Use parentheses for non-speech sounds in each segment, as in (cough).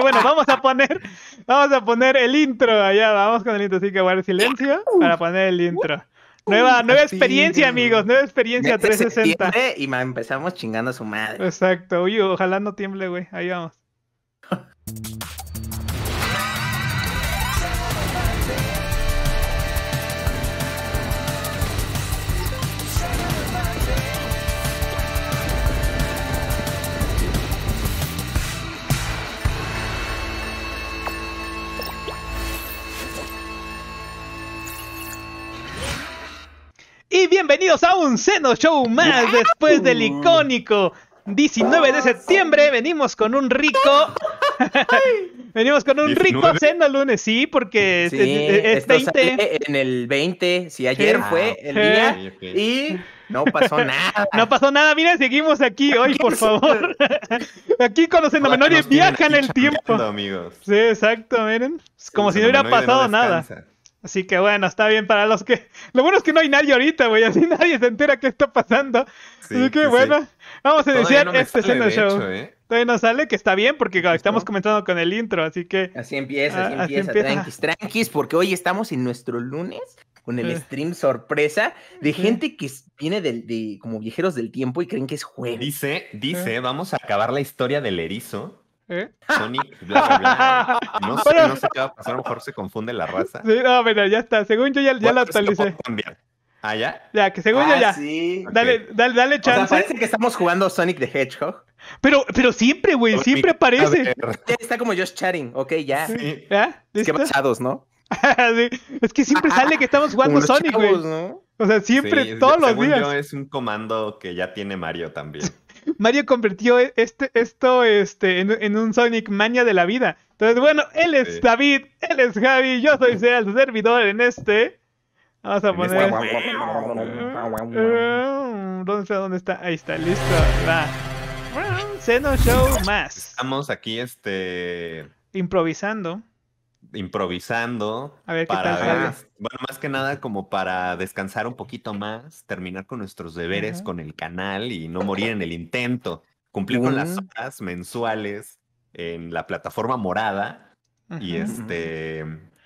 bueno, vamos a poner, vamos a poner el intro allá, vamos con el intro, así que guardar silencio para poner el intro. Nueva, nueva experiencia, amigos, nueva experiencia 360. Y empezamos chingando a su madre. Exacto, uy, ojalá no tiemble, güey, ahí vamos. Y bienvenidos a un Seno Show más después del icónico 19 de septiembre. Venimos con un rico. (laughs) venimos con un rico lunes, sí, porque es, 20. en el 20, si ayer fue ah, el día, y no pasó (laughs) nada. No pasó nada, mira, seguimos aquí hoy, por (laughs) favor. aquí con los Ojalá viajan el tiempo. amigos. Sí, exacto, miren. como si no hubiera pasado nada. Así que bueno, está bien para los que. (laughs) Lo bueno es que no hay nadie ahorita, güey. Así (laughs) nadie se entera qué está pasando. así que, bueno, vamos a iniciar este sale, show. ¿eh? Todavía no sale, que está bien porque estamos comenzando con el intro, así que. Así empieza, ah, así, empieza, porque hoy estamos en nuestro lunes con el eh. stream sorpresa de gente que viene de, de, como viajeros del tiempo y creen que es jueves. Dice, dice, eh. vamos a acabar la historia del erizo ¿Eh? Sonic, (laughs) No, no, sé qué va a pasar, a lo mejor se confunde la raza. Sí, no, pero ya está. Según yo ya, ya la actualicé. ¿Ah, ya? Ya, que según yo ah, ya. Sí. Dale, dale, dale chance. parece que estamos jugando Sonic the Hedgehog. Pero, pero siempre, güey, siempre aparece. está como Josh Chatting, ok, ya. Sí. ¿Ya? Es que pasados, ¿no? (laughs) sí. Es que siempre sale que estamos jugando Sonic, güey. O sea, siempre, todos los días. Yo es un comando que ya tiene Mario también. Mario convirtió e-, este, esto este, en, un Sonic Mania de la vida. Entonces, bueno, él es David, él es Javi, yo soy el servidor en este. Vamos a poner. ¿Dónde está? ¿Dónde está? Ahí está, listo. se Seno Show más. Estamos aquí, este. Improvisando. Improvisando. A ver qué para tal bueno, más que nada como para descansar un poquito más, terminar con nuestros deberes con el canal y no morir en el intento, cumplir con las uh. horas mensuales en la plataforma morada y este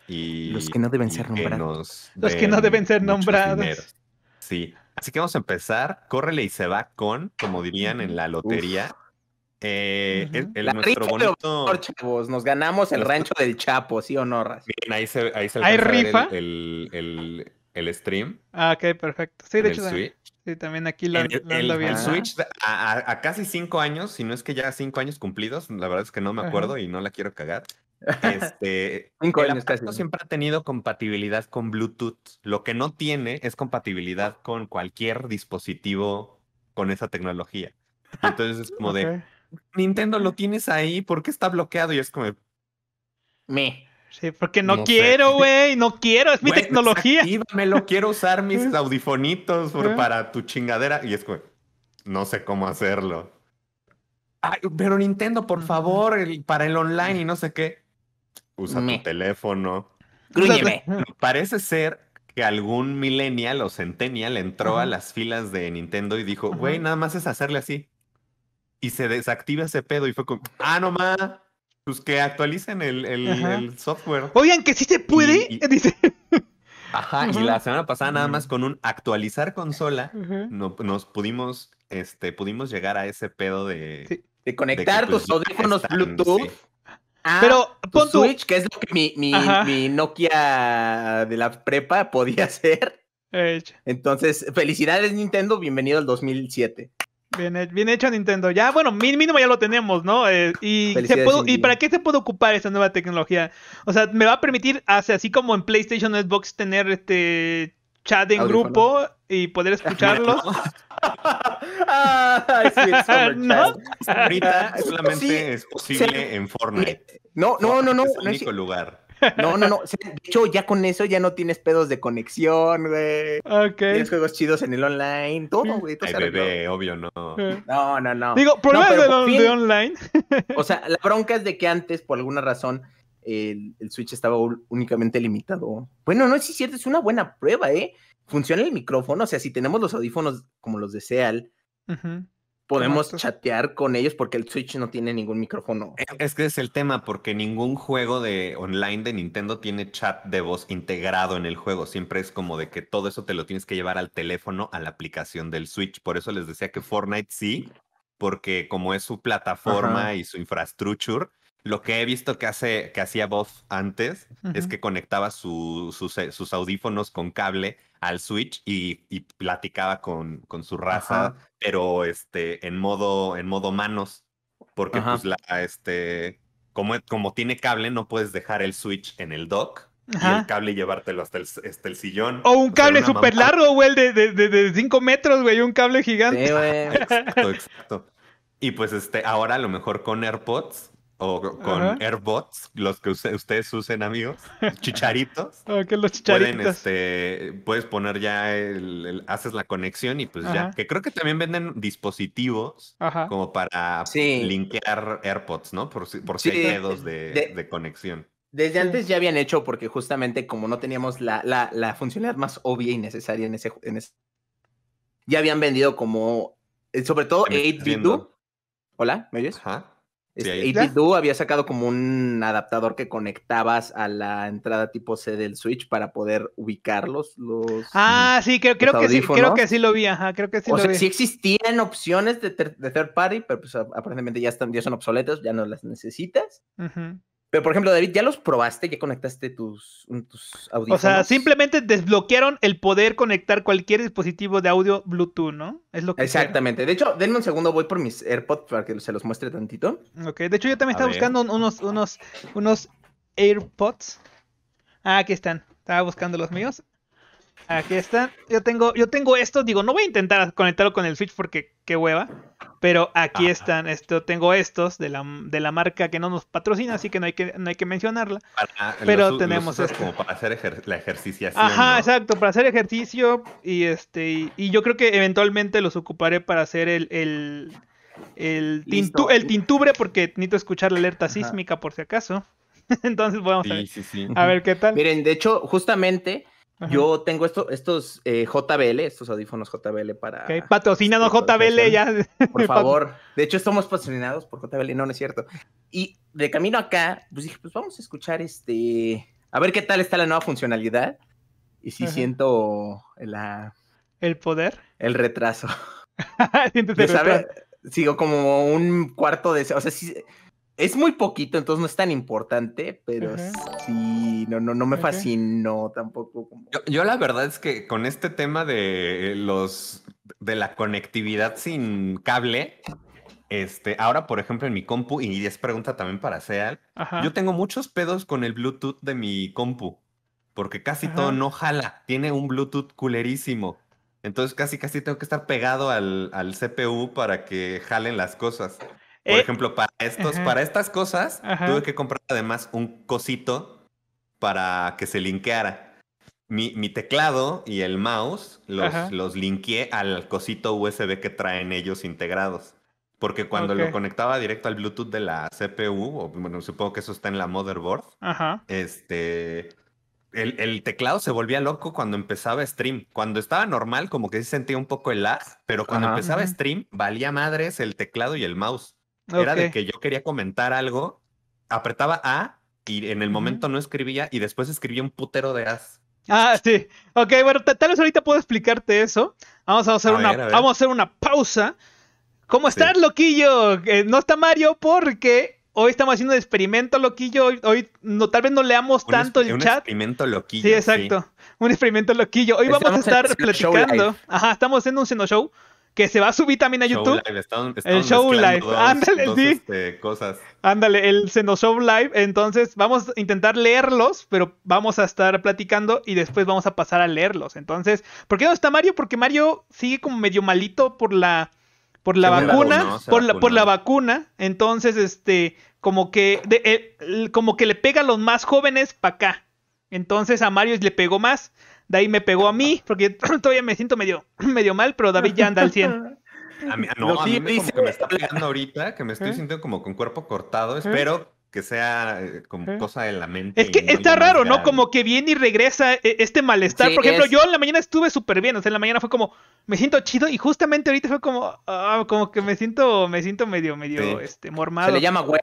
y los que no deben ser nombrados, los que no deben ser nombrados. Sí, así que vamos a empezar. Córrele y se va con, como dirían en la lotería, el, eh, nuestro chavos. Nos ganamos el rancho del Chapo, ¿sí o no, ahí se, ahí se El, stream. Ah, ok, perfecto. Sí, de hecho, también, sí, también aquí lo, El Switch, a, casi cinco años, si no es que ya cinco años cumplidos, la verdad es que no me acuerdo y no la quiero cagar. (laughs) Este, siempre ha tenido compatibilidad con Bluetooth. Lo que no tiene es compatibilidad con cualquier dispositivo con esa tecnología. Entonces es como de Nintendo lo tienes ahí, ¿por qué está bloqueado? Y es como. Me. Sí, porque no, quiero, güey, no quiero, es mi tecnología. Me lo quiero usar mis (laughs) audifonitos para tu chingadera. Y es como, no sé cómo hacerlo. pero Nintendo, por favor, para el online y no sé qué. Usa tu teléfono. Parece ser que algún millennial o centennial entró a las filas de Nintendo y dijo, güey, nada más es hacerle así y se desactiva ese pedo y fue como... ah, no más, pues que actualicen el, software. Oigan, que sí se puede, (laughs) dice. Ajá, y la semana pasada nada más con un actualizar consola no, nos pudimos, este, pudimos llegar a ese pedo de... conectar pues, tus audífonos Bluetooth. pero que es lo que mi, mi, Nokia de la prepa podía (laughs) hacer. Entonces, felicidades Nintendo, bienvenido al 2007. Bien, hecho Nintendo. Ya, bueno, mínimo ya lo tenemos, ¿no? Eh, y, ¿Y para qué se puede ocupar esta nueva tecnología? O sea, me va a permitir, así como en PlayStation Xbox, tener este chat en grupo y poder escucharlos. (laughs) sí, (laughs) ¿No? Ahorita solamente es posible en Fortnite. No, no, no, no. no, no es el único lugar. No, no, no. De hecho, ya con eso ya no tienes pedos de conexión, güey. Ok. Tienes juegos chidos en el online, todo, güey. Todo Ay, bebé, obvio, no. Eh. No, no, no. Digo, problemas de, online. (laughs) O sea, la bronca es de que antes, por alguna razón, el, Switch estaba únicamente limitado. Bueno, no es cierto, es una buena prueba, ¿eh? Funciona el micrófono, o sea, si tenemos los audífonos como los de Seal, podemos chatear con ellos porque el Switch no tiene ningún micrófono. Eh, es que es el tema, porque ningún juego de online de Nintendo tiene chat de voz integrado en el juego. Siempre es como de que todo eso te lo tienes que llevar al teléfono, a la aplicación del Switch. Por eso les decía que Fortnite sí, porque como es su plataforma y su infraestructura, lo que he visto que, hace, que hacía Boff antes es que conectaba sus, audífonos con cable al Switch y, platicaba con, con, su raza, pero este, en, modo, en modo manos, porque pues la, este, como, como tiene cable no puedes dejar el Switch en el dock. y el cable llevártelo hasta el, el sillón. O un cable súper largo, güey, de 5 de, de, metros, güey, un cable gigante. exacto, exacto. Y pues este, ahora a lo mejor con AirPods o con AirBots, los que ustedes usen, amigos, chicharitos. que (laughs) los chicharitos. Pueden, este, puedes poner ya, el, haces la conexión y pues ya. Que creo que también venden dispositivos como para linkear AirPods, ¿no? Por, por si hay dedos de, conexión. Desde antes ya habían hecho, porque justamente como no teníamos la, la, la funcionalidad más obvia y necesaria en ese, en Ya habían vendido como. Eh, sobre todo 8 Hola, ¿me oyes? Ajá. Y tú este, había sacado como un adaptador que conectabas a la entrada tipo C del Switch para poder ubicarlos. Los, ah, sí, creo, que sí, creo que sí lo vi, ajá, creo que sí o sea, existían opciones de, third party, pero pues aparentemente ya están, ya son obsoletas, ya no las necesitas. Ajá. Pero, por ejemplo, David, ¿ya los probaste? ¿Ya conectaste tus, tus audífonos? O sea, simplemente desbloquearon el poder conectar cualquier dispositivo de audio Bluetooth, ¿no? Es lo Exactamente. De hecho, denme un segundo, voy por mis AirPods para que se los muestre tantito. Ok, de hecho yo también estaba buscando unos, unos, unos AirPods. Ah, aquí están. Estaba buscando los míos. Aquí están. Yo tengo, yo tengo estos. Digo, no voy a intentar conectarlo con el Switch porque qué hueva. Pero aquí están. Esto, tengo estos de la, marca que no nos patrocina, así que no hay que, hay que mencionarla. pero tenemos los este. como para hacer la Ajá, exacto, para hacer ejercicio. Y este. Y, yo creo que eventualmente los ocuparé para hacer el, el el, tintubre porque necesito escuchar la alerta sísmica por si acaso. (laughs) Entonces vamos a, ver, a ver qué tal. Miren, de hecho, justamente yo tengo estos eh, JBL, estos audífonos JBL para. Okay, patrocinado este, JBL, ya. Por (laughs) favor. De hecho, estamos patrocinados por JBL, no, no es cierto. Y de camino acá, pues dije, pues vamos a escuchar este. A ver qué tal está la nueva funcionalidad. Y si siento la. ¿El poder? El retraso. (laughs) el retraso. Sigo como un cuarto de. O sea, sí, es muy poquito, entonces no es tan importante, pero sí, no, no, no me fascinó tampoco. Yo, la verdad es que con este tema de eh, los de la conectividad sin cable, este, ahora por ejemplo en mi compu, y es pregunta también para Seal, yo tengo muchos pedos con el Bluetooth de mi compu, porque casi todo no jala, tiene un Bluetooth culerísimo. Entonces casi casi tengo que estar pegado al, al CPU para que jalen las cosas. Por eh, ejemplo, para estos, para estas cosas, tuve que comprar además un cosito para que se linkeara. Mi, teclado y el mouse los, los linkeé al cosito USB que traen ellos integrados. Porque cuando lo conectaba directo al Bluetooth de la CPU, o, bueno, supongo que eso está en la motherboard, este el, teclado se volvía loco cuando empezaba stream. Cuando estaba normal, como que sí sentía un poco el lag, pero cuando empezaba stream, valía madres el teclado y el mouse. Era de que yo quería comentar algo, apretaba A y en el momento no escribía y después escribía un putero de as. Ah, sí. Ok, bueno, tal vez ahorita puedo explicarte eso. Vamos a hacer, una, vamos a hacer una pausa. ¿Cómo estás, loquillo? Eh, no está Mario porque hoy estamos haciendo un experimento, loquillo. Hoy, no, tal vez no leamos tanto el chat. Un experimento loquillo. Sí, exacto. Un experimento loquillo. Hoy vamos a estar platicando. Ajá, estamos haciendo un seno show que se va a subir también a YouTube. el show live. Ándale, sí. Este, cosas. Ándale, el Seno Show Live. Entonces vamos a intentar leerlos, pero vamos a estar platicando y después vamos a pasar a leerlos. Entonces, ¿por qué no está Mario? Porque Mario sigue como medio malito por la por la vacuna, por, la, por la vacuna. Entonces, este, como que, eh, como que le pega a los más jóvenes para acá. Entonces a Mario le pegó más. De ahí me pegó a mí, porque (clears throat) todavía me siento medio, (clears throat) medio mal, pero David ya anda al 100. A mí, ah, no, a mí me, como que me está pegando ahorita, que me estoy ¿Eh? sintiendo como con cuerpo cortado. ¿Eh? Espero que sea eh, como cosa de la mente. Es que está raro, ¿no? Como que viene y regresa eh, este malestar. Por ejemplo, yo en la mañana estuve súper bien, o sea, en la mañana fue como, me siento chido y justamente ahorita fue como, ah, como que me siento, me siento medio, medio, este, mormado. Se le llama hueva.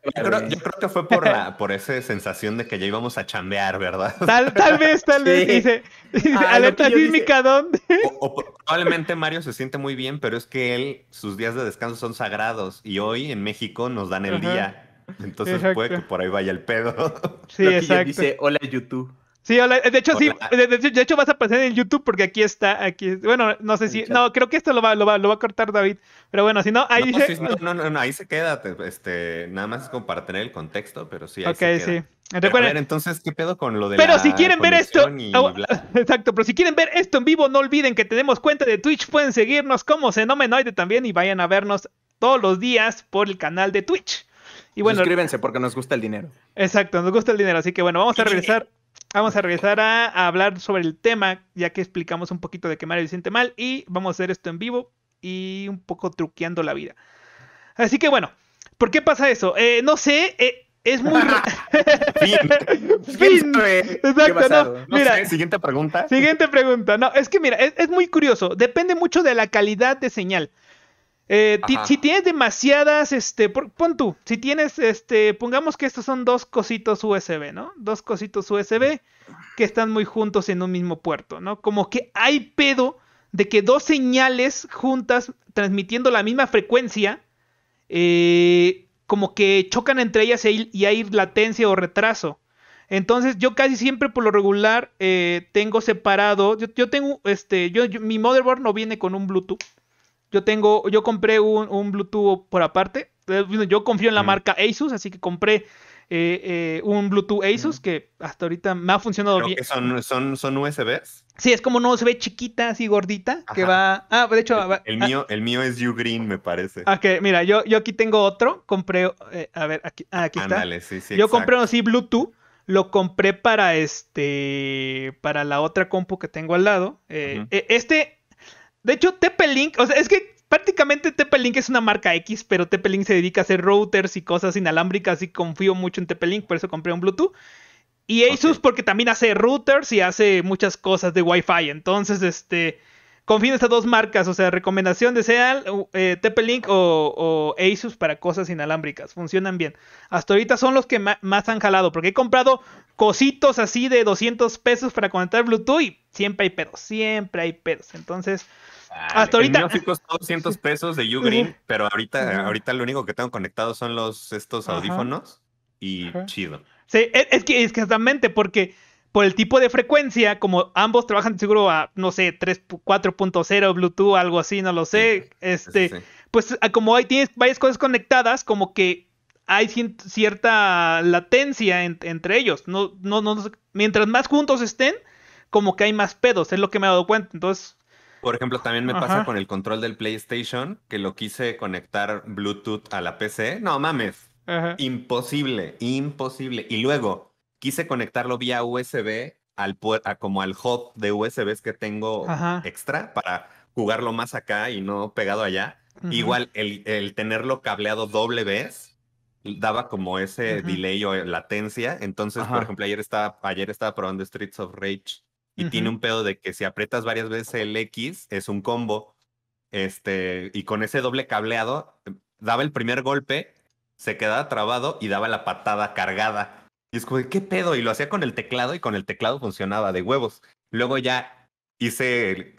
Yo creo, que fue por (laughs) por esa sensación de que ya íbamos a chambear, ¿verdad? Tal, tal vez, tal vez, dice, dice ah, sísmica, ¿dónde? O, probablemente Mario se siente muy bien, pero es que él, sus días de descanso son sagrados y hoy en México nos dan el día entonces puede que por ahí vaya el pedo. Sí, exacto. Dice, hola YouTube. Sí, hola. de hecho sí, de, hecho vas a pasar en YouTube porque aquí está, aquí, bueno, no sé si, no, creo que esto lo va, lo va, a cortar David, pero bueno, si no, ahí no, pues no, no, ahí se queda, este, nada más es como el contexto, pero sí, ahí se sí. Pero, entonces, ¿qué pedo con lo de Pero si quieren ver esto, oh, (laughs) exacto, pero si quieren ver esto en vivo, no olviden que tenemos cuenta de Twitch, pueden seguirnos como Xenomenoide también y vayan a vernos todos los días por el canal de Twitch. Y bueno, porque nos gusta el dinero. Exacto, nos gusta el dinero. Así que bueno, vamos a regresar. Vamos a regresar a, hablar sobre el tema, ya que explicamos un poquito de que Mario se siente mal. Y vamos a hacer esto en vivo y un poco truqueando la vida. Así que bueno, ¿por qué pasa eso? Eh, no sé, eh, es muy. (laughs) fin. (laughs) fin. Exacto, no. siguiente pregunta. Siguiente pregunta. No, es que mira, es, es muy curioso. Depende mucho de la calidad de señal. Eh, si tienes demasiadas, este, pon tú, si tienes, este, pongamos que estos son dos cositos USB, ¿no? Dos cositos USB que están muy juntos en un mismo puerto, ¿no? Como que hay pedo de que dos señales juntas transmitiendo la misma frecuencia, eh, como que chocan entre ellas y hay latencia o retraso. Entonces yo casi siempre por lo regular eh, tengo separado, yo, tengo, este, mi motherboard no viene con un Bluetooth yo tengo, yo compré un, Bluetooth por aparte. Yo confío en la marca Asus, así que compré eh, eh, un Bluetooth Asus que hasta ahorita me ha funcionado bien. son, son, son USBs? Sí, es como se USB chiquita, así gordita, que va. Ah, de hecho. El, ah. mío, el mío es Ugreen, me parece. Ok, mira, yo, yo aquí tengo otro. Compré. Eh, a ver, aquí, ah, aquí está. yo compré así Bluetooth. Lo compré para este. Para la otra compu que tengo al lado. E, este de hecho, TP-Link, o sea, es que prácticamente TP-Link es una marca X, pero TP-Link se dedica a hacer routers y cosas inalámbricas y confío mucho en TP-Link, por eso compré un Bluetooth. Y Asus porque también hace routers y hace muchas cosas de Wi-Fi. Entonces, este, Confío en estas dos marcas, o sea, recomendación de Seal, eh, link o, Asus para cosas inalámbricas. Funcionan bien. Hasta ahorita son los que más han jalado, porque he comprado cositos así de 200 pesos para conectar Bluetooth y siempre hay pedos, siempre hay pedos. Entonces, Hasta ahorita. 200 (laughs) pesos de Ugreen, pero ahorita, ahorita lo único que tengo conectado son los, estos audífonos y chido. Sí, e, es que, es que exactamente, porque por el tipo de frecuencia, como ambos trabajan seguro a, no sé, 4.0 Bluetooth, algo así, no lo sé, este, pues como hay, tienes varias cosas conectadas, como que hay cierta latencia entre ellos, no, no, no, mientras más juntos estén, como que hay más pedos, es lo que me he dado cuenta, entonces... Por ejemplo, también me pasa con el control del PlayStation, que lo quise conectar Bluetooth a la PC. No mames. Imposible, imposible. Y luego, quise conectarlo vía USB al como al hub de USBs que tengo extra para jugarlo más acá y no pegado allá. Igual el, tenerlo cableado doble vez daba como ese delay o latencia. Entonces, por ejemplo, ayer estaba, ayer estaba probando Streets of Rage y tiene un pedo de que si aprietas varias veces el X es un combo. Este, y con ese doble cableado em, daba el primer golpe, se quedaba trabado y daba la patada cargada. Y es como, ¿qué pedo? Y lo hacía con el teclado y con el teclado funcionaba de huevos. Luego ya hice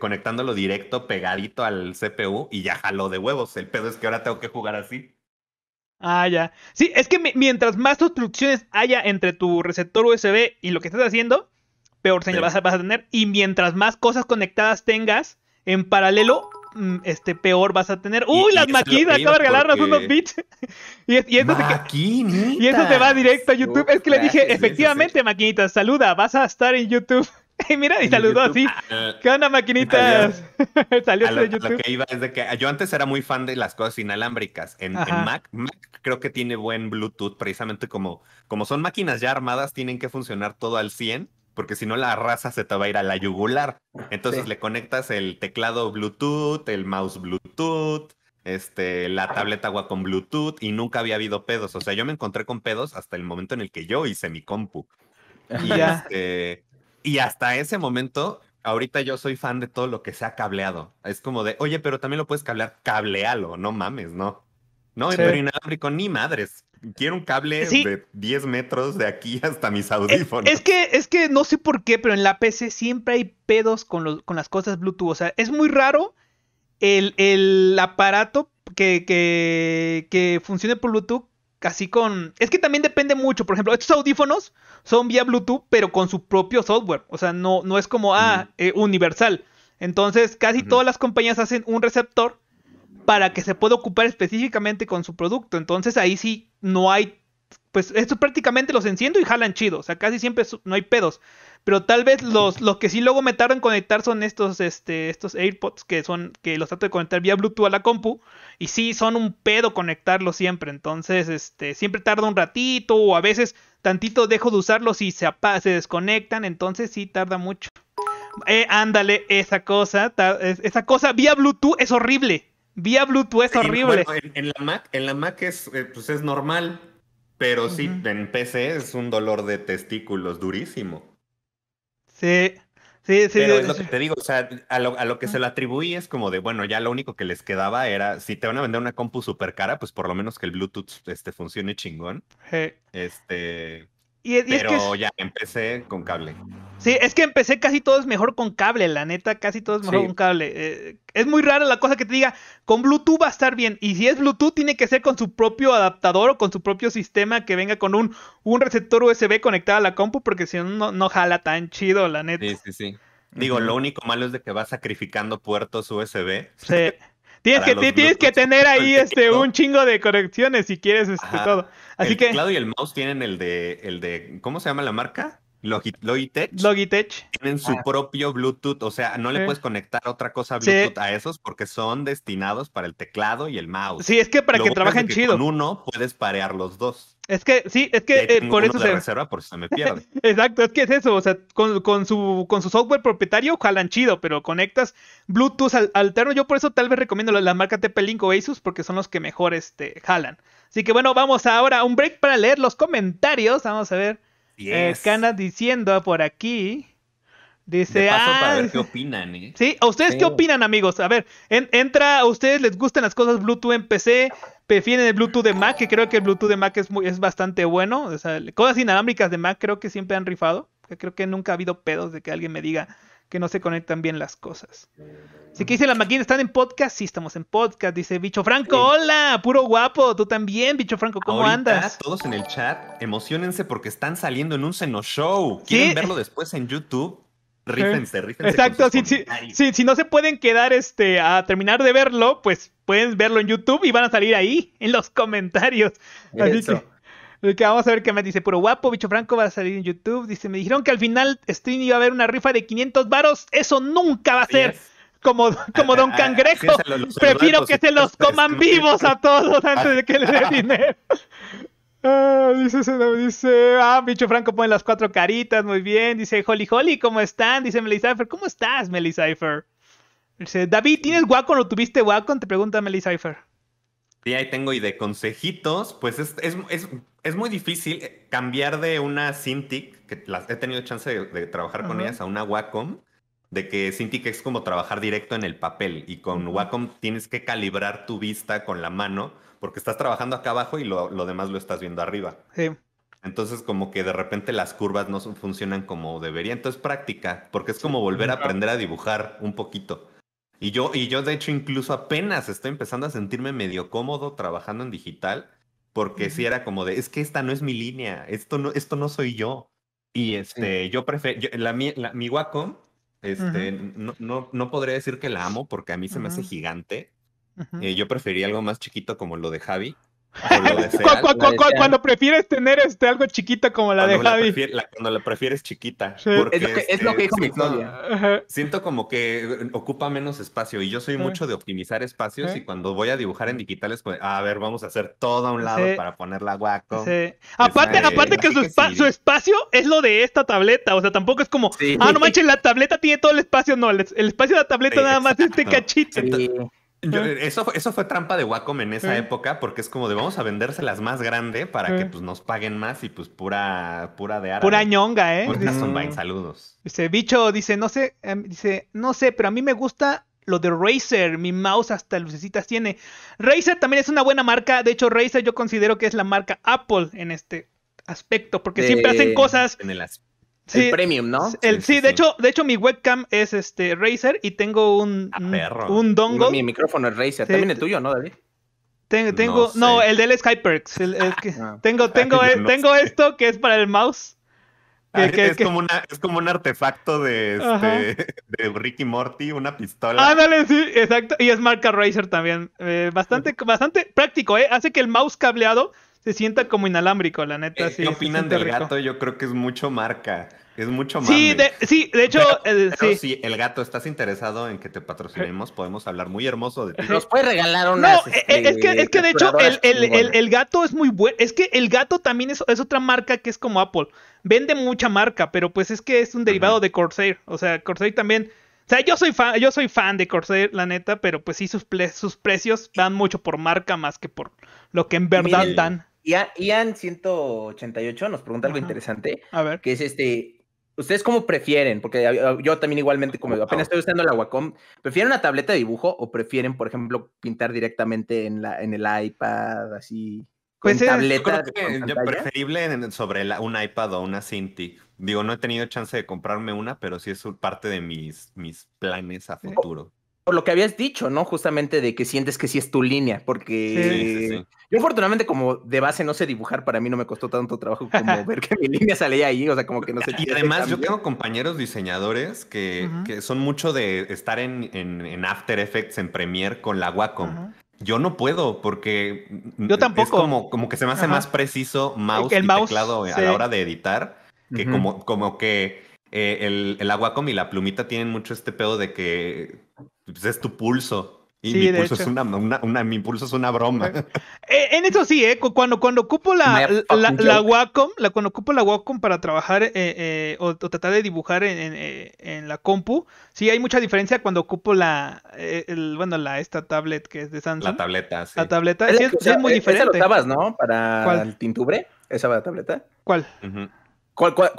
conectándolo directo, pegadito al CPU y ya jaló de huevos. El pedo es que ahora tengo que jugar así. Ah, ya. Sí, es que mientras más obstrucciones haya entre tu receptor USB y lo que estás haciendo, peor señal vas a tener. Y mientras más cosas conectadas tengas en paralelo, Mm, este, peor vas a tener. ¡Uy, las maquinitas! de regalarnos unos bits. y, eso te va directo a YouTube. es que le dije, efectivamente, maquinitas, saluda, vas a estar en YouTube. (laughs) Y mira, y saludó así. Ah, ¿Qué onda, maquinitas? Salió (laughs) de YouTube. Lo que iba es de que yo antes era muy fan de las cosas inalámbricas. En, Mac, Mac, creo que tiene buen Bluetooth, precisamente como, como son máquinas ya armadas, tienen que funcionar todo al 100 porque si no la raza se te va a ir a la yugular. Entonces le conectas el teclado Bluetooth, el mouse Bluetooth, este, la tableta agua con Bluetooth y nunca había habido pedos. O sea, yo me encontré con pedos hasta el momento en el que yo hice mi compu. Y, (laughs) este, y hasta ese momento, ahorita yo soy fan de todo lo que sea cableado. Es como de, oye, pero también lo puedes cablear, cablealo, no mames, ¿no? No, sí. en ni madres. Quiero un cable de 10 metros de aquí (laughs) hasta mis audífonos. Es, que, es que no sé por qué, pero en la PC siempre hay pedos con, las cosas Bluetooth. O sea, es muy raro el, aparato que, funcione por Bluetooth casi con... Es que también depende mucho. Por ejemplo, estos audífonos son vía Bluetooth, pero con su propio software. O sea, no, no es como, ah, eh, universal. Entonces, casi todas las compañías hacen un receptor para que se pueda ocupar específicamente con su producto. Entonces ahí sí no hay, pues esto prácticamente los enciendo y jalan chido, o sea, casi siempre no hay pedos. Pero tal vez los, los que sí luego me tardan en conectar son estos, este, estos AirPods que son, que los trato de conectar vía Bluetooth a la compu. Y sí, son un pedo conectarlos siempre. Entonces, este, siempre tarda un ratito o a veces tantito dejo de usarlos y se, se desconectan. Entonces sí tarda mucho. Eh, ándale, esa cosa, esa cosa vía Bluetooth es horrible. Vía Bluetooth es horrible. en, la Mac, en la Mac es, eh, pues es normal, pero sí, en PC es un dolor de testículos durísimo. Sí, sí, sí. Pero es lo que te digo, o sea, a lo, que se le atribuí es como de, bueno, ya lo único que les quedaba era, si te van a vender una compu súper cara, pues por lo menos que el Bluetooth este, funcione chingón. Este, pero ya empecé con cable. Sí, es que empecé casi todo es mejor con cable, la neta, casi todo es mejor con cable. Eh, es muy rara la cosa que te diga, con Bluetooth va a estar bien. Y si es Bluetooth, tiene que ser con su propio adaptador o con su propio sistema que venga con un, un receptor USB conectado a la compu, porque si no, no jala tan chido, la neta. Sí, sí, sí. Digo, lo único malo es de que va sacrificando puertos USB. Sí. Tienes que, tienes que tener ahí este un chingo de conexiones si quieres este todo. Así que. El teclado y el mouse tienen el de, el de. ¿Cómo se llama la marca? Logitech, tienen su ah. propio Bluetooth, o sea, no le puedes conectar otra cosa Bluetooth a esos porque son destinados para el teclado y el mouse. Sí, es que para que trabajen chido. Con uno puedes parear los dos. Es que sí, es que eh, por eso reserva por me (laughs) Exacto, es que es eso, o sea, con, su, con su software propietario jalan chido, pero conectas Bluetooth al, alterno, yo por eso tal vez recomiendo la, marca TP-Link o Asus porque son los que mejor este jalan. Así que bueno, vamos ahora a un break para leer los comentarios, vamos a ver eh, diciendo por aquí. Dice. Ah, qué opinan, ¿eh? Sí, ¿a ustedes qué opinan, amigos? A ver, entra, ¿a ustedes les gustan las cosas Bluetooth en PC? ¿Prefieren el Bluetooth de Mac? Que creo que el Bluetooth de Mac es, muy, es bastante bueno. cosas inalámbricas de Mac creo que siempre han rifado. Creo que nunca ha habido pedos de que alguien me diga que no se conectan bien las cosas. Así que dice la máquina, ¿están en podcast? Sí, estamos en podcast. Dice Bicho Franco, hola, puro guapo, tú también, Bicho Franco, ¿cómo andas? Todos en el chat, emocionense porque están saliendo en un seno show. ¿Quieren verlo después en YouTube? Rífense, rífense. Exacto, si, no se pueden quedar este, a terminar de verlo, pues pueden verlo en YouTube y van a salir ahí en los comentarios vamos a ver qué más dice. Puro guapo, bicho franco, va a salir en YouTube. Dice, me dijeron que al final stream iba a haber una rifa de 500 varos. Eso nunca va a ser. Como, como Don (laughs) Cangrejo. Prefiero que se los coman vivos a todos (laughs) antes de que le dé dinero. (laughs) Ah, dice, dice, ah, bicho Franco pone las cuatro caritas, muy bien. Dice, Holly Holly, ¿cómo están? Dice Melisipher, ¿cómo estás, Melisipher? Dice, David, ¿tienes guaco o tuviste guaco? Te pregunta Melisipher. Y ahí tengo, y de consejitos, pues es, muy difícil cambiar de una Cintiq, que las, he tenido chance de, trabajar con ellas, a una Wacom, de que Cintiq es como trabajar directo en el papel, y con Wacom tienes que calibrar tu vista con la mano, porque estás trabajando acá abajo y lo, lo demás lo estás viendo arriba. Sí. Entonces, como que de repente las curvas no funcionan como deberían, Entonces, práctica, porque es como volver a aprender a dibujar un poquito. Y yo, y yo, de hecho, incluso apenas estoy empezando a sentirme medio cómodo trabajando en digital, porque si era como de, es que esta no es mi línea, esto no, esto no soy yo. Y este, yo prefiero, la, mi Wacom, este, no, no, no, podría decir que la amo porque a mí se me hace gigante. Eh, yo preferí algo más chiquito como lo de Javi, (laughs) Cuando, prefieres tener este algo chiquita como la de Javi. cuando la prefieres chiquita. es, lo que, este, dijo mi Siento como que ocupa menos espacio y yo soy mucho de optimizar espacios y cuando voy a dibujar en digitales, pues, a ver, vamos a hacer todo a un lado para ponerla guaco. Aparte, aparte que, su, espacio es lo de esta tableta, o sea, tampoco es como, ah, no manches, la tableta tiene todo el espacio, no, el, espacio de la tableta nada más es este cachito eso, eso fue trampa de Wacom en esa época, porque es como de vamos a vendérselas más grande para que pues, nos paguen más y pues pura, pura de Pura ñonga, ¿eh? Dice, saludos. Dice, este, bicho, dice, no sé, em, dice, no sé, pero a mí me gusta lo de Razer, mi mouse hasta lucecitas tiene. Razer también es una buena marca, de hecho Razer yo considero que es la marca Apple en este aspecto, porque siempre hacen cosas Sí, el premium, ¿no? sí, de hecho, de hecho mi webcam es este Razer y tengo un ah, un dongle. Mi micrófono es Razer, también el tuyo, ¿no, David? tengo no, el del Skyperks, tengo tengo tengo esto que es para el mouse. Ah, es, Como un artefacto de, este, (laughs) Ricky Morty, una pistola. Ah, sí, exacto. Y es marca Razer también. Eh, bastante, bastante práctico, ¿eh? Hace que el mouse cableado se sienta como inalámbrico, la neta. Eh, sí, ¿Qué opinan del gato? Yo creo que es mucho marca. Es mucho más. Sí, de, hecho. Eh, pero, sí. Si el gato estás interesado en que te patrocinemos, podemos hablar muy hermoso de ti. Nos puede regalar una. No, eh, es, que, este, es que de hecho el, gato es muy bueno. Es que el gato también es, otra marca que es como Apple. Vende mucha marca, pero pues es que es un derivado de Corsair. O sea, Corsair también. O sea, yo soy fan, yo soy fan de Corsair, la neta, pero pues sí, sus, sus precios dan mucho por marca más que por lo que en verdad dan. Ian188 nos pregunta algo interesante. A ver. Que es este, ¿ustedes cómo prefieren? Porque ah, yo también igualmente, como apenas estoy usando la Wacom, ¿prefieren una tableta de dibujo o prefieren, por ejemplo, pintar directamente en, la, en el iPad, así? tableta, pues creo que preferible sobre un iPad o una Cinti. Digo, no he tenido chance de comprarme una, pero sí es parte de mis, mis planes a futuro por lo que habías dicho, ¿no? Justamente de que sientes que sí es tu línea, porque yo afortunadamente como de base no sé dibujar, para mí no me costó tanto trabajo como (laughs) ver que mi línea salía ahí, o sea, como que no sé. Y además yo tengo compañeros diseñadores que, son mucho de estar en, After Effects, en Premiere con la Wacom. Yo no puedo porque yo tampoco. es como, como que se me hace más preciso mouse el, y teclado a la hora de editar que como, como que eh, el, el Wacom y la plumita tienen mucho este pedo de que pues es tu pulso. Y mi, pulso es una, una, pulso es una broma. Eh, eh, en eso sí, eh, cuando, cuando ocupo la, la, Wacom, la, cuando ocupo la Wacom para trabajar o, tratar de dibujar en, la compu, sí hay mucha diferencia cuando ocupo la, bueno, la esta tablet que es de Samsung. La tableta, sí. La tableta, sí, es, muy diferente. Esa ¿no? Para el tintubre, esa tableta. ¿Cuál? Cuando, ah,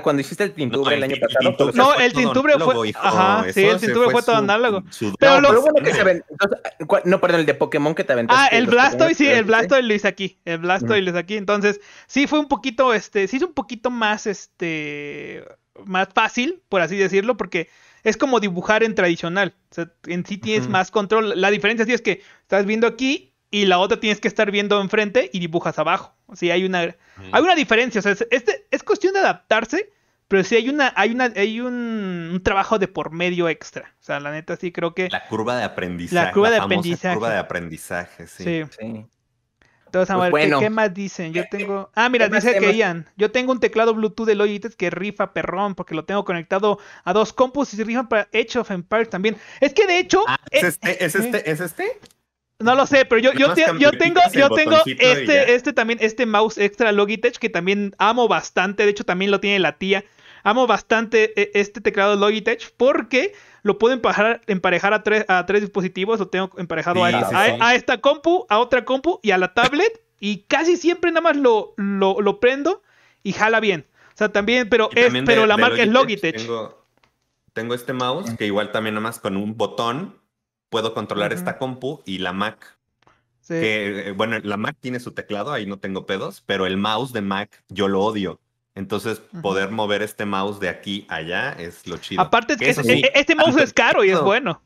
cuando hiciste el tintubre el, año pasado. no, el tintubre fue. ajá, sí, el tintubre fue, todo análogo. pero no, lo que se Entonces, ah, No, perdón, el de Pokémon que te aventaste. Ah, el Blastoise, sí, el Blastoise lo hice aquí. El Blastoise lo hice aquí. Entonces, sí fue un poquito, este, sí es un poquito más, este, más fácil, por así decirlo, porque es como dibujar en tradicional. O sea, en sí tienes más control. La diferencia sí es que estás viendo aquí y la otra tienes que estar viendo enfrente y dibujas abajo. O sea, hay una, hay una diferencia. O sea, es, este, es cuestión de adaptarse, pero sí hay una, hay una, hay un, trabajo de por medio extra. O sea, la neta sí creo que. La curva de aprendizaje. La curva de aprendizaje. curva de aprendizaje, sí. Sí. Entonces, pues ¿qué, más dicen? Yo tengo. Ah, mira, dice que Ian. Yo tengo un teclado Bluetooth de Logitech que rifa perrón, porque lo tengo conectado a dos compus y rifa para Edge of Empires también. Es que de hecho. Ah, ¿es, eh, este? Eh, este, ¿Es este? ¿Es este? No lo sé, pero yo, yo, tengo, yo tengo este, este también, este mouse extra Logitech que también amo bastante. De hecho, también lo tiene la tía. Amo bastante e, este teclado Logitech porque lo puedo emparejar, a, tres, a tres dispositivos. Lo tengo emparejado a, esta compu, a otra compu y a la tablet. Y casi siempre nada más lo, lo, prendo y jala bien. O sea, también, pero, es, pero la marca es Logitech. Tengo, tengo este mouse que igual también nada más con un botón puedo controlar esta compu y la Mac. Sí. Eh, bueno, la Mac tiene su teclado, ahí no tengo pedos, pero el mouse de Mac yo lo odio. Entonces, poder mover este mouse de aquí a allá es lo chido. Aparte, e, e, este mouse es caro y es bueno.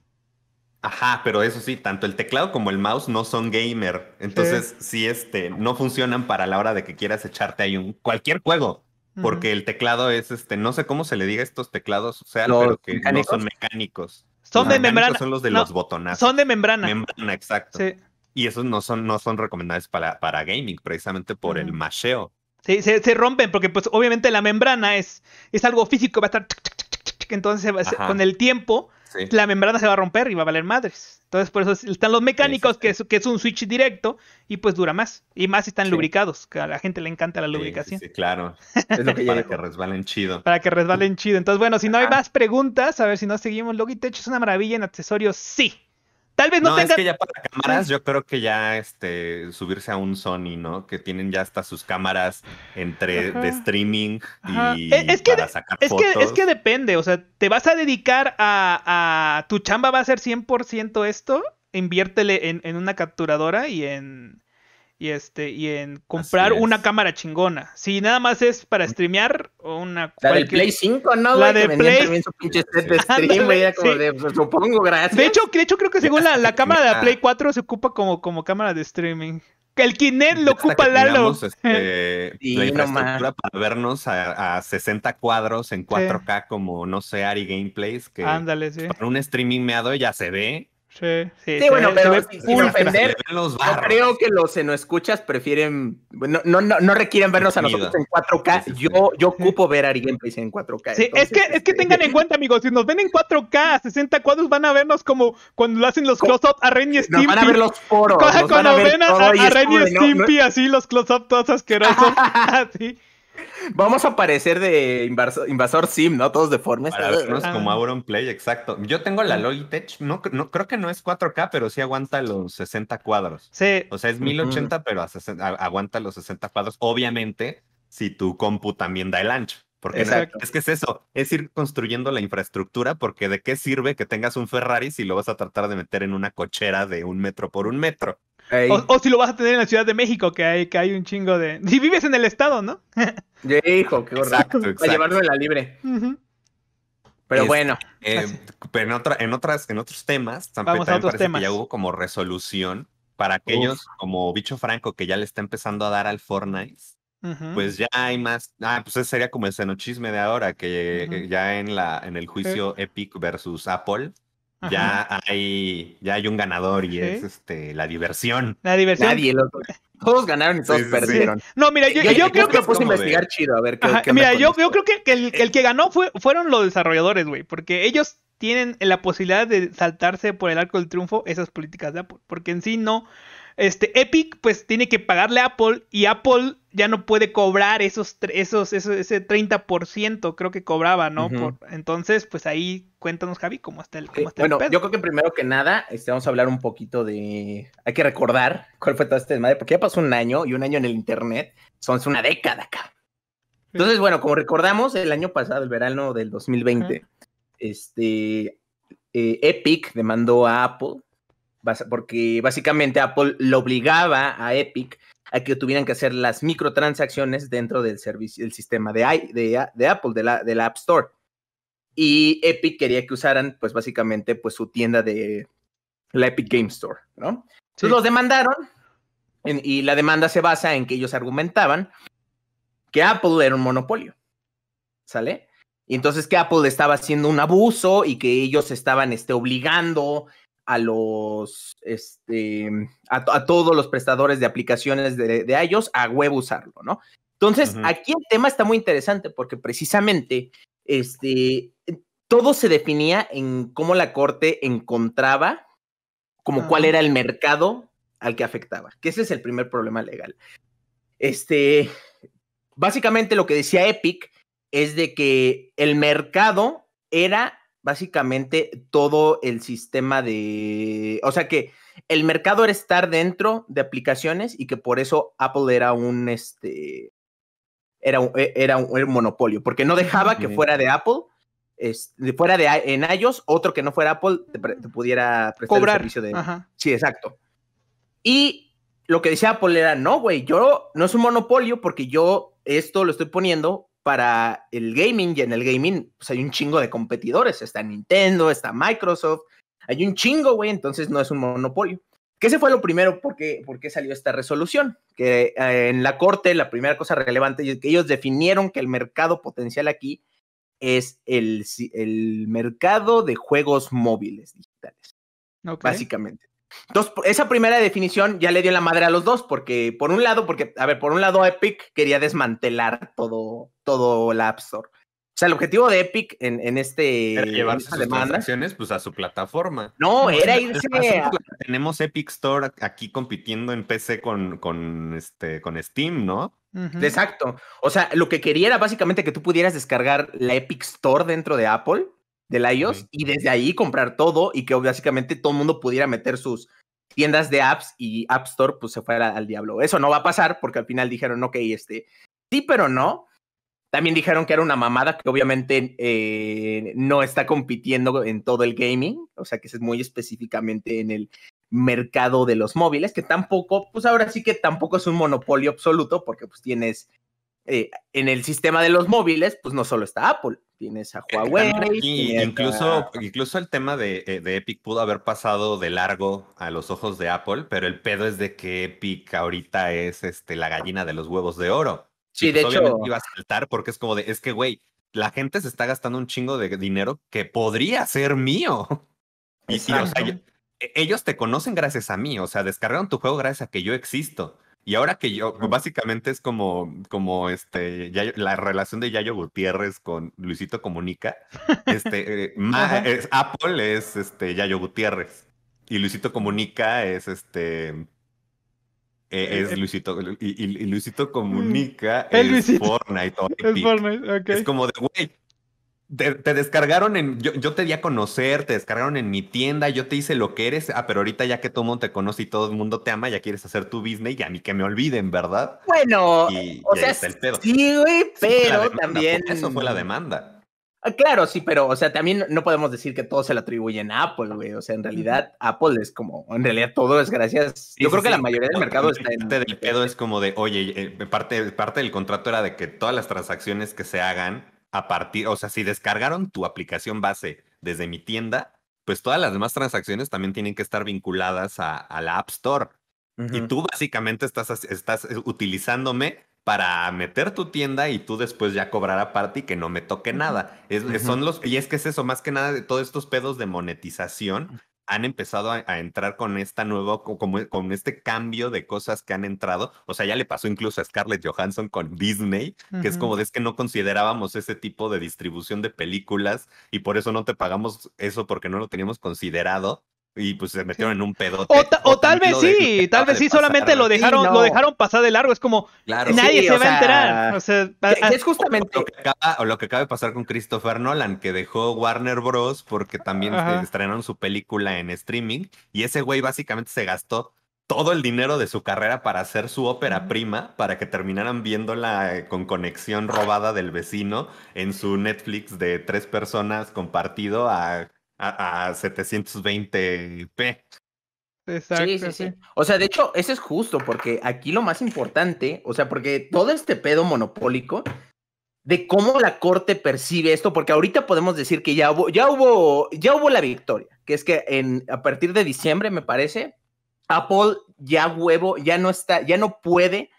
Ajá, pero eso sí, tanto el teclado como el mouse no son gamer. Entonces, sí, este, no funcionan para la hora de que quieras echarte ahí un cualquier juego. Porque el teclado es este, no sé cómo se le diga a estos teclados, o sea, pero que no son mecánicos. Son de membrana. Son los de los botonazos. Son de membrana. Membrana, exacto. Y esos no son, no son recomendables para, para gaming, precisamente por el macheo. Sí, se, se, rompen, porque pues obviamente la membrana es, es algo físico, va a estar. Entonces, con el tiempo la membrana se va a romper y va a valer madres. Entonces, por eso están los mecánicos, que, es, que es un switch directo y pues dura más. Y más están lubricados, que a la gente le encanta la lubricación. Sí, claro. (laughs) para que resbalen chido. Para que resbalen chido. Entonces, bueno, si no hay más preguntas, a ver si no seguimos. Logitech es una maravilla en accesorios, sí. Tal vez no, es que ya para cámaras, yo creo que ya este, subirse a un Sony, ¿no? Que tienen ya hasta sus cámaras entre de streaming y e, es, que para sacar es Que, es que depende, o sea, ¿te vas a dedicar a, tu chamba va a ser 100% esto? Inviértele en, una capturadora y en, y este y en comprar una cámara chingona. Si nada más es para mm. streamear o una La de Play 5, ¿no? La de Play de hecho, de hecho creo que según la, cámara de Play 4 se ocupa como, como cámara de streaming. El Kinect lo ocupa Lalo. (laughs) Este, la infraestructura para vernos a, a, 60 cuadros en 4K, como no sé, Ari Gameplays, que Ándale, sí. para un streaming meado ya se ve Sí, sí, bueno, pero es ofender, creo que los no escuchas prefieren, no, no, no, requieren vernos a nosotros en 4K. yo, yo ocupo ver a alguien en 4K. Sí, es que, es que este, tengan en cuenta, amigos, si nos ven en 4K a 60 cuadros, van a vernos como cuando lo hacen los close-up a Ren y van a ver los foros. Cuando, cuando ven a, a, y Stimpy, así los close-up todos asquerosos. así. (laughs) Ah, Vamos a parecer de invasor, sim, ¿no? Todos deformes. Para vernos como Auron Play, exacto. Yo tengo la Logitech, no, no, creo que no es 4K, pero sí aguanta los 60 cuadros. Sí. O sea, es 1080, pero aguanta los 60 cuadros, obviamente, si tu compu también da el ancho. Porque es que es eso, es ir construyendo la infraestructura, porque de qué sirve que tengas un Ferrari si lo vas a tratar de meter en una cochera de un metro por un metro. O, si lo vas a tener en la Ciudad de México, que hay, que hay un chingo de. (laughs) Si vives en el estado, ¿no? Hijo, qué exacto, Para llevarlo la libre. Pero bueno. Eh, pero en, otras, en otros temas, también parece que ya hubo como resolución para aquellos como Bicho Franco que ya le está empezando a dar al Fortnite. Pues ya hay más. Ah, pues ese sería como el cenochisme de ahora, que eh, ya en, la, en el juicio Epic versus Apple, ya hay, ya hay un ganador y es este la diversión. La diversión. Nadie Todos ganaron y todos perdieron. No, mira, yo, creo, que. yo, creo que, el, que, ganó fueron los desarrolladores, güey. Porque ellos tienen la posibilidad de saltarse por el arco del triunfo esas políticas de Apple. Porque en sí no este, Epic pues tiene que pagarle a Apple y Apple ya no puede cobrar esos, esos, ese 30% creo que cobraba, ¿no? entonces, pues ahí cuéntanos, Javi, cómo está el, cómo eh, está el Bueno, yo creo que primero que nada, este, vamos a hablar un poquito de, hay que recordar cuál fue todo este desmadre, porque ya pasó un año y un año en el Internet, son una década acá. Entonces, bueno, como recordamos, el año pasado, el verano del 2020, este, eh, Epic demandó a Apple porque básicamente Apple lo obligaba a Epic a que tuvieran que hacer las microtransacciones dentro del servicio, del sistema de, de, Apple, de la, de la App Store. Y Epic quería que usaran, pues básicamente, pues su tienda de la Epic Game Store, ¿no? Entonces los demandaron y la demanda se basa en que ellos argumentaban que Apple era un monopolio, ¿sale? Y entonces que Apple estaba haciendo un abuso y que ellos estaban este, obligando a los, este, a, todos los prestadores de aplicaciones de, ellos a web usarlo, ¿no? Entonces, aquí el tema está muy interesante porque precisamente, este, todo se definía en cómo la corte encontraba como cuál ah. era el mercado al que afectaba, que ese es el primer problema legal. Este, básicamente lo que decía Epic es de que el mercado era básicamente todo el sistema de, o sea que el mercado era estar dentro de aplicaciones y que por eso Apple era un, este, era e, era un, monopolio, porque no dejaba que fuera de Apple. fuera de en iOS, otro que no fuera Apple te, pudiera prestar Cobrar. servicio de. Sí, exacto. Y lo que decía Apple era: no, güey, yo no es un monopolio porque yo esto lo estoy poniendo para el gaming y en el gaming pues hay un chingo de competidores, está Nintendo, está Microsoft, hay un chingo, güey, entonces no es un monopolio. ¿Qué se fue lo primero porque, qué salió esta resolución, que eh, en la corte la primera cosa relevante es que ellos definieron que el mercado potencial aquí es el, mercado de juegos móviles digitales, básicamente. Entonces, esa primera definición ya le dio la madre a los dos, porque por un lado, porque, a ver, por un lado Epic quería desmantelar todo, todo la App Store. O sea, el objetivo de Epic en, en este... Era llevar sus pues, a su plataforma. No, era irse... Tenemos Epic Store aquí compitiendo en PC con, con, este, con Steam, ¿no? Exacto. O sea, lo que quería era básicamente que tú pudieras descargar la Epic Store dentro de Apple del iOS y desde ahí comprar todo y que básicamente todo el mundo pudiera meter sus tiendas de apps y App Store pues se fuera al diablo. Eso no va a pasar porque al final dijeron, ok, este, sí, pero no. También dijeron que era una mamada que obviamente eh, no está compitiendo en todo el gaming, o sea que es muy específicamente en el mercado de los móviles, que tampoco, pues ahora sí que tampoco es un monopolio absoluto porque pues tienes eh, en el sistema de los móviles, pues no solo está Apple, tienes a eh, Huawei. Y incluso, incluso el tema eh, de, Epic pudo haber pasado de largo a los ojos de Apple, pero el pedo es de que Epic ahorita es este, la gallina de los huevos de oro. Sí, de pues, hecho. iba a saltar porque es como de, es que, güey, la gente se está gastando un chingo de dinero que podría ser mío. Y, e, ellos te conocen gracias a mí, o sea, descargaron tu juego gracias a que yo existo. Y ahora que yo, básicamente es como, como este, la relación de Yayo Gutiérrez con Luisito Comunica. Este, eh, (laughs) Apple es este, Yayo Gutiérrez y Luisito Comunica es este. es Luisito, y, Luisito comunica es Fortnite, es, como de, güey, te, descargaron en. Yo, te di a conocer, te descargaron en mi tienda, yo te hice lo que eres. Ah, pero ahorita ya que todo el mundo te conoce y todo el mundo te ama, ya quieres hacer tu business y a mí que me olviden, ¿verdad? Bueno, o sea, sí, güey, pero también. eso fue la demanda. Ah, claro, sí, pero, o sea, también no podemos decir que todo se le atribuyen a Apple, güey. O sea, en realidad, Apple es como, en realidad todo es gracias. Yo creo que la mayoría del mercado está en. Parte del pedo es como de, oye, eh, parte, parte del contrato era de que todas las transacciones que se hagan a partir, o sea, si descargaron tu aplicación base desde mi tienda, pues todas las demás transacciones también tienen que estar vinculadas a, la App Store. Y tú básicamente estás, estás eh, utilizándome para meter tu tienda y tú después ya cobrar aparte y que no me toque nada. son los, y es que es eso, más que nada de todos estos pedos de monetización han empezado a, entrar con esta nueva, como con, este cambio de cosas que han entrado. O sea, ya le pasó incluso a Scarlett Johansson con Disney, que es como es que no considerábamos ese tipo de distribución de películas y por eso no te pagamos eso porque no lo teníamos considerado y pues se metieron en un pedote. O, tal vez sí, tal vez sí, solamente lo dejaron, lo dejaron pasar de largo. Es como nadie se va a enterar. es justamente lo, que acaba, de pasar con Christopher Nolan, que dejó Warner Bros. porque también estrenaron su película en streaming. Y ese güey básicamente se gastó todo el dinero de su carrera para hacer su ópera prima, para que terminaran viéndola eh, con conexión robada del vecino en su Netflix de tres personas compartido a a, 720p. Exacto. Sí, sí, sí. O sea, de hecho, ese es justo, porque aquí lo más importante, o sea, porque todo este pedo monopólico de cómo la corte percibe esto, porque ahorita podemos decir que ya hubo, ya hubo, ya hubo la victoria, que es que en, a partir de diciembre, me parece, Apple ya huevo, ya no está, ya no puede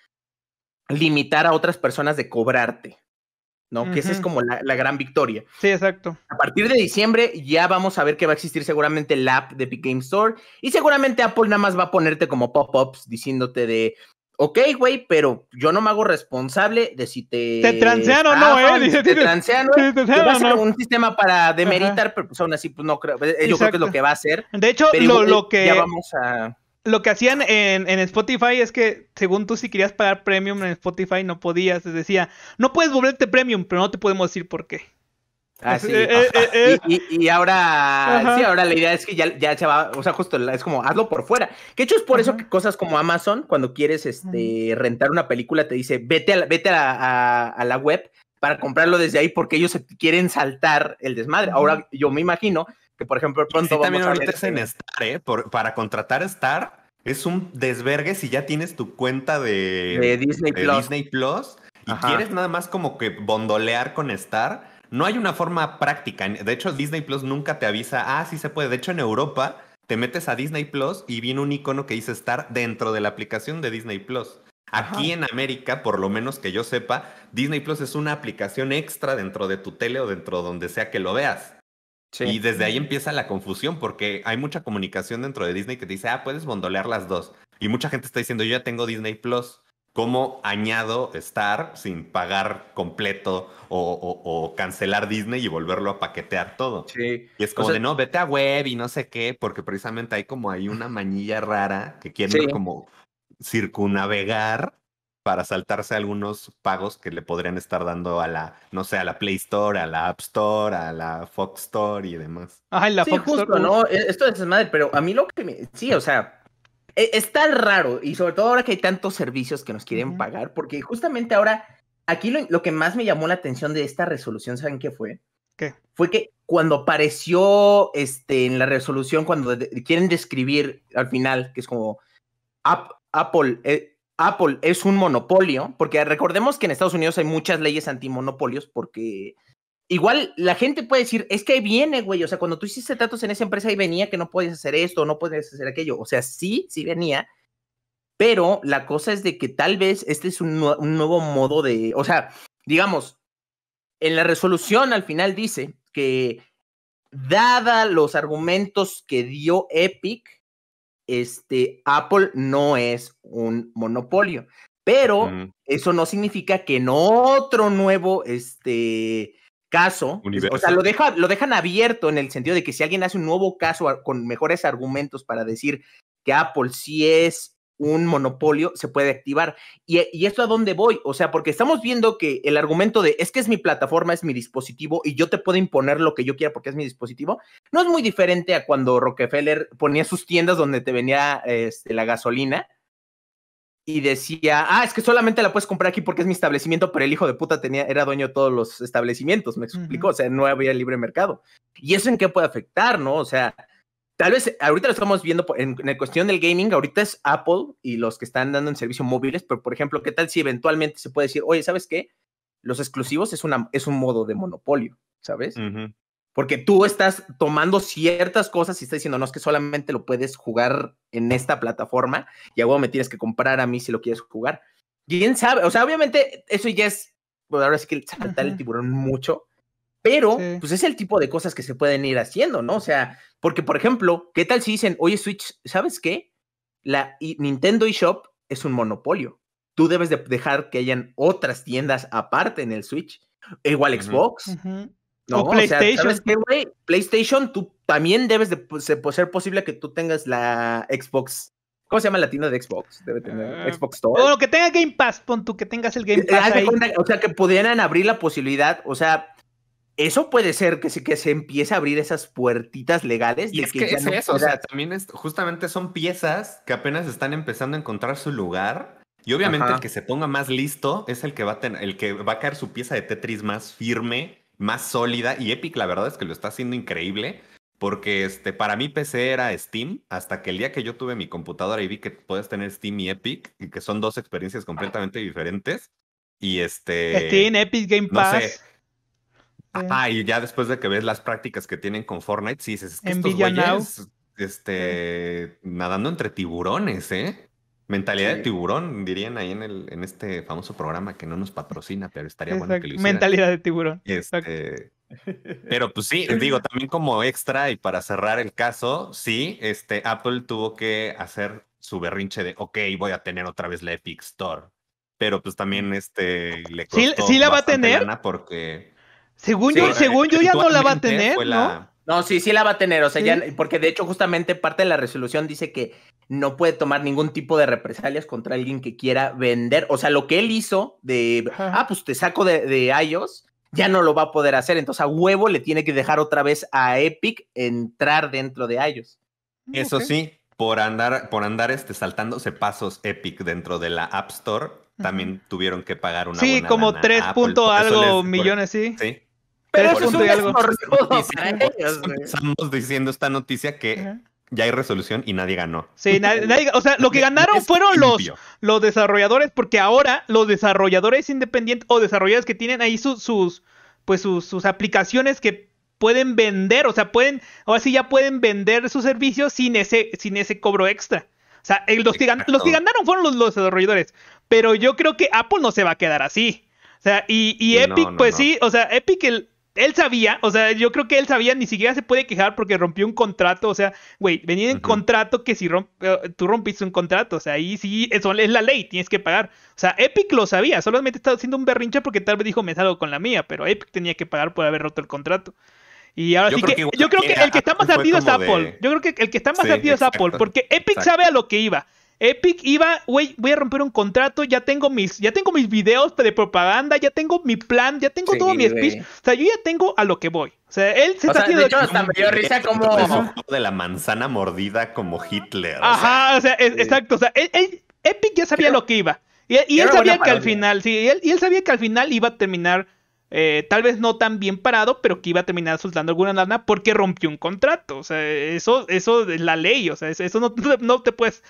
limitar a otras personas de cobrarte. ¿no? Que esa es como la, gran victoria. Sí, exacto. A partir de diciembre ya vamos a ver que va a existir seguramente la app de Epic Game Store y seguramente Apple nada más va a ponerte como pop-ups diciéndote de, ok, güey, pero yo no me hago responsable de si te... Te transean o no, ¿eh? Dice, te, transean, güey. va a ser un sistema para demeritar, pero pues aún así, pues no creo, yo creo que es lo que va a hacer. De hecho, lo, que... Ya vamos a lo que hacían en, Spotify es que, según tú, si querías pagar premium en Spotify, no podías. Les decía, no puedes volverte premium, pero no te podemos decir por qué. así ah, eh, eh, eh, y, ahora, sí, ahora la idea es que ya, ya se va, o sea, justo es como hazlo por fuera. Que hecho es por eso que cosas como Amazon, cuando quieres este, rentar una película, te dice vete a la, vete a, a, la web para comprarlo desde ahí porque ellos quieren saltar el desmadre. Ahora yo me imagino por ejemplo pronto sí, también a es en este Star, ¿eh? para contratar Star es un desvergue si ya tienes tu cuenta de, Disney, Plus. y quieres nada más como que bondolear con Star. No hay una forma práctica. De hecho, Disney Plus nunca te avisa, ah, sí se puede. De hecho, en Europa te metes a Disney Plus y viene un icono que dice Star dentro de la aplicación de Disney Plus. Aquí en América, por lo menos que yo sepa, Disney Plus es una aplicación extra dentro de tu tele o dentro de donde sea que lo veas. Y desde ahí empieza la confusión porque hay mucha comunicación dentro de Disney que dice, ah, puedes bondolear las dos. Y mucha gente está diciendo, yo ya tengo Disney Plus. ¿Cómo añado estar sin pagar completo o, cancelar Disney y volverlo a paquetear todo? Sí. Y es como de no, vete a web y no sé qué, porque precisamente hay como hay una manilla rara que quiere como circunnavegar para saltarse algunos pagos que le podrían estar dando a la, no sé, a la Play Store, a la App Store, a la Fox Store y demás. la sí, justo, ¿no? E, esto es madre, pero a mí lo que me... Sí, o sea, e, es tan raro y sobre todo ahora que hay tantos servicios que nos quieren pagar, porque justamente ahora, aquí lo, que más me llamó la atención de esta resolución, ¿saben qué fue? ¿Qué? Fue que cuando apareció este, en la resolución, cuando quieren describir al final, que es como... Apple, eh, Apple es un monopolio, porque recordemos que en Estados Unidos hay muchas leyes antimonopolios, porque igual la gente puede decir, es que ahí viene, güey, o sea, cuando tú hiciste tratos en esa empresa, ahí venía que no podías hacer esto, no podías hacer aquello, o sea, sí, sí venía, pero la cosa es de que tal vez este es un, un nuevo modo de, o sea, digamos, en la resolución al final dice que dada los argumentos que dio Epic, este, Apple no es un monopolio, pero eso no significa que en otro nuevo, este, caso, o sea, lo, lo dejan abierto en el sentido de que si alguien hace un nuevo caso con mejores argumentos para decir que Apple sí es un monopolio se puede activar. E, y, esto a dónde voy? O sea, porque estamos viendo que el argumento de es que es mi plataforma, es mi dispositivo y yo te puedo imponer lo que yo quiera porque es mi dispositivo, no es muy diferente a cuando Rockefeller ponía sus tiendas donde te venía este, la gasolina y decía, ah, es que solamente la puedes comprar aquí porque es mi establecimiento, pero el hijo de puta tenía, era dueño de todos los establecimientos, me explicó, o sea, no había libre mercado. ¿Y eso en qué puede afectar, no? O sea, Tal vez ahorita lo estamos viendo en, la cuestión del gaming, ahorita es Apple y los que están dando en servicio móviles, pero por ejemplo, ¿qué tal si eventualmente se puede decir, oye, ¿sabes qué? Los exclusivos es, una, es un modo de monopolio, ¿sabes? Porque tú estás tomando ciertas cosas y estás diciendo, no, es que solamente lo puedes jugar en esta plataforma y a me tienes que comprar a mí si lo quieres jugar. ¿Quién sabe? O sea, obviamente eso ya es, bueno, pues, ahora sí que saltar el tiburón mucho, pero, pues es el tipo de cosas que se pueden ir haciendo, ¿no? O sea, porque, por ejemplo, ¿qué tal si dicen, oye, Switch, ¿sabes qué? La Nintendo eShop es un monopolio. Tú debes de dejar que hayan otras tiendas aparte en el Switch. Igual eh, Xbox. o PlayStation. güey? PlayStation, tú también debes de pues, pues, ser posible que tú tengas la Xbox ¿Cómo se llama la tienda de Xbox? Debe tener ah, Xbox Store. O que tenga Game Pass, pon tú que tengas el Game eh, Pass. o sea, que pudieran abrir la posibilidad, o sea, eso puede ser que sí que se empiece a abrir esas puertitas legales. y que, eso, o sea, también es, justamente son piezas que apenas están empezando a encontrar su lugar. Y obviamente el que se ponga más listo es el que va a tener, el que va a caer su pieza de Tetris más firme, más sólida. Y Epic, la verdad es que lo está haciendo increíble. Porque este, para mí PC era Steam, hasta que el día que yo tuve mi computadora y vi que puedes tener Steam y Epic, y que son dos experiencias completamente diferentes. Y este. Steam, Epic Game Pass. Ajá, y ya después de que ves las prácticas que tienen con Fortnite, sí que estos güeyes, este, nadando entre tiburones, ¿eh? Mentalidad de tiburón, dirían ahí en, el, en este famoso programa que no nos patrocina, pero estaría bueno que lo hicieran. Mentalidad de tiburón. Este, pero pues sí, digo, también como extra y para cerrar el caso, sí, este, Apple tuvo que hacer su berrinche de, ok, voy a tener otra vez la Epic Store. Pero pues también mm. este, le costó ¿Sí, sí la va a tener? porque según yo, ya no la va a tener, ¿no? No, sí, sí la va a tener, o sea, ya, porque de hecho justamente parte de la resolución dice que no puede tomar ningún tipo de represalias contra alguien que quiera vender, o sea, lo que él hizo de, ah, pues te saco de, de iOS, ya no lo va a poder hacer, entonces a huevo le tiene que dejar otra vez a Epic entrar dentro de iOS. Mm, eso sí, por andar, por andar este, saltándose pasos Epic dentro de la App Store, también tuvieron que pagar una. Sí, como tres punto algo millones, sí. Sí. Estamos diciendo esta noticia que ya hay resolución y nadie ganó. Sí, (laughs) o sea, lo que ganaron fueron los, los desarrolladores, porque ahora los desarrolladores independientes o desarrolladores que tienen ahí sus, pues sus, aplicaciones que pueden vender, o sea, pueden, ahora sí ya pueden vender sus servicios sin ese, sin ese cobro extra. O sea, los que, los ganaron fueron los, desarrolladores. Pero yo creo que Apple no se va a quedar así. O sea, y, Epic, pues sí, o sea, Epic el, él sabía, o sea, yo creo que él sabía, ni siquiera se puede quejar porque rompió un contrato, o sea, güey, venía en contrato que si romp eh, tú rompiste un contrato, o sea, ahí sí, eso es la ley, tienes que pagar. O sea, Epic lo sabía, solamente estaba haciendo un berrinche porque tal vez dijo, me salgo con la mía, pero Epic tenía que pagar por haber roto el contrato. Y ahora sí que, yo creo que, el que está más ardido es Apple. Yo creo que el que está más es Apple, porque Epic sabe a lo que iba. Epic iba, güey, voy a romper un contrato, ya tengo mis, ya tengo mis videos de propaganda, ya tengo mi plan, ya tengo todo mi speech. O sea, yo ya tengo a lo que voy. O sea, él se está haciendo. De hecho, me dio risa como. De la manzana mordida como Hitler. Ajá, o sea, exacto. O sea, Epic ya sabía lo que iba. Y, él sabía que al final, sí, él, y él sabía que al final iba a terminar eh, tal vez no tan bien parado, pero que iba a terminar soltando alguna lana porque rompió un contrato. O sea, eso, eso es la ley, o sea, eso (laughs) no, te puedes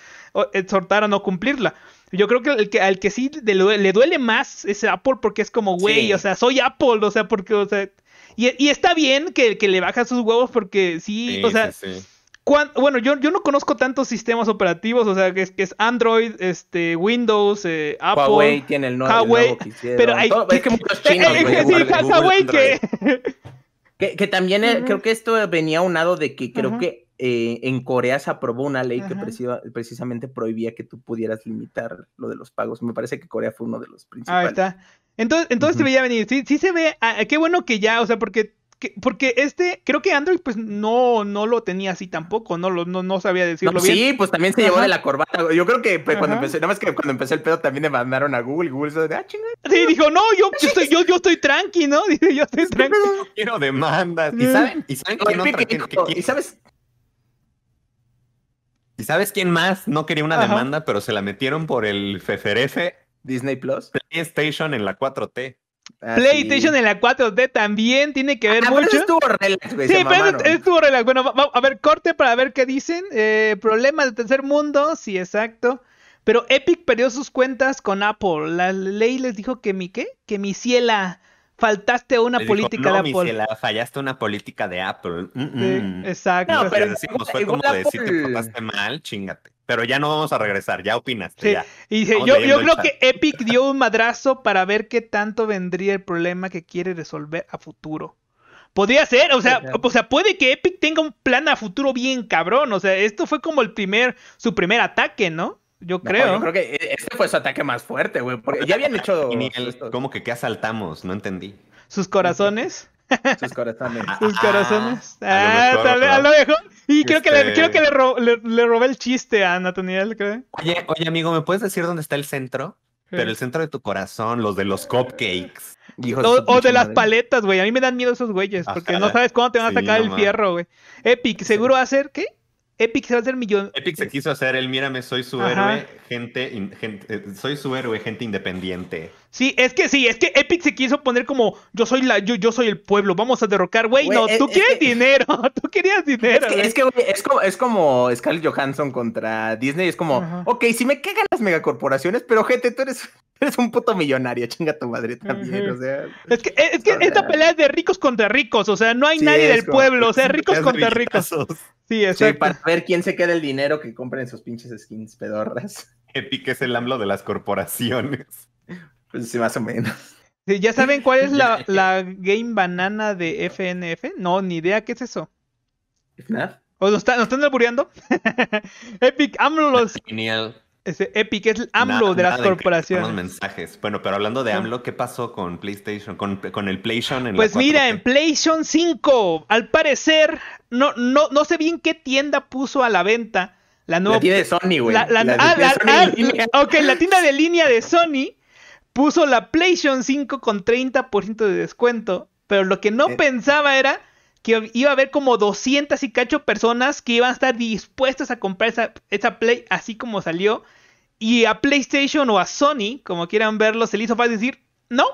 exhortar a no cumplirla. Yo creo que al que, al que sí le, duele más es Apple porque es como, güey, o sea, soy Apple, o sea, porque, o sea, y, está bien que, que le bajas sus huevos porque sí, o sea, bueno, yo, yo, no conozco tantos sistemas operativos, o sea, que es, que es Android, este, Windows, eh, Apple. Huawei tiene el, Huawei, que Pero hay, que, Huawei (laughs) que... que... también eh, creo que esto venía a un lado de que creo que eh, en Corea se aprobó una ley que precisamente prohibía que tú pudieras limitar lo de los pagos. Me parece que Corea fue uno de los principales. Ahí está. Entonces, entonces veía venir. Sí, sí se ve. Ah, qué bueno que ya, o sea, porque porque este, creo que Android pues no, no lo tenía así tampoco, no, lo, no, no sabía decirlo pues, bien. Sí, pues también se llevó de la corbata. Yo creo que pues, cuando empecé, nada más que cuando empecé el pedo también me mandaron a Google, Google ah, dijo, no, yo, estoy, yo, yo tranqui, ¿no? (laughs) Dice, yo estoy tranqui. No quiero demandas. ¿Y saben? ¿Y saben ¿Y sabes? ¿Y sabes quién más no quería una demanda, pero se la metieron por el FFRF? Disney Plus. PlayStation en la 4T. Ah, PlayStation en la 4D también tiene que ah, ver mucho. Sí, pero estuvo Bueno, a ver, corte para ver qué dicen. Eh, problemas de tercer mundo, sí, exacto. Pero Epic perdió sus cuentas con Apple. La ley les dijo que mi qué? Que mi ciela faltaste una política de Apple. fallaste una política de Apple. Mm, mm. exacto. No, pero decimos, fue como Apple... Si te pasaste mal, chingate. Pero ya no vamos a regresar, ya opinas? Ya. Y yo, creo que Epic dio un madrazo para ver qué tanto vendría el problema que quiere resolver a futuro. Podría ser, o sea, o sea, puede que Epic tenga un plan a futuro bien cabrón. O sea, esto fue como el primer, su primer ataque, ¿no? Yo creo. yo creo que e, este fue su ataque más fuerte, güey. Porque ya habían hecho. (laughs) Como que qué asaltamos? No entendí. ¿Sus corazones? Sus corazones. (laughs) Sus corazones. Ah, tal lo lo mejor, y creo que, le, este creo que le, le, robé el chiste a Nathaniel, creo. Oye, oye, amigo, ¿me puedes decir dónde está el centro? Pero el centro de tu corazón, los de los cupcakes. o, de, las paletas, güey. A mí me dan miedo esos güeyes, porque no sabes cuándo te van a sacar el fierro, güey. Epic, seguro va a ser, ¿qué? Epic se va a hacer millón. Epic se quiso hacer el mírame, soy su héroe, gente, gente, eh, soy su héroe, gente independiente. Sí, es que sí, es que Epic se quiso poner como yo soy la yo, yo soy el pueblo, vamos a derrocar, güey, no, tú quieres dinero, (laughs) tú querías dinero. Es que, es, como, es como Scarlett Johansson contra Disney, es como, ok, si me cagan las megacorporaciones, pero gente, tú eres, (laughs) eres un puto millonario, chinga tu madre también, o sea. Es que, es que esta ah. pelea es de ricos contra ricos, o sea, no hay nadie del pueblo, o sea, (laughs) ricos contra ricos. Sí, Sí, para ver quién se queda el dinero que compren sus pinches skins pedorras. Epic es el AMLO de las corporaciones. Pues sí, más o menos. (laughs) ¿Ya saben cuál es la, (laughs) game banana de FNF? No, ni idea, ¿qué es eso? ¿FNAF? ¿O nos, nos están albureando? (laughs) Epic AMLO los... Genial. Epic es el AMLO de las corporaciones. Los mensajes. Bueno, pero hablando de ah. AMLO, ¿qué pasó con PlayStation? Con, con el PlayStation Pues mira, en PlayStation 5, al parecer, no, no, no sé bien qué tienda puso a la venta la nueva. tienda de Sony, güey. La, la, ah, ah, ok, la tienda de línea de Sony puso la PlayStation 5 con 30% de descuento. Pero lo que no eh. pensaba era que iba a haber como 200 y cacho personas que iban a estar dispuestas a comprar esa, Play así como salió. Y a PlayStation o a Sony, como quieran verlo, se le hizo fácil decir, no,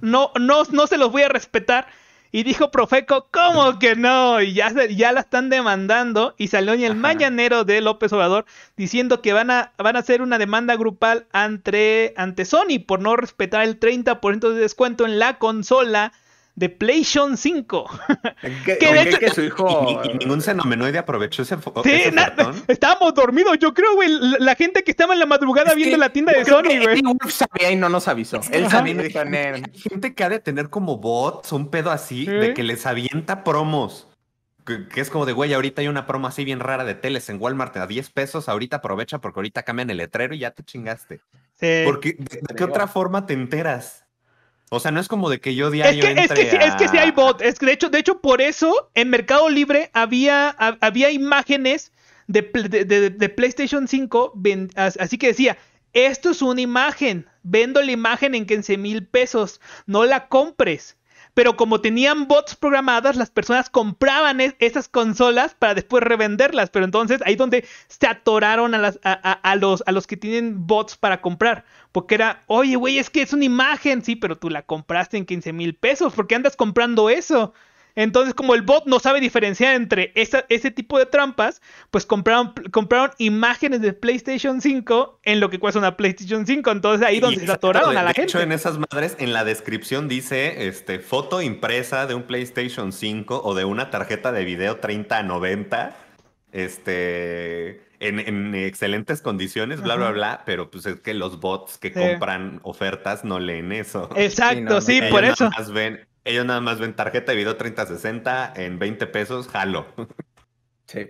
no, no, no se los voy a respetar y dijo Profeco, ¿cómo que no? Y ya, ya la están demandando. Y salió en el mañanero de López Obrador diciendo que van a, van a hacer una demanda grupal ante, ante Sony por no respetar el 30% de descuento en la consola de PlayStation 5. que, de hecho... su hijo... Y, ningún aprovechó ese, sí, Estábamos dormidos, yo creo, güey. La gente que estaba en la madrugada viendo la tienda de Sony, güey. sabía y no nos avisó. Él sabía y gente que ha de tener como bots, un pedo así, de que les avienta promos que, es como de, güey, ahorita hay una promo así bien rara de teles en Walmart a 10 pesos, ahorita aprovecha porque ahorita cambian el letrero y ya te chingaste. Porque, de qué otra forma te enteras? O sea, no es como de que yo diario. Es que, es, que, hay bot. Es que de hecho, de hecho, por eso en Mercado Libre había, había imágenes de, PlayStation 5. así que decía: Esto es una imagen. Vendo la imagen en 15 mil pesos. No la compres pero como tenían bots programadas, las personas compraban esas consolas para después revenderlas, pero entonces ahí es donde se atoraron a, las, a, los, a los que tienen bots para comprar, porque era, oye, güey, es que es una imagen, sí, pero tú la compraste en 15 mil pesos, ¿por qué andas comprando eso? Entonces, como el bot no sabe diferenciar entre ese tipo de trampas, pues compraron, imágenes de PlayStation 5 en lo que cuesta una PlayStation 5. Entonces, ahí donde se atoraron a la gente. De hecho, en esas madres, en la descripción dice este, foto impresa de un PlayStation 5 o de una tarjeta de video 30 a 90. Este. En, excelentes condiciones, bla, bla, bla, pero pues es que los bots que compran ofertas no leen eso. Exacto, sí, por eso. Ven, ellos nada más ven tarjeta de video 3060 en 20 pesos, jalo. Sí.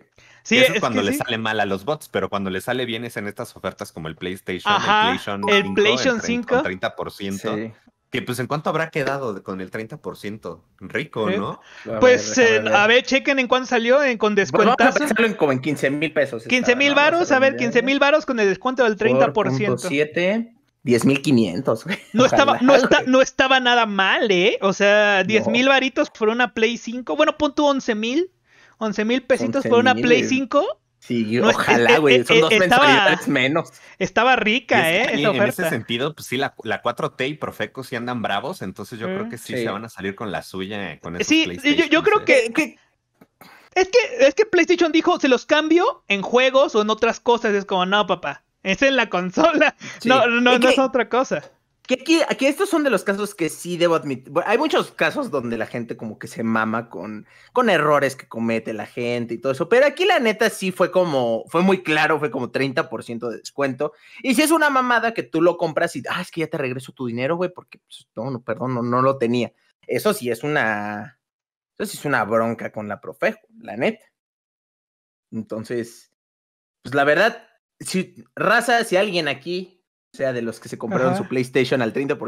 eso es, cuando le sale mal a los bots, pero cuando le sale bien es en estas ofertas como el PlayStation, Ajá, el PlayStation 5, el PlayStation 5. Con 30%. Sí. Que pues en cuánto habrá quedado con el 30%. Rico, ¿no? pues eh, a ver, chequen en cuánto salió en, con descuentazo. Vamos como en 15 mil pesos. 15 mil varos, a ver, 15 mil varos con el descuento del 30%. Por 10.500, No estaba, no, está, no estaba nada mal, ¿eh? O sea, 10.000 mil varitos por una Play 5. Bueno, pon tú 11.000. 11.000 pesitos por una Play 5. Sí, ojalá, eh, güey. Eh, son eh, dos estaba, menos. Estaba rica, ¿eh? en ese sentido, pues sí, la, la 4T y Profeco sí andan bravos, entonces yo creo mm, que sí, se van a salir con la suya, con Sí, yo, yo, creo que... Es que, es que PlayStation dijo, se los cambio en juegos o en otras cosas. Es como, no, papá es en la consola. No, no, es no es otra cosa. Que aquí, estos son de los casos que sí debo admitir. hay muchos casos donde la gente como que se mama con, con errores que comete la gente y todo eso. Pero aquí la neta sí fue como, fue muy claro, fue como 30% de descuento. Y si es una mamada que tú lo compras y, ah, es que ya te regreso tu dinero, güey, porque, pues, no, no, perdón, no, no lo tenía. Eso sí es una, eso sí es una bronca con la profe la neta. Entonces, pues la verdad, si raza, si alguien aquí, sea, de los que se compraron su PlayStation al 30%,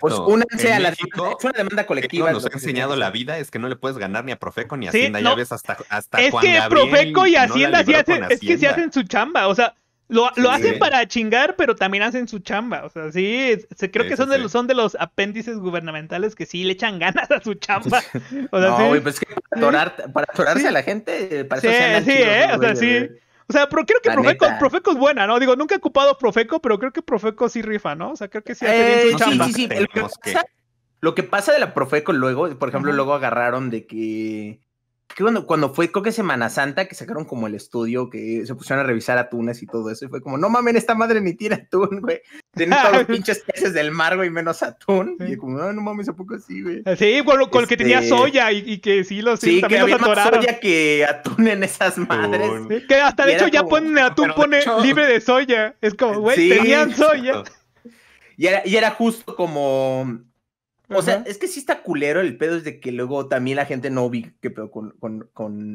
pues únanse a la demanda, una demanda colectiva. Nos ha enseñado la vida es que no le puedes ganar ni a Profeco ni a Hacienda, ya ves hasta, hasta es que Profeco y Hacienda, sí hacen, es se hacen su chamba, o sea, lo, hacen para chingar, pero también hacen su chamba. O sea, sí, creo que son de, los, son de los apéndices gubernamentales que sí le echan ganas a su chamba. (laughs) O sea, no, pues que para, atorarse a la gente, para eso Sí, sí, eh, o sea, sí. O sea, pero creo que Profeco, Profeco, es buena, ¿no? Digo, nunca he ocupado Profeco, pero creo que Profeco sí rifa, ¿no? O sea, creo que sí hace bien eh, sí, Sí, sí, lo, que pasa, de la Profeco luego, por ejemplo, luego agarraron de que cuando, cuando fue, creo que Semana Santa, que sacaron como el estudio, que se pusieron a revisar atunes y todo eso, y fue como, no mames, esta madre ni tiene atún, güey. Tiene (laughs) todos los pinches peces del mar, güey, menos atún. Y como, ah, no, mames, ¿a poco así, güey? Sí, con, con que tenía este, soya y, que sí, los, sé. sí que Más soya que atún en esas madres. que hasta de hecho ya ponen atún, pone libre de soya. Es como, güey, tenían soya. Y era, y era justo como o sea, es que sí está culero el pedo es de que luego también la gente no vi que pedo con,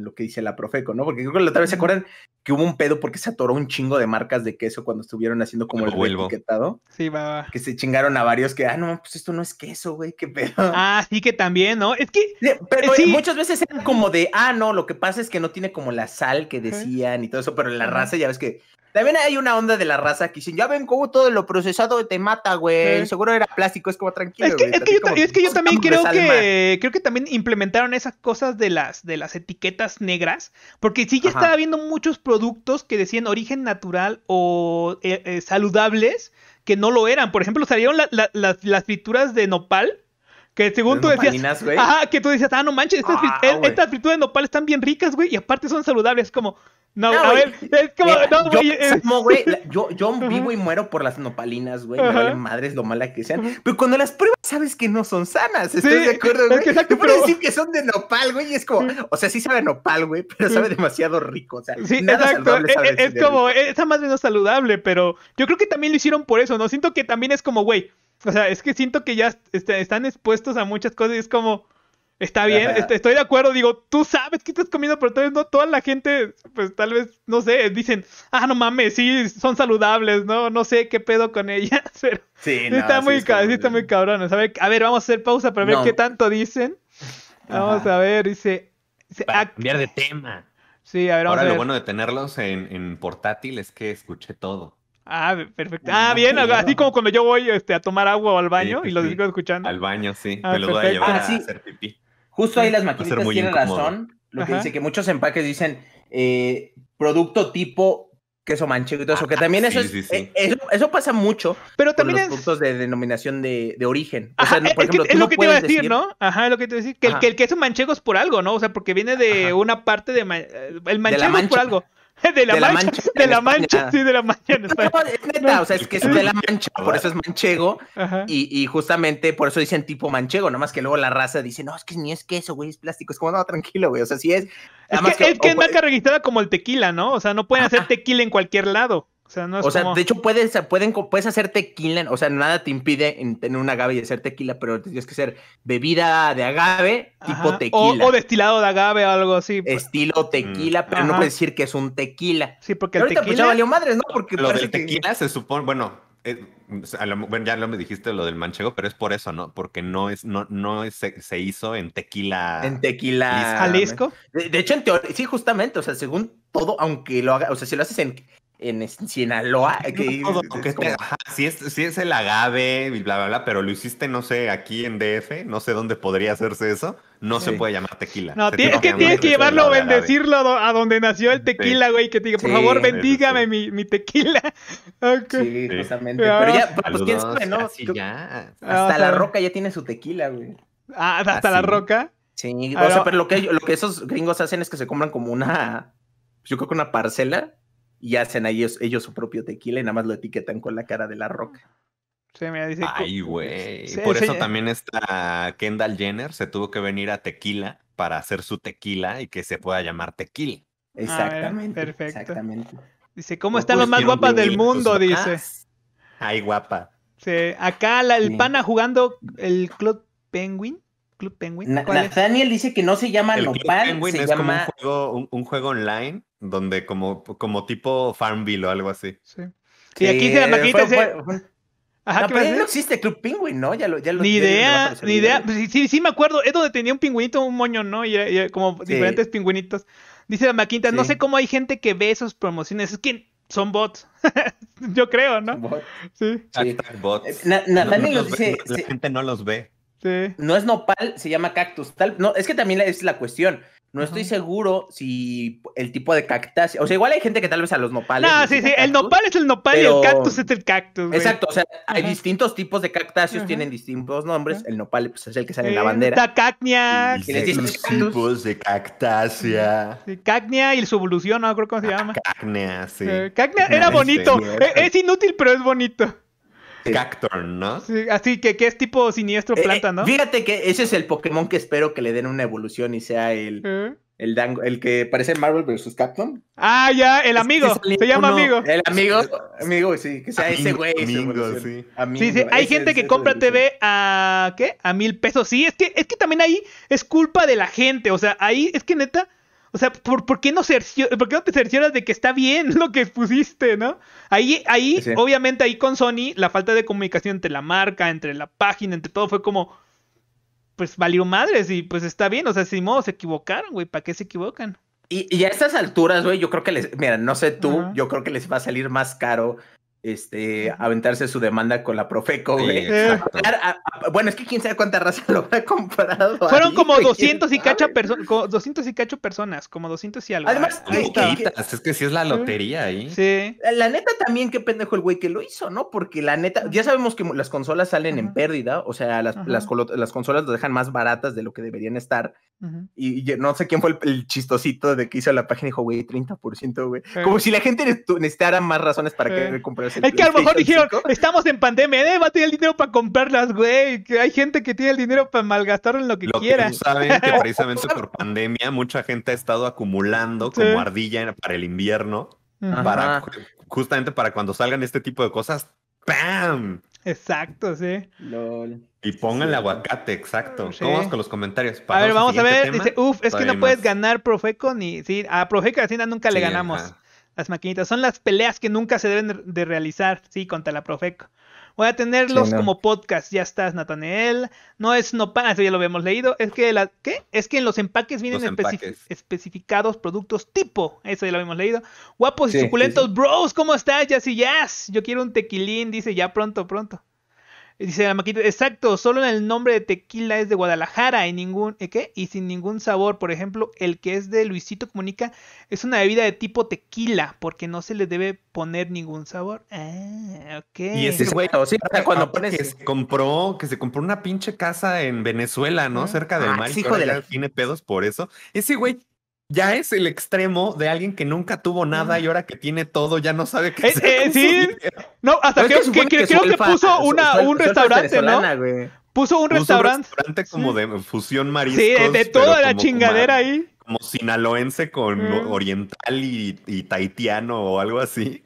lo que dice la Profeco, ¿no? Porque creo que la otra vez se acuerdan que hubo un pedo porque se atoró un chingo de marcas de queso cuando estuvieron haciendo como el etiquetado. Sí, va, Que se chingaron a varios que, ah, no, pues esto no es queso, güey, qué pedo. Ah, sí que también, ¿no? Es que... pero eh, sí. muchas veces eran como de, ah, no, lo que pasa es que no tiene como la sal que decían y todo eso, pero la raza ya ves que también hay una onda de la raza que dicen, ya ven cómo todo lo procesado te mata, güey. Seguro era plástico, es como tranquilo. Es que, yo, también creo que, creo que también implementaron esas cosas de las, de las etiquetas negras, porque sí ya estaba viendo muchos productos que decían origen natural o eh, eh, saludables que no lo eran. Por ejemplo, salieron las, las de nopal que según tú decías. Ajá, que tú decías, ah, no manches, estas, ah, frituras de nopal están bien ricas, güey, y aparte son saludables. Como, no, es como, no, güey. Eh". Yo, yo, yo, (laughs) vivo y muero por las nopalinas, güey. madres lo mala que sean. Pero cuando las pruebas sabes que no son sanas, ¿estás de acuerdo, güey? Te puedes decir que son de nopal, güey, y es como, o sea, sí sabe nopal, güey, pero sabe demasiado rico. O sea, sí, nada exacto. E, sabe e, es, es como, e, está más menos saludable, pero yo creo que también lo hicieron por eso, ¿no? Siento que también es como, güey o sea, es que siento que ya este, están expuestos a muchas cosas y es como, está bien, este, estoy de acuerdo, digo, tú sabes que estás comiendo, pero vez no toda la gente, pues tal vez, no sé, dicen, ah, no mames, sí, son saludables, ¿no? No sé qué pedo con ellas, (laughs) pero sí, está, muy, está muy cabrón. A ver, a ver, vamos a hacer pausa para ver qué tanto dicen. Vamos a ver, dice... cambiar de tema. Sí, a ver, Ahora a ver. lo bueno de tenerlos en, en portátil es que escuché todo. Ah, perfecto. Ah, bien, así como cuando yo voy este, a tomar agua o al baño y lo sigo escuchando. Al baño, sí. Ah, te lo voy a llevar ah, a hacer pipí. Justo ahí las maquinitas tienen razón. Lo que dice que muchos empaques dicen eh, producto tipo queso manchego y todo eso, que también eso, es, eh, eso, pasa mucho. Pero también con los es... productos de denominación de, de origen. O sea, Ajá, por es, ejemplo, es lo que te iba a decir, ¿no? Ajá, es lo que te iba a decir. Que, el, queso manchego es por algo, ¿no? O sea, porque viene de una parte de. Eh, el manchego es por algo. (laughs) De la, mancha, de la mancha, sí, de la mancha. es neta, o sea, es que es de la mancha, por eso es manchego, y, y, justamente por eso dicen tipo manchego, nomás que luego la raza dice, no, es que ni es queso, güey, es plástico, es como, no, tranquilo, güey, o sea, sí es. Es que, es, que marca registrada como el tequila, ¿no? O sea, no pueden hacer tequila en cualquier lado. O sea, de hecho, puedes, puedes hacer tequila, o sea, nada te impide tener un agave y hacer tequila, pero tienes que ser bebida de agave tipo tequila. O, destilado de agave o algo así. Estilo mm. tequila, pero no puedes decir que es un tequila. Sí, porque el pues, tequila... valió madres, ¿no? Porque lo del tequila se supone, bueno, ya lo me dijiste lo del manchego, pero es por eso, ¿no? Porque no es, no, no se, hizo en tequila. En tequila. Jalisco. De, hecho, en teoría, sí, justamente, o sea, según todo, aunque lo haga, o sea, si lo haces en, en Sinaloa. si, es, si es el agave, bla, bla, bla, pero lo hiciste, no sé, aquí en DF, no sé dónde podría hacerse eso, no se puede llamar tequila. No, es que tienes que llevarlo bendecirlo a donde nació el tequila, güey, que te diga, por favor, bendígame mi, tequila. (laughs) Sí, justamente. Ah. Pero ya, pues, pues quién sabe, ¿no? Ah, hasta la roca ya tiene su tequila, güey. Ah, hasta la roca. Sí, o sea, pero lo que, lo que esos gringos hacen es que se compran como una, yo creo que una parcela y hacen ahí ellos, ellos, su propio tequila y nada más lo etiquetan con la cara de la mm. roca. Sí, me dice. Ay, güey. Por eso también está Kendall Jenner, se tuvo que venir a tequila para hacer su tequila y que se pueda llamar tequila. Ah, exactamente. perfecto. Dice, ¿cómo están los más guapas del mundo? Dice. Ay, guapa. Sí, acá el pana jugando el Club Penguin. Club Penguin. Nathaniel dice que no se llama el es como un juego online donde como, como tipo Farmville o algo así. Sí. Sí, aquí dice eh, la fue, Ajá, no, pero no existe Club Penguin, ¿no? Ya lo, ya lo ni idea, ni idea. Pues sí, sí, me acuerdo. Es donde tenía un pingüinito, un moño, ¿no? Y, como diferentes pingüinitos. Dice la Maquinta, no sé cómo hay gente que ve esas promociones. Es que son bots. (laughs) Yo creo, ¿no? Sí. Sí. Bots. Na, los dice, la gente no los ve. No es nopal, se llama cactus. no, es que también es la cuestión. No estoy seguro si el tipo de cactáceo... O sea, igual hay gente que tal vez a los nopales. No, sí, sí. el nopal es el nopal y el cactus es el cactus. Güey. Exacto. O sea, hay distintos tipos de cactáceos, tienen distintos nombres. El nopal pues, es el que sale en la bandera. Tacacnia. Distintos tipos de cactácea. Sí, y su evolución, no creo cómo se llama. Cacnia, sí. Eh, era bonito. E, es inútil, pero es bonito. Cacturn, ¿no? Sí, así que, que es tipo siniestro eh, planta, ¿no? Fíjate que ese es el Pokémon que espero que le den una evolución y sea el. Eh. El, dango, el que parece Marvel vs. Capcom. Ah, ya, el amigo. se llama amigo. El amigo, amigo, sí, que sea ese güey. Amigo, sí. sí, sí. Hay gente que compra TV a, ¿qué? A mil pesos. Sí, es que, es que también ahí es culpa de la gente. O sea, ahí es que neta, o sea, ¿por, por qué no ¿por no te cercioras de que está bien (laughs) lo que pusiste, no? Ahí, ahí obviamente ahí con Sony, la falta de comunicación entre la marca, entre la página, entre todo, fue como, pues valió madres y pues está bien, o sea, si modo se equivocaron, güey, ¿para qué se equivocan? Y, a estas alturas, güey, yo creo que les, mira, no sé tú, yo creo que les va a salir más caro este, aventarse su demanda con la Profeco, güey. bueno, es que quién sabe cuánta raza (laughs) lo ha comprado. Fueron como 200 y, cacha 200 y cacho personas, como 200 y algo. Además, es que si es la lotería ahí. Sí. La neta también, qué pendejo el güey que lo hizo, ¿no? Porque la neta, ya sabemos que las consolas salen en pérdida, o sea, las, las, consolas lo dejan más baratas de lo que deberían estar. Y, no sé quién fue el, chistosito de que hizo la página y dijo, güey, 30%, güey. Como si la gente necesitara más razones para querer comprarse es que a lo mejor dijeron, estamos en pandemia, ¿eh? va a tener el dinero para comprarlas, güey. Que hay gente que tiene el dinero para malgastar en lo que lo quiera. Que que (laughs) precisamente por pandemia mucha gente ha estado acumulando como ardilla para el invierno. Para, justamente para cuando salgan este tipo de cosas, ¡pam! Exacto, sí. Y pongan el aguacate, exacto. ¿Cómo vamos con los comentarios? a ver, vamos a ver. Dice, uff, es que no puedes ganar Profeco ni. Sí, a Profeco Casina nunca le ganamos. Las maquinitas. Son las peleas que nunca se deben de realizar, sí, contra la Profeco. Voy a tenerlos como podcast. Ya estás, Nathaniel. No es no eso ah, ya lo habíamos leído. Es que la, ¿qué? Es que en los empaques vienen especificados productos tipo. Eso ya lo habíamos leído. Guapos y suculentos, bros. ¿Cómo estás, Ya ya, Yo quiero un tequilín, dice ya pronto, pronto. Dice la maquita, exacto, solo en el nombre de tequila es de Guadalajara y ningún, ¿eh, ¿qué? Y sin ningún sabor. Por ejemplo, el que es de Luisito Comunica es una bebida de tipo tequila, porque no se le debe poner ningún sabor. Ah, Y ese güey, o cuando pones. Que se compró, que se compró una pinche casa en Venezuela, ¿no? Cerca del ah, mar. hijo de la... tiene pedos por eso. Ese güey ya es el extremo de alguien que nunca tuvo nada mm. y ahora que tiene todo ya no sabe qué eh, hacer. Eh, sí, no, hasta que, puso un restaurante, ¿no? Puso un restaurante. como de eh, fusión mariscos. Sí, de, toda la chingadera ahí como sinaloense con mm. oriental y, y, tahitiano o algo así.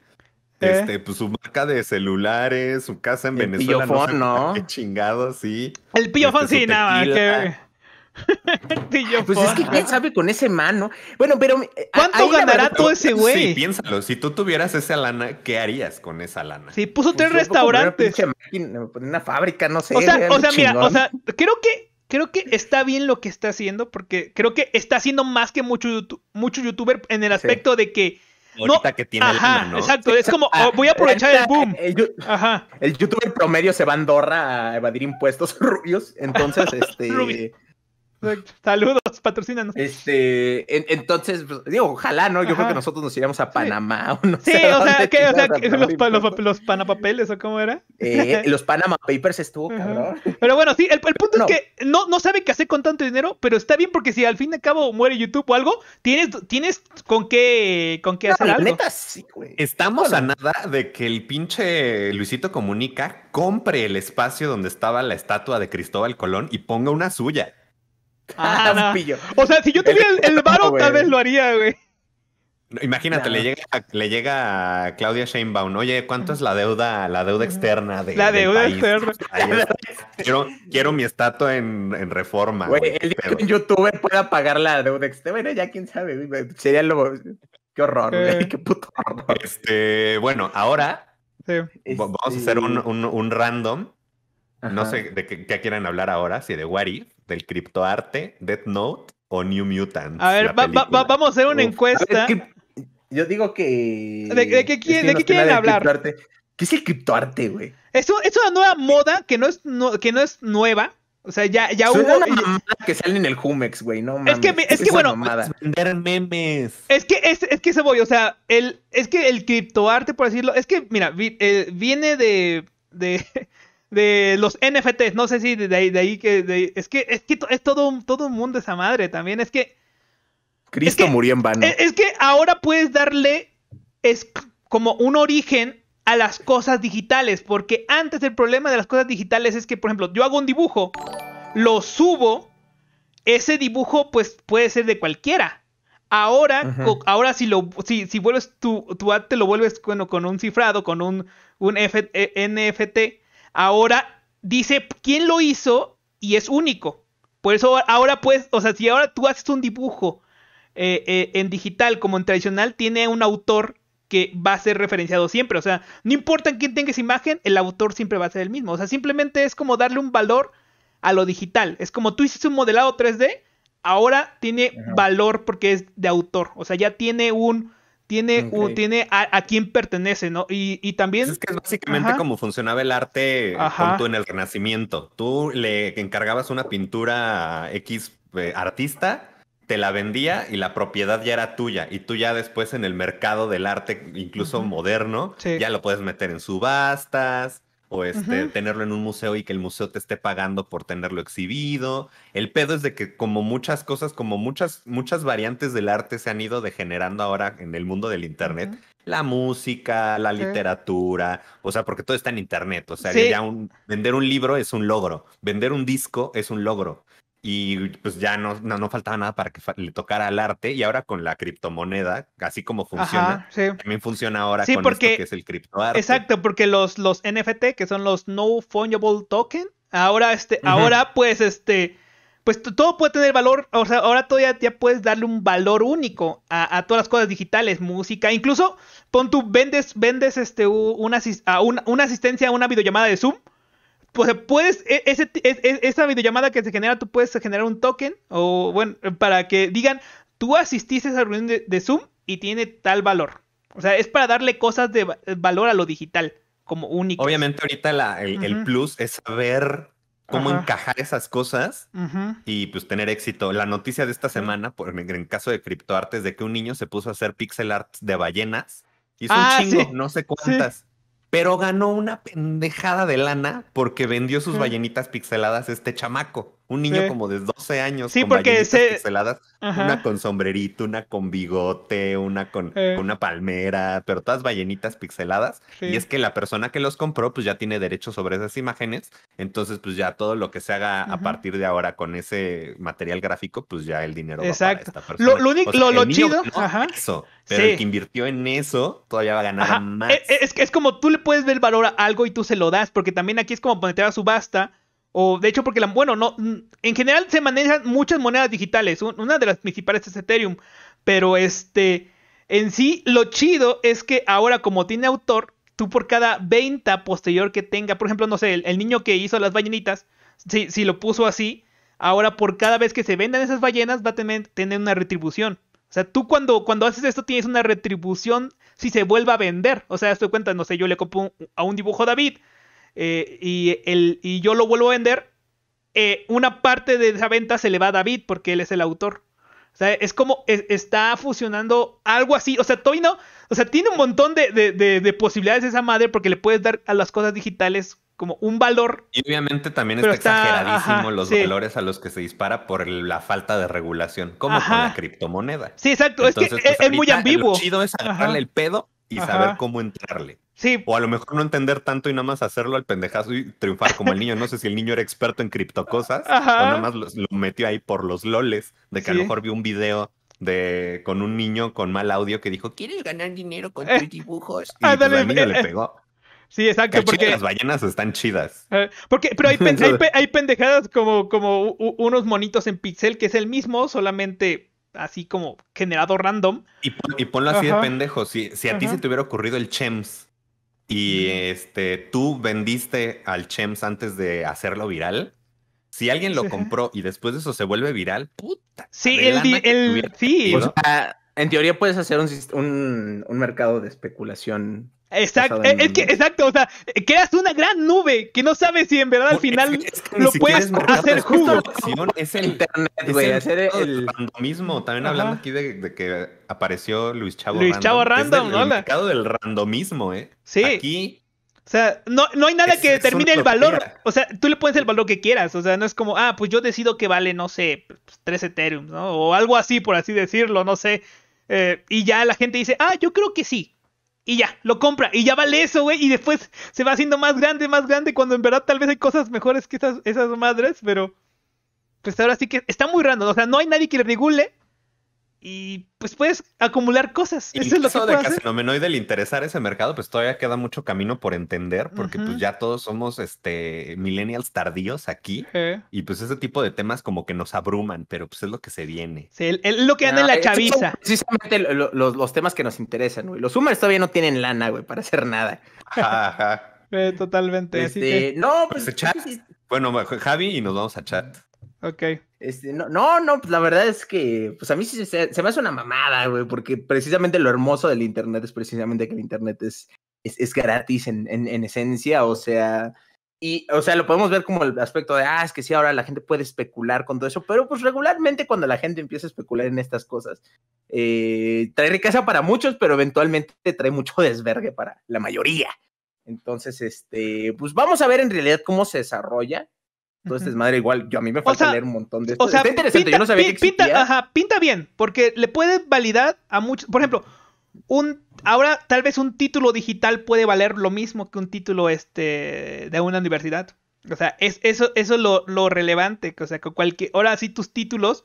Este, pues su marca de celulares, su casa en Venezuela. no, Qué chingado, sí. El piofón, este, sí, nada, que. (laughs) pues es que quién sabe con ese mano. Bueno, pero. Eh, ¿Cuánto ganará todo ese güey? Sí, piénsalo. Si tú tuvieras esa lana, ¿qué harías con esa lana? Sí, puso pues tres restaurantes. Pues, una, fábrica, no sé. O sea, mira, creo que. Creo que está bien lo que está haciendo, porque creo que está haciendo más que mucho, mucho youtuber en el aspecto de que ahorita que tiene ajá, Exacto, es como ah, oh, voy a aprovechar el boom. Eh, ajá. el youtuber promedio se va a Andorra a evadir impuestos (laughs) rubios, entonces (laughs) este Saludos, patrocínanos. Este, entonces, pues, digo, ojalá, ¿no? Yo creo que nosotros nos iríamos a Panamá o no sé. Sí, o sea, ¿qué? los, los, panapapeles o cómo era. Eh, (laughs) los Panama Papers estuvo, cabrón. Pero bueno, sí, el, punto es que no, no sabe qué hacer con tanto dinero, pero está bien porque si al fin y al cabo muere YouTube o algo, tienes, tienes con qué, con qué hacer algo. Estamos a nada de que el pinche Luisito Comunica compre el espacio donde estaba la estatua de Cristóbal Colón y ponga una suya. Ah, ah, o sea, si yo tenía el, baro tal vez lo haría, güey. Imagínate, le, llega a, le llega a Claudia Sheinbaum, oye, ¿cuánto es la deuda, la deuda externa de La deuda externa. (laughs) Quiero, mi estatua en, reforma. Güey, el un youtuber pueda pagar la deuda externa, bueno, ya quién sabe, sería lo... Qué horror, güey, eh. (laughs) qué puto horror. Este, bueno, ahora vamos a hacer un, este random. No sé de qué, quieren hablar ahora, si de Wari del criptoarte, Death Note o New Mutant. A ver, vamos a hacer una encuesta. yo digo que. ¿De, qué, quieren, hablar? ¿Qué es el criptoarte, güey? Es, una nueva moda que no es, que no es nueva. O sea, ya, ya hubo. Una mamada que sale en el Humex, güey, no Es que, bueno. Vender memes. Es que, es, es que se voy, o sea, el, es que el criptoarte, por decirlo, es que, mira, eh, viene de (laughs) de los NFTs, no sé si de ahí, que... es que, es, es todo, un, todo un mundo esa madre también, es que... Cristo murió en vano. E, es, que ahora puedes darle es como un origen a las cosas digitales, porque antes el problema de las cosas digitales es que, por ejemplo, yo hago un dibujo, lo subo, ese dibujo pues puede ser de cualquiera. Ahora, ahora si lo si, si vuelves tu, tu te lo vuelves bueno, con un cifrado, con un, un e, NFT, Ahora dice quién lo hizo y es único. Por eso ahora pues, o sea, si ahora tú haces un dibujo eh, eh, en digital como en tradicional, tiene un autor que va a ser referenciado siempre. O sea, no importa quién tenga esa imagen, el autor siempre va a ser el mismo. O sea, simplemente es como darle un valor a lo digital. Es como tú hiciste un modelado 3D, ahora tiene valor porque es de autor. O sea, ya tiene un tiene, tiene a, quién pertenece, ¿no? Y, y también... Pues es que básicamente como funcionaba el arte junto en el Renacimiento. Tú le encargabas una pintura X eh, artista, te la vendía y la propiedad ya era tuya. Y tú ya después en el mercado del arte, incluso moderno, ya lo puedes meter en subastas o este, tenerlo en un museo y que el museo te esté pagando por tenerlo exhibido. El pedo es de que como muchas cosas, como muchas, muchas variantes del arte se han ido degenerando ahora en el mundo del Internet. La música, la literatura, o sea, porque todo está en Internet. O sea, ya vender un libro es un logro, vender un disco es un logro y pues ya no, no, faltaba nada para que le tocara al arte y ahora con la criptomoneda, así como funciona, también funciona ahora sí, con porque, que es el criptoarte. Exacto, porque los, los NFT, que son los No Fungible Token, ahora, este, ahora pues este, pues todo puede tener valor, o sea, ahora todavía ya puedes darle un valor único a, todas las cosas digitales, música, incluso pon tú, vendes, vendes este, una, a una asistencia a una videollamada de Zoom pues puedes, e, ese, e, e, esa videollamada que se genera, tú puedes generar un token o, bueno, para que digan, tú asististe a esa reunión de, Zoom y tiene tal valor. O sea, es para darle cosas de valor a lo digital, como único. Obviamente ahorita el, plus es saber cómo encajar esas cosas y pues tener éxito. La noticia de esta semana, por, en caso de criptoartes, de que un niño se puso a hacer pixel art de ballenas. y un ah, chingo, no sé cuántas pero ganó una pendejada de lana porque vendió sus ballenitas pixeladas este chamaco. Un niño como de 12 años sí, con porque pixeladas, una con sombrerito, una con bigote, una con, una palmera, pero todas ballenitas pixeladas. Y es que la persona que los compró, pues ya tiene derecho sobre esas imágenes. Entonces, pues ya todo lo que se haga a partir de ahora con ese material gráfico, pues ya el dinero va para esta persona. Lo, lo, lo, chido. Eso, pero el que invirtió en eso todavía va a ganar e, e, más. Es, es, es como tú le puedes ver valor a algo y tú se lo das, porque también aquí es como ponerte a subasta o de hecho, porque la, bueno, no, en general se manejan muchas monedas digitales. Una de las principales es Ethereum. Pero este, en sí, lo chido es que ahora como tiene autor, tú por cada venta posterior que tenga, por ejemplo, no sé, el, niño que hizo las ballenitas, si, si, lo puso así, ahora por cada vez que se vendan esas ballenas va a tener, una retribución. O sea, tú cuando, cuando haces esto tienes una retribución si se vuelve a vender. O sea, estoy cuenta, no sé, yo le copo a un dibujo David eh, y, el, y yo lo vuelvo a vender, eh, una parte de esa venta se le va a David porque él es el autor. O sea, es como está fusionando algo así. O sea, Toy no. O sea, tiene un montón de, posibilidades esa madre porque le puedes dar a las cosas digitales como un valor. Y obviamente también está, exageradísimo los valores a los que se dispara por la falta de regulación, como con la criptomoneda. Sí, exacto. es que pues, es, muy ambiguo. Lo chido es agarrarle el pedo y saber cómo entrarle. Sí. O a lo mejor no entender tanto y nada más hacerlo al pendejazo y triunfar como el niño. No sé si el niño era experto en criptocosas cosas o nada más lo, metió ahí por los loles, de que a lo mejor vio un video de con un niño con mal audio que dijo, ¿quieres ganar dinero con tus eh, dibujos? Y ah, niño eh, le eh. pegó. Sí, exacto. porque las ballenas están chidas. porque, pero hay, (laughs) hay, pendejadas como, como unos monitos en pixel que es el mismo, solamente así como generado random. Y, ponlo así de pendejo. Si, a ti se te hubiera ocurrido el Chems y este, tú vendiste al Chems antes de hacerlo viral, si alguien lo compró y después de eso se vuelve viral, puta. Sí, el, sí. O sea, en teoría puedes hacer un, un mercado de especulación Exacto, eh, es, que, exacto, o sea, creas una gran nube que no sabes si en verdad al final lo puedes hacer justo Es el internet, güey, hacer el, randomismo. También hablamos hablando aquí de, que apareció Luis Chavo Luis Random. Chavo Random, ¿no? El significado del randomismo, ¿eh? Sí. o sea, no, hay nada que determine el valor. O sea, tú le pones el valor que quieras. O sea, no es como, ah, pues yo decido que vale, no sé, pues, tres Ethereum, ¿no? O algo así, por así decirlo, no sé. Eh, y ya la gente dice, ah, yo creo que sí. Y ya, lo compra. Y ya vale eso, güey. Y después se va haciendo más grande, más grande. Cuando en verdad tal vez hay cosas mejores que esas, esas madres. Pero. Pues ahora sí que. Está muy random. O sea, no hay nadie que le regule y pues puedes acumular cosas. Y Eso el caso es lo que de y el interesar ese mercado, pues todavía queda mucho camino por entender, porque pues ya todos somos este millennials tardíos aquí. Eh. Y pues ese tipo de temas como que nos abruman, pero pues es lo que se viene. Sí, lo que anda en la eh, chaviza. precisamente los temas que nos interesan, güey. Los Summers todavía no tienen lana, güey, para hacer nada. (laughs) Eh, totalmente. Este, no, pues. Bueno, Javi, y nos vamos a chat. Ok. Este, no, no, pues, la verdad es que, pues, a mí sí se, me hace una mamada, güey, porque precisamente lo hermoso del Internet es precisamente que el Internet es, es, gratis en, esencia, o sea, y, o sea, lo podemos ver como el aspecto de, ah, es que sí, ahora la gente puede especular con todo eso, pero pues regularmente cuando la gente empieza a especular en estas cosas, eh, trae riqueza para muchos, pero eventualmente trae mucho (laughs) desvergue para la mayoría. Entonces, este, pues vamos a ver en realidad cómo se desarrolla entonces, este madre, igual. Yo a mí me falta leer un montón de esto. O sea, pinta, no pinta bien, porque le puede validar a muchos. Por ejemplo, un ahora tal vez un título digital puede valer lo mismo que un título este de una universidad. O sea, es, eso, eso es lo, lo relevante. o sea, que cualquier. Ahora sí tus títulos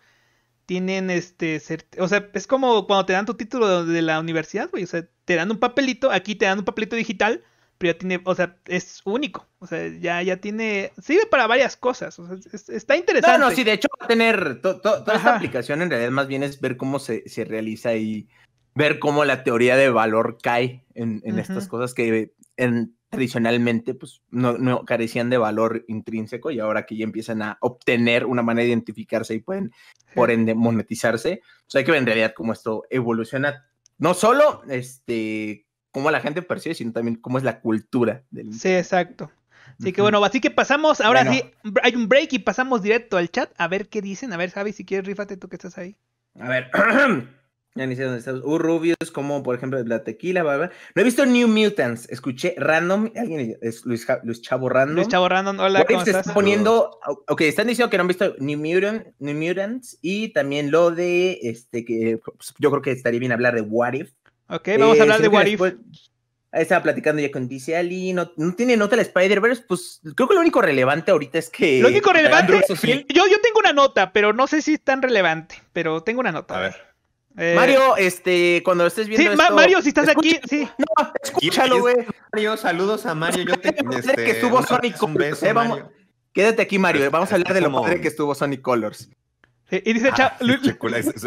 tienen este. O sea, es como cuando te dan tu título de la universidad, güey. O sea, te dan un papelito, aquí te dan un papelito digital pero ya tiene, o sea, es único. O sea, ya, ya tiene, sirve para varias cosas. está interesante. No, no, sí, de hecho va a tener toda esta aplicación en realidad más bien es ver cómo se, se realiza y ver cómo la teoría de valor cae en, estas cosas que tradicionalmente pues no, no, carecían de valor intrínseco y ahora que ya empiezan a obtener una manera de identificarse y pueden por ende monetizarse. O pues, sea, hay que ver en realidad cómo esto evoluciona. No solo este cómo la gente percibe, sino también cómo es la cultura del Sí, exacto. Así que bueno, así que pasamos, ahora sí, hay un break y pasamos directo al chat a ver qué dicen. A ver, Javi, si quieres, rífate tú que estás ahí. A ver. (clears throat) Ya ni sé dónde estás, Uh, como por ejemplo la tequila, No he visto New Mutants. Escuché Random. Alguien es Luis, Chavo Random. Luis Chavo Random, hola. ¿cómo estás? Está poniendo. Ok, están diciendo que no han visto New, Mutant, New Mutants. Y también lo de este que yo creo que estaría bien hablar de What If. Ok, vamos a eh, hablar de What If. Estaba platicando ya con Dice Ali, no, no tiene nota la Spider-Verse, pues creo que lo único relevante ahorita es que... Lo único relevante, yo, yo tengo una nota, pero no sé si es tan relevante, pero tengo una nota. A ver. Eh, Mario, este, cuando estés viendo. Sí, esto, Mario, si estás aquí, sí. No, escúchalo, güey. Mario, saludos a Mario. Yo te (laughs) este, que estuvo Sonic Colors. Eh, quédate aquí, Mario. Vamos a hablar de lo que estuvo Sonic Colors y dice chao ah,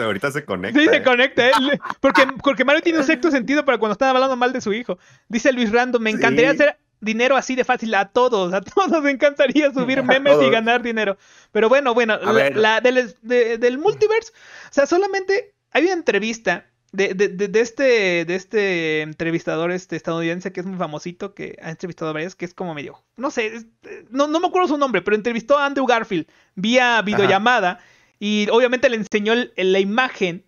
ahorita se conecta. Sí, se eh. conecta, ¿eh? (laughs) Porque, porque Mario tiene un sexto sentido para cuando están hablando mal de su hijo. Dice Luis Random: Me encantaría hacer dinero así de fácil a todos. A todos me encantaría subir (laughs) memes y ganar dinero. Pero bueno, bueno, la, del, multiverse. O sea, solamente hay una entrevista de, de, este, de este entrevistador este estadounidense que es muy famosito, que ha entrevistado a varias, que es como medio, no sé, eh, no, no me acuerdo su nombre, pero entrevistó a Andrew Garfield vía videollamada. Y obviamente le enseñó la imagen.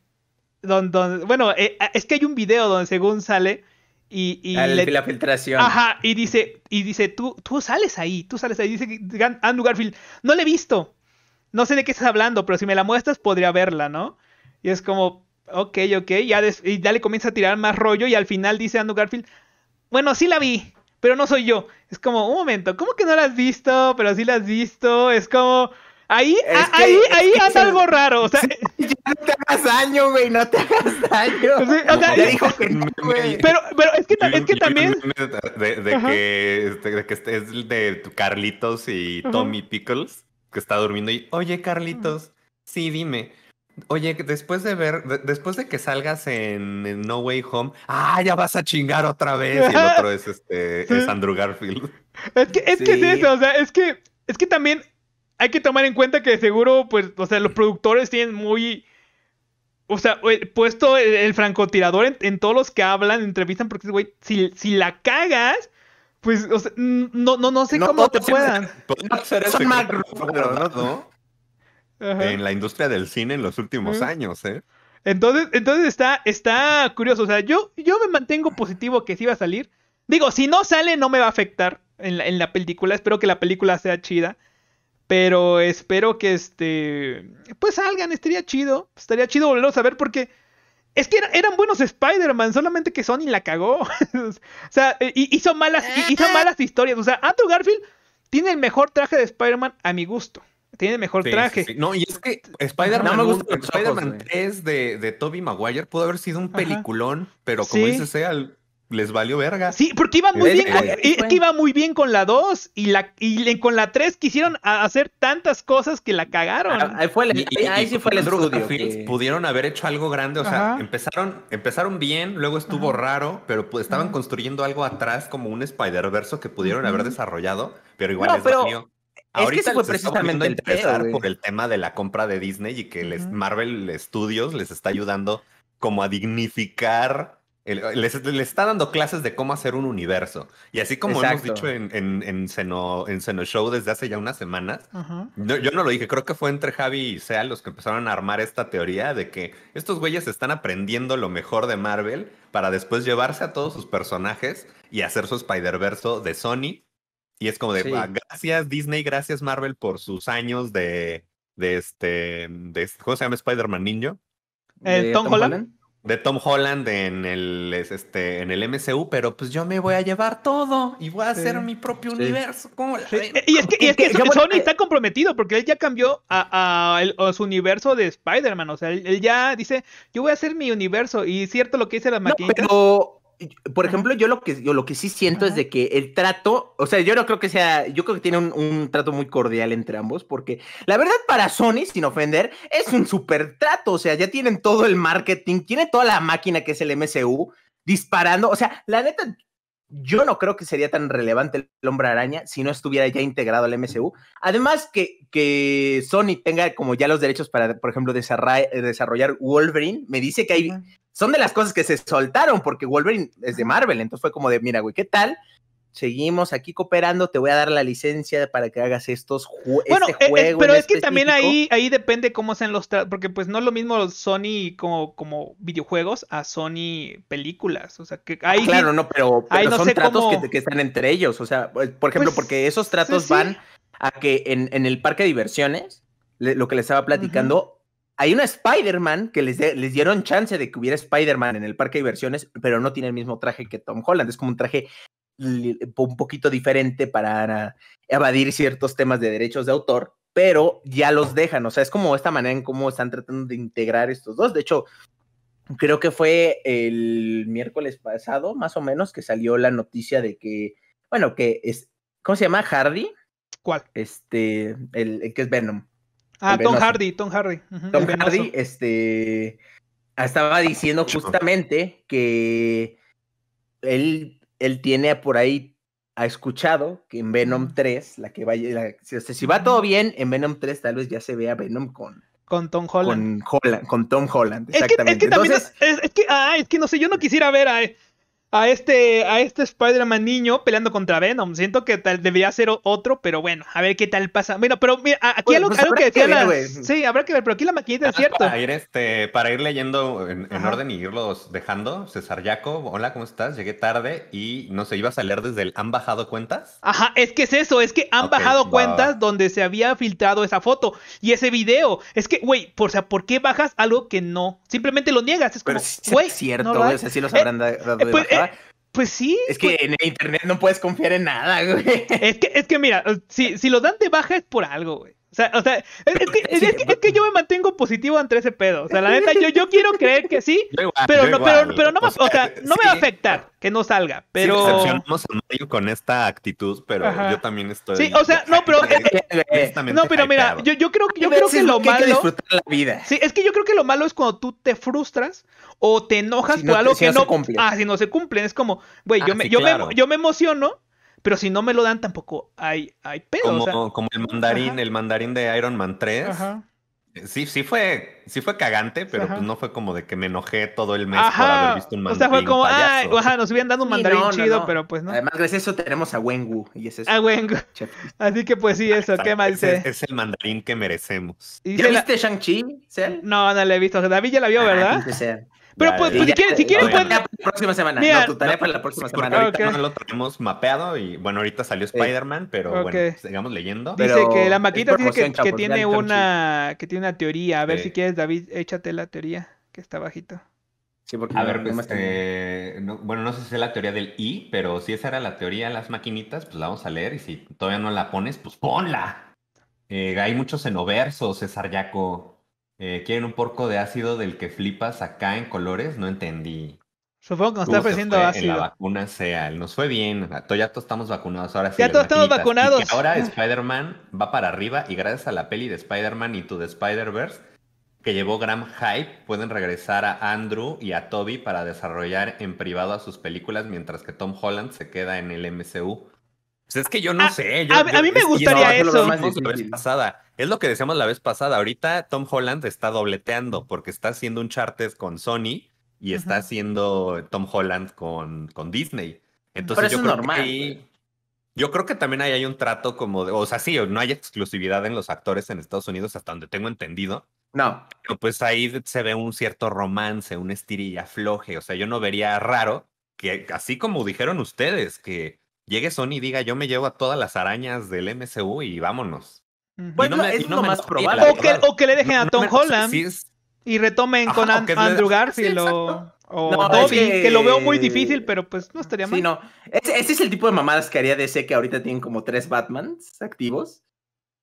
Donde, bueno, eh, ah, es que hay un video donde según sale y, y ah, la filtración. Ajá, y dice, y dice tú, tú sales ahí, tú sales ahí. Dice Andrew Garfield, no la he visto. No sé de qué estás hablando, pero si me la muestras podría verla, ¿no? Y es como, ok, ok, ya y ya le comienza a tirar más rollo y al final dice Andrew Garfield, bueno, sí la vi, pero no soy yo. Es como, un momento, ¿cómo que no la has visto? Pero sí la has visto. Es como, Ahí, ahí, ahí anda algo raro. O sea, (laughs) ya no te hagas daño, güey, no te hagas daño. (laughs) o sea, dijo que no, (laughs) Pero, pero es que, también es que también. De, que, este, de que es de Carlitos y Tommy Pickles, que está durmiendo y, oye, Carlitos, sí, dime. Oye, después de ver, después de que salgas en, No Way Home, ah, ya vas a chingar otra vez. Y el otro es este, es Andrew Garfield. Es que, es que es eso, o sea, es que, es que también hay que tomar en cuenta que seguro, pues, o sea, los productores tienen muy... O sea, eh, puesto el, francotirador en, todos los que hablan, entrevistan, porque, güey, si, si la cagas, pues, no, no, no sé cómo te puedan. ¿no? En la industria del cine en los últimos años, ¿eh? Entonces, entonces está, está curioso. O sea, yo, yo me mantengo positivo que sí va a salir. Digo, si no sale, no me va a afectar en la, en la película. Espero que la película sea chida. Pero espero que este. Pues salgan, estaría chido. Estaría chido volverlos a ver porque. Es que eran, buenos Spider-Man, solamente que Sony la cagó. (laughs) o sea, eh, hizo malas, hizo malas historias. O sea, Andrew Garfield tiene el mejor traje de Spider-Man a mi gusto. Tiene el mejor traje. No, y es que Spider-Man no Spider 3 de, de Tobey Maguire pudo haber sido un peliculón, pero como dice sea, les valió verga. Sí, porque iban muy bien, iba muy bien con la 2 y la y con la 3 quisieron hacer tantas cosas que la cagaron. Ah, ahí, fue el, sí fue el Pudieron haber hecho algo grande, o sea, empezaron empezaron bien, luego estuvo raro, pero estaban construyendo algo atrás como un Spider-Verse que pudieron haber desarrollado, pero igual les pero... Es que fue precisamente empezar por el tema de la compra de Disney y que Marvel Studios les está ayudando como a dignificar le está dando clases de cómo hacer un universo. Y así como hemos dicho en, en, en Show desde hace ya unas semanas, yo no lo dije, creo que fue entre Javi y Sea los que empezaron a armar esta teoría de que estos güeyes están aprendiendo lo mejor de Marvel para después llevarse a todos sus personajes y hacer su Spider-Verse de Sony. Y es como de, gracias Disney, gracias Marvel por sus años de, de este, de, este, ¿cómo se llama Spider-Man Ninja? Eh, Tom, Holland? de Tom Holland en el, este, en el MCU, pero pues yo me voy a llevar todo y voy a hacer mi propio universo. Y es que, Sony está eh, comprometido porque él ya cambió a, su universo de Spider-Man. O sea, él, ya dice, yo voy a hacer mi universo. Y cierto lo que dice la maquinita por ejemplo, yo lo que yo lo que sí siento es de que el trato, o sea, yo no creo que sea, yo creo que tiene un, trato muy cordial entre ambos, porque la verdad para Sony, sin ofender, es un super trato, o sea, ya tienen todo el marketing, tiene toda la máquina que es el MCU disparando, o sea, la neta, yo no creo que sería tan relevante el hombre araña si no estuviera ya integrado al MCU. Además que, que Sony tenga como ya los derechos para, por ejemplo, desarrollar Wolverine, me dice que hay, son de las cosas que se soltaron porque Wolverine es de Marvel, entonces fue como de, mira, güey, ¿qué tal? Seguimos aquí cooperando, te voy a dar la licencia para que hagas estos juegos. Este bueno, eh, eh, pero es que también ahí, ahí depende cómo sean los tratos. porque pues no es lo mismo Sony como, como videojuegos a Sony películas. O sea que ahí. Ah, claro, no, pero, son tratos que, están entre ellos. O sea, pues, por ejemplo, pues, porque esos tratos van a que en, el parque de diversiones, lo que les estaba platicando, hay una Spider-Man que les, les dieron chance de que hubiera Spider-Man en el parque de diversiones, pero no tiene el mismo traje que Tom Holland. Es como un traje un poquito diferente para evadir ciertos temas de derechos de autor, pero ya los dejan. O sea, es como esta manera en cómo están tratando de integrar estos dos. De hecho, creo que fue el miércoles pasado, más o menos, que salió la noticia de que, bueno, que es, ¿cómo se llama? Hardy. ¿Cuál? Este, el que es Venom. Ah, Tom Hardy, Tom Hardy. Tom Hardy, este, estaba diciendo justamente que él, él tiene por ahí, ha escuchado que en Venom 3, la que vaya, si, va todo bien, en Venom 3 tal vez ya se vea Venom con... Con Tom Holland. Con, Tom Holland, Es que, también es, que, no sé, yo no quisiera ver a... Eh, a este, a este Spider-Man niño peleando contra Venom. Siento que tal debería ser otro, pero bueno, a ver qué tal pasa. Bueno, pero mira, aquí es algo, pues, que decía Sí, habrá que ver, pero aquí la maquinita es cierto. Este, para ir, leyendo en, orden y irlos dejando, César Jacob, hola, ¿cómo estás? Llegué tarde y no sé, iba a salir desde el ¿han bajado cuentas? Ajá, es que es eso, es que han bajado cuentas donde se había filtrado esa foto y ese video. Es que, güey, por, sea, ¿por qué bajas algo que no? Simplemente lo niegas, es como, güey. es cierto, o eh, de pues, eh, pues sí. Es que en pues- en internet no puedes confiar en nada, güey. Es que, es que mira, si, si lo dan de baja es por algo, güey. O sea, o sea (laughs) es, que, yo me mantengo positivo ante ese pedo. O sea, la neta, yo, yo quiero creer que sí, pero, no, pero, pero no, o sea, no me va a afectar que no salga. Pero. Sí, a con esta actitud, pero yo también estoy. Sí, o sea, no, pero. (laughs) no, pero mira, yo, yo creo, yo creo que lo malo. la vida. Sí, es que yo creo que lo malo es cuando tú te frustras o te enojas por algo que no. ah, si no se cumplen. Es como, güey, yo, ah, me, yo, me, yo me emociono pero si no me lo dan, tampoco hay, hay pedo. Como, el mandarín, el mandarín de Iron Man 3. Ajá. Eh, sí, sí fue, sí fue cagante, pero pues no fue como de que me enojé todo el mes por haber visto un mandarín. O sea, fue como, nos hubieran dado un mandarín chido, pero pues no. Además, gracias a eso tenemos a Wengu. Y ese es a Wengu. (laughs) Así que pues sí, eso, qué mal sé. Es, el mandarín que merecemos. ¿Ya viste Shang-Chi? No, no la he visto. David ya la vio, ah, ¿verdad? sí. Pero pues, pues, si, quieres si quieres La próxima semana. tu tarea para la próxima semana. Ahorita no lo tenemos mapeado y bueno, ahorita salió Spider-Man, pero bueno, sigamos leyendo. Dice que la maquita dice que, tiene una que tiene una teoría. A ver si quieres, David, échate la teoría que está bajito. Sí, porque a ver, este, bueno, no sé si es la teoría del I, pero si esa era la teoría de las maquinitas, pues la vamos a leer y si todavía no la pones, pues ponla. Eh, hay muchos enoversos, César Yaco. Eh, quieren un porco de ácido del que flipas acá en colores. No entendí. Supongo que nos está ofreciendo ácido. la vacuna sea. Nos fue bien. Ya todos estamos vacunados. Ahora Ya todos estamos vacunados. ahora (laughs) Spider-Man va para arriba y gracias a la peli de Spider-Man y tu de Spider-Verse que llevó gran hype, pueden regresar a Andrew y a Toby para desarrollar en privado a sus películas mientras que Tom Holland se queda en el MCU. Pues es que yo no ah, a, sé. Yo, a, eso. a, mí me gustaría eso. Es lo que decíamos la vez pasada. Ahorita Tom Holland está dobleteando porque está haciendo un chartes con Sony y está haciendo Tom Holland con, con Disney. Entonces, yo creo Que yo creo que también ahí hay un trato como de, o sea, sí, no hay exclusividad en los actores en Estados Unidos, hasta donde tengo entendido. No. Pero pues ahí se ve un cierto romance, un estirilla floje, O sea, yo no vería raro que, así como dijeron ustedes, que llegue Sony y diga, yo me llevo a todas las arañas del MCU y vámonos. Bueno, es más probable. O que, le dejen a Tom Holland y retomen con Andrew Garfield o, que... lo veo muy difícil, pero pues no estaría mal. Ese, es el tipo de mamadas que haría DC que ahorita tienen como tres Batmans activos.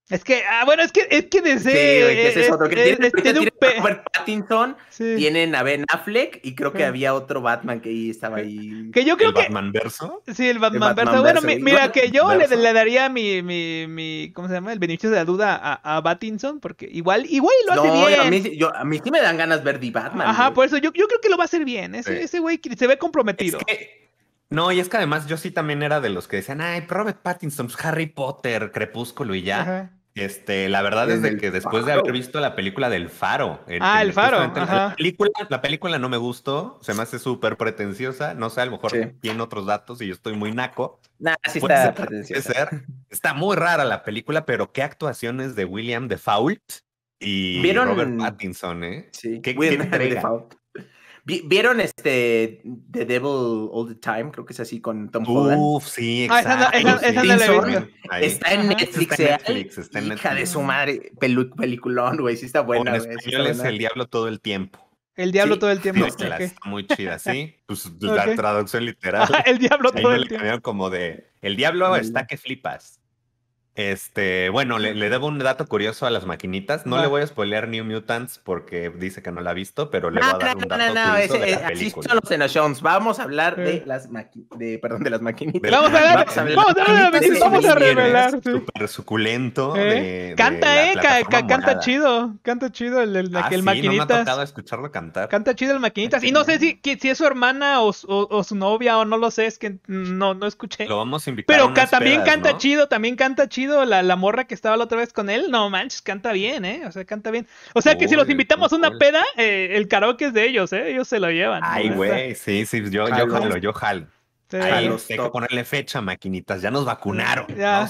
Es que, ah, bueno, es que, es que desde. Sí, güey, ese es otro. Eh, eh, eh, este tiene Robert Pattinson, tienen a Ben Affleck y creo que había otro Batman que ahí estaba ahí. Que yo creo ¿El que. Batman verso? Sí, el Batman, verso. Bueno, mira, que yo le, daría mi, mi, mi, ¿Cómo se llama? El beneficio de la duda a, a Pattinson, porque igual, igual lo hace bien. A mí, a mí sí me dan ganas ver The Batman. Ajá, por eso yo, yo creo que lo va a hacer bien. Ese, ese güey se ve comprometido. No, y es que además yo sí también era de los que decían, ay, Robert Pattinson, pues, Harry Potter, Crepúsculo y ya. Ajá. Este, la verdad es de que después de haber visto la película del Faro. Ah, Faro. La película, no me gustó, se me hace súper pretenciosa. No sé, a lo mejor tiene otros datos y yo estoy muy naco. Nah, sí está ser, Está muy rara la película, pero qué actuaciones de William Fault y Robert Pattinson, ¿eh? Sí, ¿Qué, William ¿Vieron este The Devil All the Time? Creo que es así con Tom Uf, Holland. Uf, sí, ah, exacto. Está en Netflix. Está en ¿eh? Netflix, Hija de su madre. peliculón, güey. Sí está buena. es El Diablo todo el tiempo. El diablo todo el tiempo. Está muy chida, sí. Pues, pues, la traducción literal. (laughs) el diablo todo el tiempo. Como de, el diablo está que flipas. Este, bueno, le, debo un dato curioso a las maquinitas. No, le voy a spoilear New Mutants porque dice que no la ha visto, pero le ah, voy a dar un dato no, curioso es, de la eh, película. los Vamos a hablar de las de, perdón, de las maquinitas. Vamos a ver, vamos a, ver. vamos a revelar. Súper suculento. canta, eh, canta chido. Canta chido el, el, ah, sí, No me ha tocado escucharlo cantar. Canta chido el maquinitas. Y no sé si, es su hermana o, su novia o no lo sé, es que no, no escuché. Lo vamos a invitar. Pero también canta chido, también canta chido la, la, morra que estaba la otra vez con él. No manches, canta bien, ¿eh? O sea, canta bien. O sea, que si los invitamos a una peda, eh, el karaoke es de ellos, ¿eh? Ellos se lo llevan. Ay, güey, sí, sí, yo, yo jalo, yo jalo. Ahí los hay que ponerle fecha, maquinitas. Ya nos vacunaron. Ya,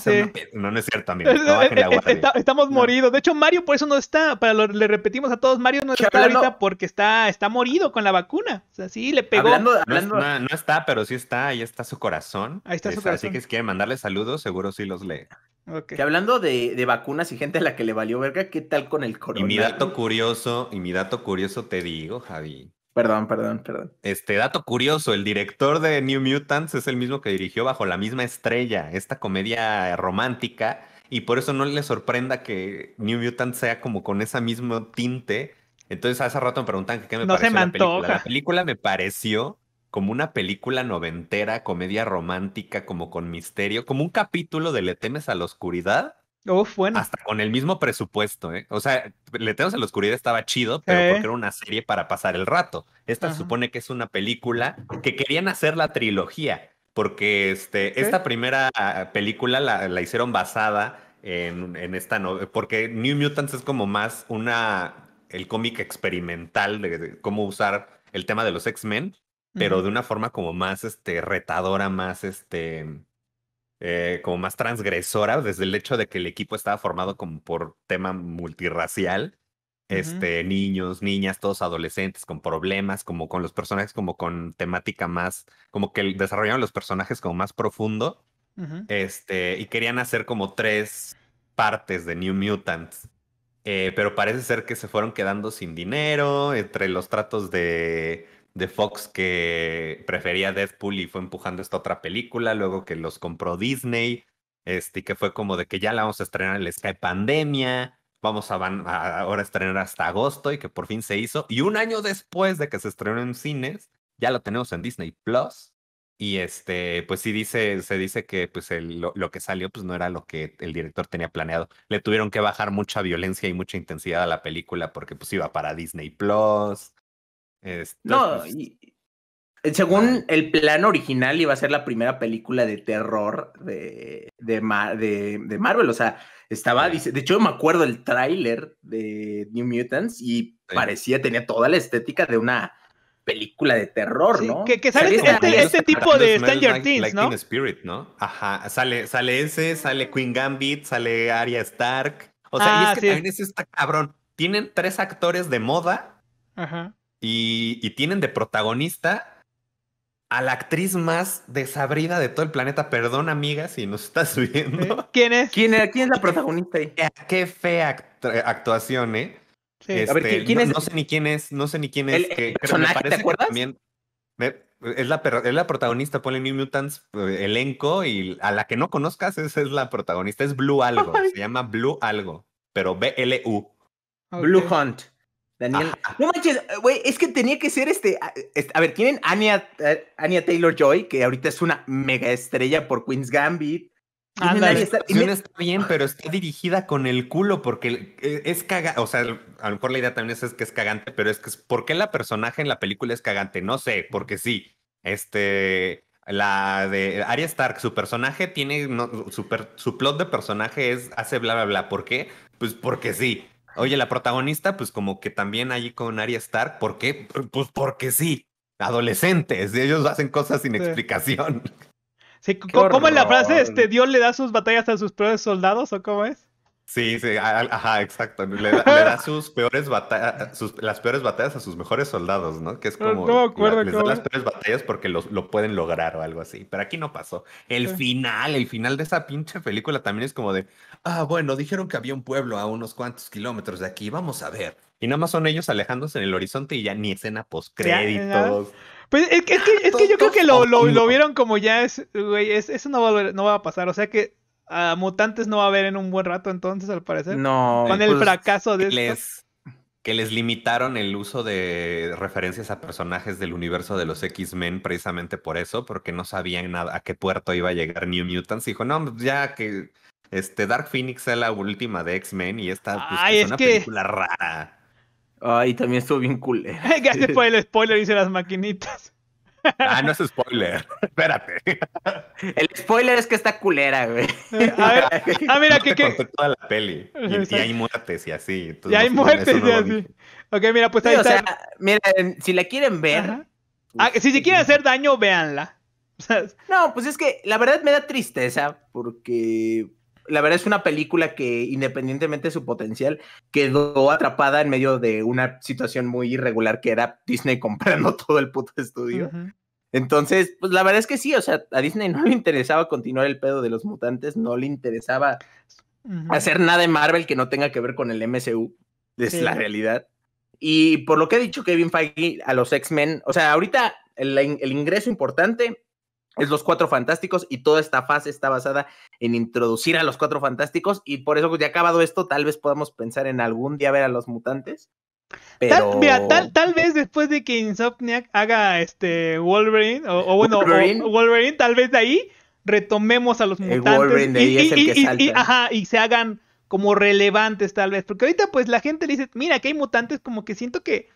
¿no? no, no es cierto, amigo. No, eh, eh, estamos moridos. De hecho, Mario por eso no está. Para le repetimos a todos, Mario no está ahorita porque está, está morido con la vacuna. O sea, sí, le pegó. Hablando, hablando... No, está, pero sí está. Ahí está su corazón. Ahí está su este, corazón. Así que si quieren mandarle saludos, seguro sí los lee. Okay. Que hablando de, de, vacunas y gente a la que le valió verga, ¿qué tal con el coronavirus? Y mi dato curioso, y mi dato curioso te digo, Javi, Perdón, perdón, perdón. Este dato curioso, el director de New Mutants es el mismo que dirigió Bajo la misma estrella, esta comedia romántica, y por eso no le sorprenda que New Mutants sea como con ese mismo tinte. Entonces hace rato me preguntan qué me no pareció la película. La película me pareció como una película noventera, comedia romántica, como con misterio, como un capítulo de Le temes a la oscuridad, Oh, Hasta con el mismo presupuesto, ¿eh? O sea, Leteos en la Oscuridad estaba chido, pero eh. porque era una serie para pasar el rato. Esta se supone que es una película que querían hacer la trilogía, porque este, esta primera ah, película la, hicieron basada en, esta novela, porque New Mutants es como más una, el cómic experimental de, cómo usar el tema de los X-Men, pero de una forma como más este, retadora, más este eh, como más transgresora desde el hecho de que el equipo estaba formado como por tema multirracial. Este, niños, niñas, todos adolescentes con problemas, como con los personajes, como con temática más, como que desarrollaron los personajes como más profundo. Este, y querían hacer como tres partes de New Mutants. Eh, pero parece ser que se fueron quedando sin dinero, entre los tratos de de Fox que prefería Deadpool y fue empujando esta otra película, luego que los compró Disney, este, que fue como de que ya la vamos a estrenar en la Pandemia, vamos a, van, ahora estrenar hasta agosto y que por fin se hizo. Y un año después de que se estrenó en cines, ya lo tenemos en Disney Plus. Y este, pues sí dice, se dice que pues lo, que salió pues no era lo que el director tenía planeado. Le tuvieron que bajar mucha violencia y mucha intensidad a la película porque pues iba para Disney Plus no, y, eh, según el plan original iba a ser la primera película de terror de, de, Marvel. O sea, estaba, dice, de hecho me acuerdo el tráiler de New Mutants y parecía, tenía toda la estética de una película de terror, ¿no? Que, sale este, este, tipo de Stranger ¿no? Spirit, ¿no? Ajá, sale, sale ese, sale Queen Gambit, sale Arya Stark. O sea, y es ah, que también es esta cabrón. Tienen tres actores de moda. Ajá y, tienen de protagonista a la actriz más desabrida de todo el planeta. Perdón, amigas, si nos estás (laughs) viendo. ¿Eh? ¿Quién es? ¿Quién es, ¿Quién es la protagonista Qué fea actuación, ¿eh? Este, a ver, ¿quién, no, es? no, sé ni quién es, no sé ni quién es. personaje, ¿te acuerdas? es, la, es la protagonista, pone New Mutants, eh, elenco, y a la que no conozcas, es la protagonista. Es Blue Algo, (laughs) se llama Blue Algo, pero B-L-U. Blue Hunt. Daniel. No manches, eh, güey, es que tenía que ser este. A, este, ver, tienen Anya, eh, Anya Taylor Joy, que ahorita es una mega estrella por Queen's Gambit. está, bien, pero está dirigida con el culo porque e, es cagante. O sea, a lo mejor la idea también es, que es cagante, pero es que es ¿por qué la personaje en la película es cagante? No sé, porque sí. Este, la de Arya Stark, su personaje tiene, su, su plot de personaje es hace bla, bla, bla. ¿Por qué? Pues porque sí. Oye, la protagonista, pues como que también allí con Arya Stark, ¿por qué? Pues porque sí, adolescentes, ellos hacen cosas sin explicación. ¿cómo es la frase? Este, Dios le da sus batallas a sus propios soldados, ¿o cómo es? Sí, sí, ajá, exacto. Le da, sus (laughs) peores batallas, las peores batallas a sus mejores soldados, ¿no? Que es como. No, les da las peores batallas porque lo, pueden lograr o algo así. Pero aquí no pasó. El final, el final de esa pinche película también es como de. Ah, bueno, dijeron que había un pueblo a unos cuantos kilómetros de aquí, vamos a ver. Y nada más son ellos alejándose en el horizonte y ya ni escena post postcréditos. Pues es que, es que, yo creo que lo, vieron como ya es, güey, eso no va a pasar. O sea que mutantes no va a haber en un buen rato entonces, al parecer. No. Con el pues, fracaso de que Les, que les limitaron el uso de referencias a personajes del universo de los X-Men precisamente por eso, porque no sabían nada, a qué puerto iba a llegar New Mutants. dijo, no, pues, ya que este Dark Phoenix es la última de X-Men y esta pues, es, una película rara. Ay, también estuvo bien cool. Gracias (laughs) fue el (laughs) spoiler, hice las maquinitas. Ah, no es spoiler. (laughs) Espérate. El spoiler es que está culera, güey. Eh, a ver, ah, mira, qué? que. toda la peli. Y, hay muertes y así. Entonces, y hay muertes y así. Ok, mira, pues ahí está. O sea, mira, si la quieren ver. Pues, ah, si se quieren hacer daño, véanla. (laughs) no, pues es que la verdad me da tristeza porque la verdad es una película que, independientemente de su potencial, quedó atrapada en medio de una situación muy irregular que era Disney (laughs) comprando todo el puto estudio. Entonces, pues la verdad es que sí, o sea, a Disney no le interesaba continuar el pedo de los mutantes, no le interesaba hacer nada de Marvel que no tenga que ver con el MCU, es la realidad. Y por lo que ha dicho Kevin Feige a los X-Men, o sea, ahorita el ingreso importante es Los Cuatro Fantásticos y toda esta fase está basada en introducir a los Cuatro Fantásticos y por eso ya acabado esto, tal vez podamos pensar en algún día ver a los mutantes. Tal, tal, vez después de que Insomniac haga este Wolverine, o, bueno, Wolverine. tal vez de ahí retomemos a los mutantes y se hagan como relevantes tal vez, porque ahorita pues la gente le dice, mira que hay mutantes, como que siento que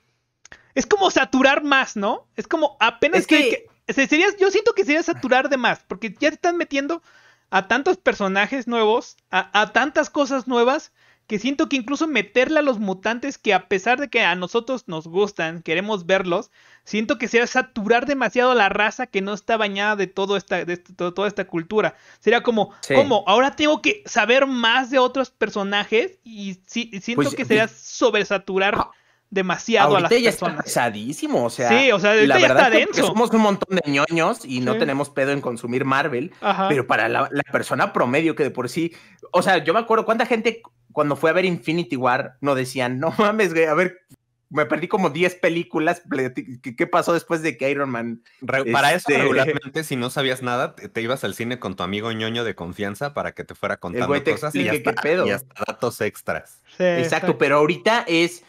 es como saturar más, ¿no? Es como apenas que, sería, yo siento que sería saturar de más, porque ya te están metiendo a tantos personajes nuevos, a, a tantas cosas nuevas, que siento que incluso meterle a los mutantes que a pesar de que a nosotros nos gustan, queremos verlos, siento que sería saturar demasiado a la raza que no está bañada de, todo esta, de toda esta cultura. Sería como, ¿cómo? Ahora tengo que saber más de otros personajes y, siento pues, que sería sobresaturar ah demasiado a las ya Está o sea. Sí, o sea, la verdad somos un montón de ñoños y no tenemos pedo en consumir Marvel, pero para la, persona promedio que de por sí, o sea, yo me acuerdo cuánta gente cuando fue a ver Infinity War no decían, no mames, güey, a ver, me perdí como 10 películas, ¿qué pasó después de que Iron Man? para eso este, regularmente si no sabías nada, te, ibas al cine con tu amigo ñoño de confianza para que te fuera contando cosas y hasta, pedo. datos extras. Exacto, pero ahorita es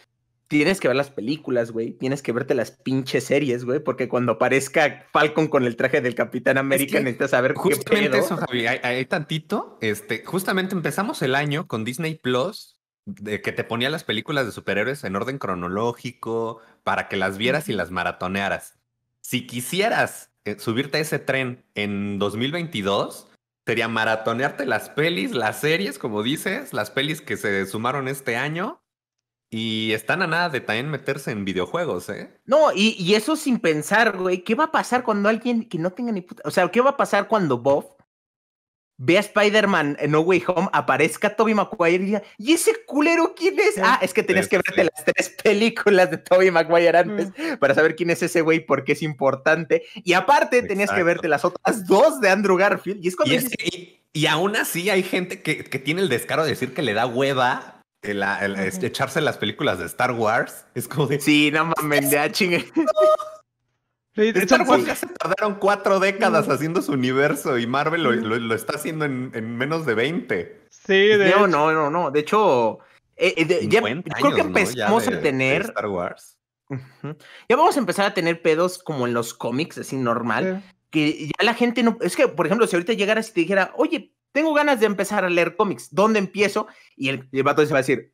tienes que ver las películas, güey. Tienes que verte las pinches series, güey. Porque cuando aparezca Falcon con el traje del Capitán América, necesitas saber qué pedo. eso, Javi. Hay, tantito. Este, justamente empezamos el año con Disney Plus, de, que te ponía las películas de superhéroes en orden cronológico para que las vieras y las maratonearas. Si quisieras eh, subirte a ese tren en 2022, sería maratonearte las pelis, las series, como dices, las pelis que se sumaron este año y están a nada de también meterse en videojuegos, ¿eh? No, y, eso sin pensar, güey. ¿Qué va a pasar cuando alguien que no tenga ni puta. O sea, ¿qué va a pasar cuando Bob ve a Spider-Man en No Way Home, aparezca Toby Maguire y diga, ¿y ese culero quién es? Ah, es que tenías que verte las tres películas de Toby Maguire antes mm. para saber quién es ese güey, porque es importante. Y aparte tenías que verte las otras dos de Andrew Garfield. Y es Y, aún así hay gente que, que tiene el descaro de decir que le da hueva el, este, echarse las películas de Star Wars es como de. Sí, no mames, ya (laughs) Star Wars ya se tardaron cuatro décadas haciendo su universo y Marvel lo, está haciendo en, menos de 20. Sí, de no, hecho. no, no, no. De hecho, eh, eh, creo que empezamos a tener. Ya vamos a empezar a tener pedos como en los cómics, así normal. Que ya la gente no. Es que, por ejemplo, si ahorita llegara y te dijera, oye, tengo ganas de empezar a leer cómics, ¿dónde empiezo? Y el, vato se va a decir,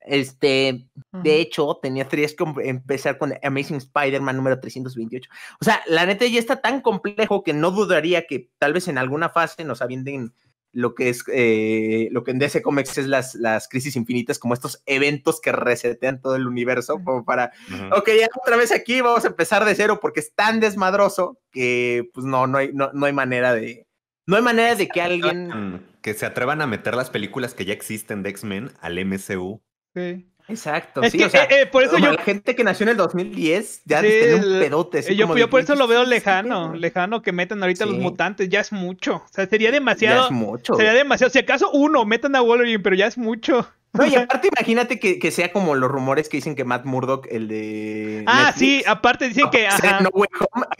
este, de hecho, tenía tres que empezar con Amazing Spider-Man número 328. O sea, la neta ya está tan complejo que no dudaría que tal vez en alguna fase nos avienten lo que es, eh, lo que en DC Comics es las, las crisis infinitas, como estos eventos que resetean todo el universo, como para, ok, otra vez aquí vamos a empezar de cero porque es tan desmadroso que pues no, no hay, no, no hay manera de, no hay manera de que alguien. Que se atrevan a meter las películas que ya existen de X-Men al MCU. Sí. Exacto, sí, o sea, eh, eh, por eso yo... la gente que nació en el 2010 ya sí, un pedote. Eh, yo, por eso lo veo lejano, lejano que metan ahorita los mutantes, ya es mucho. O sea, sería demasiado. Sería demasiado. Si acaso uno, metan a Wolverine, pero ya es mucho. No, y aparte imagínate que, que, sea como los rumores que dicen que Matt Murdock, el de... Ah, sí, aparte dicen que...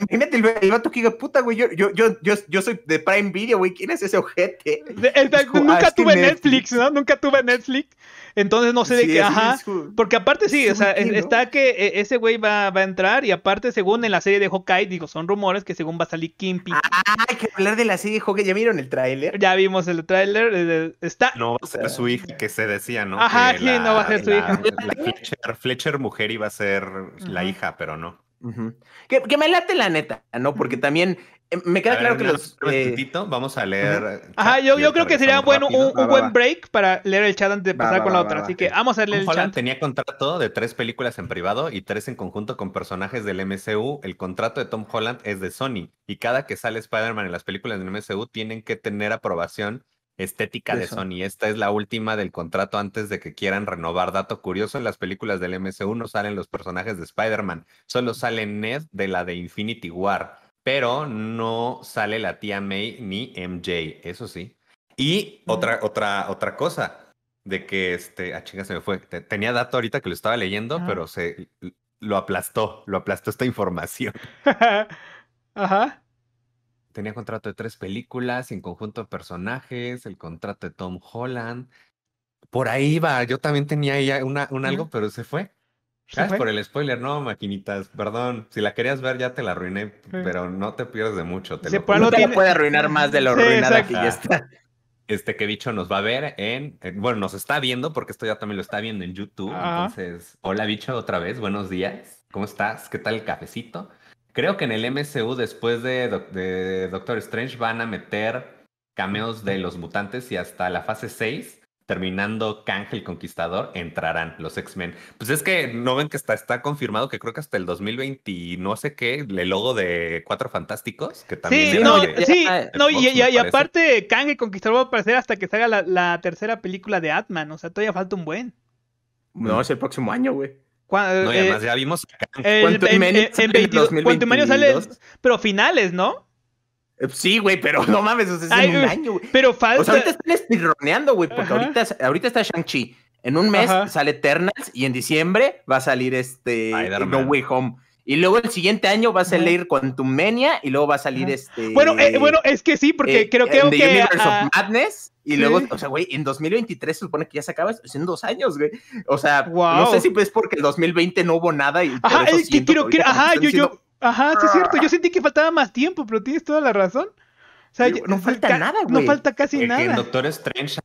imagínate el, el, vato que puta, güey, yo, yo, yo, yo, soy de Prime Video, güey, ¿quién es ese ojete? de, ah, nunca tuve Netflix, ¿no? Nunca tuve Netflix. Entonces no sé de qué, ajá. Porque aparte sí, o sea, está que e, ese güey va, a entrar y aparte según en la serie de Hawkeye, digo, son rumores que según va a salir Kimpi. Ah, hay que hablar de la serie de Hawkeye, ¿ya vieron el tráiler? Ya vimos el tráiler, eh, eh, está... No va a ser su hija que se decía, ¿no? Ajá, no va a ser su hija. La, Fletcher, Fletcher, mujer iba a ser la hija, pero no. que, me late la neta, ¿no? Porque también eh, me queda claro que los. Un eh, Vamos a leer. Ajá, yo, yo creo que sería bueno, un, buen break para leer el chat antes de pasar con la otra. Así que vamos a leer el Holland Tenía contrato de tres películas en privado y tres en conjunto con personajes del MCU. El contrato de Tom Holland es de Sony y cada que sale Spider-Man en las películas del MCU tienen que tener aprobación estética de, de Sony. Esta es la última del contrato antes de que quieran renovar. Dato curioso, en las películas del MCU no salen los personajes de Spider-Man, solo sale Ned de la de Infinity War pero no sale la tía May ni MJ, eso sí. Y mm. otra, otra, otra cosa, de que este, a ah, chinga, se me fue. Tenía dato ahorita que lo estaba leyendo, pero se lo aplastó, lo aplastó esta información. (laughs) Ajá. Tenía contrato de tres películas, en conjunto de personajes, el contrato de Tom Holland. Por ahí iba, yo también tenía ya una, un algo, pero se fue. Gracias por el spoiler, no, maquinitas. Perdón, si la querías ver ya te la arruiné, pero no te pierdes de mucho. Te no te puede arruinar más de lo arruinada que ya está. Este que bicho nos va a ver en, bueno, nos está viendo porque esto ya también lo está viendo en YouTube. Ah. Entonces, hola bicho otra vez, buenos días. ¿Cómo estás? ¿Qué tal el cafecito? Creo que en el MCU después de, de Doctor Strange van a meter cameos de los mutantes y hasta la fase 6 terminando Kang el Conquistador, entrarán los X-Men. Pues es que no ven que está, está confirmado que creo que hasta el 2020 y no sé qué, el logo de Cuatro Fantásticos, que también... Sí, no, sí, no y, aparte Kang el Conquistador va a aparecer hasta que salga la, la tercera película de Atman, o sea, todavía falta un buen. No, es el próximo año, güey. No, eh, además ya vimos El, en, en, en, sale, pero finales, ¿no? Eh, sí, güey, pero (laughs) no mames, o sea, es en un año, güey. Pero falta. O sea, ahorita están espirroneando, güey, porque ahorita, ahorita está Shang-Chi. En un mes sale Eternals y en diciembre va a salir este No Way Home. Y luego el siguiente año va a salir Quantum Mania y luego va a salir este. Bueno, eh, eh, bueno, es que sí, porque creo, que. Universe of ah, ah. Madness. Y luego, o sea, güey, en 2023 se supone que ya se acaba, es en dos años, güey. O sea, no sé si es porque en 2020 no hubo nada y. ajá, eso que quiero que. Ajá, yo, yo. Ajá, sí es cierto. Yo sentí que faltaba más tiempo, pero tienes toda la razón. no falta nada, güey. No falta casi nada. en Doctor Strange,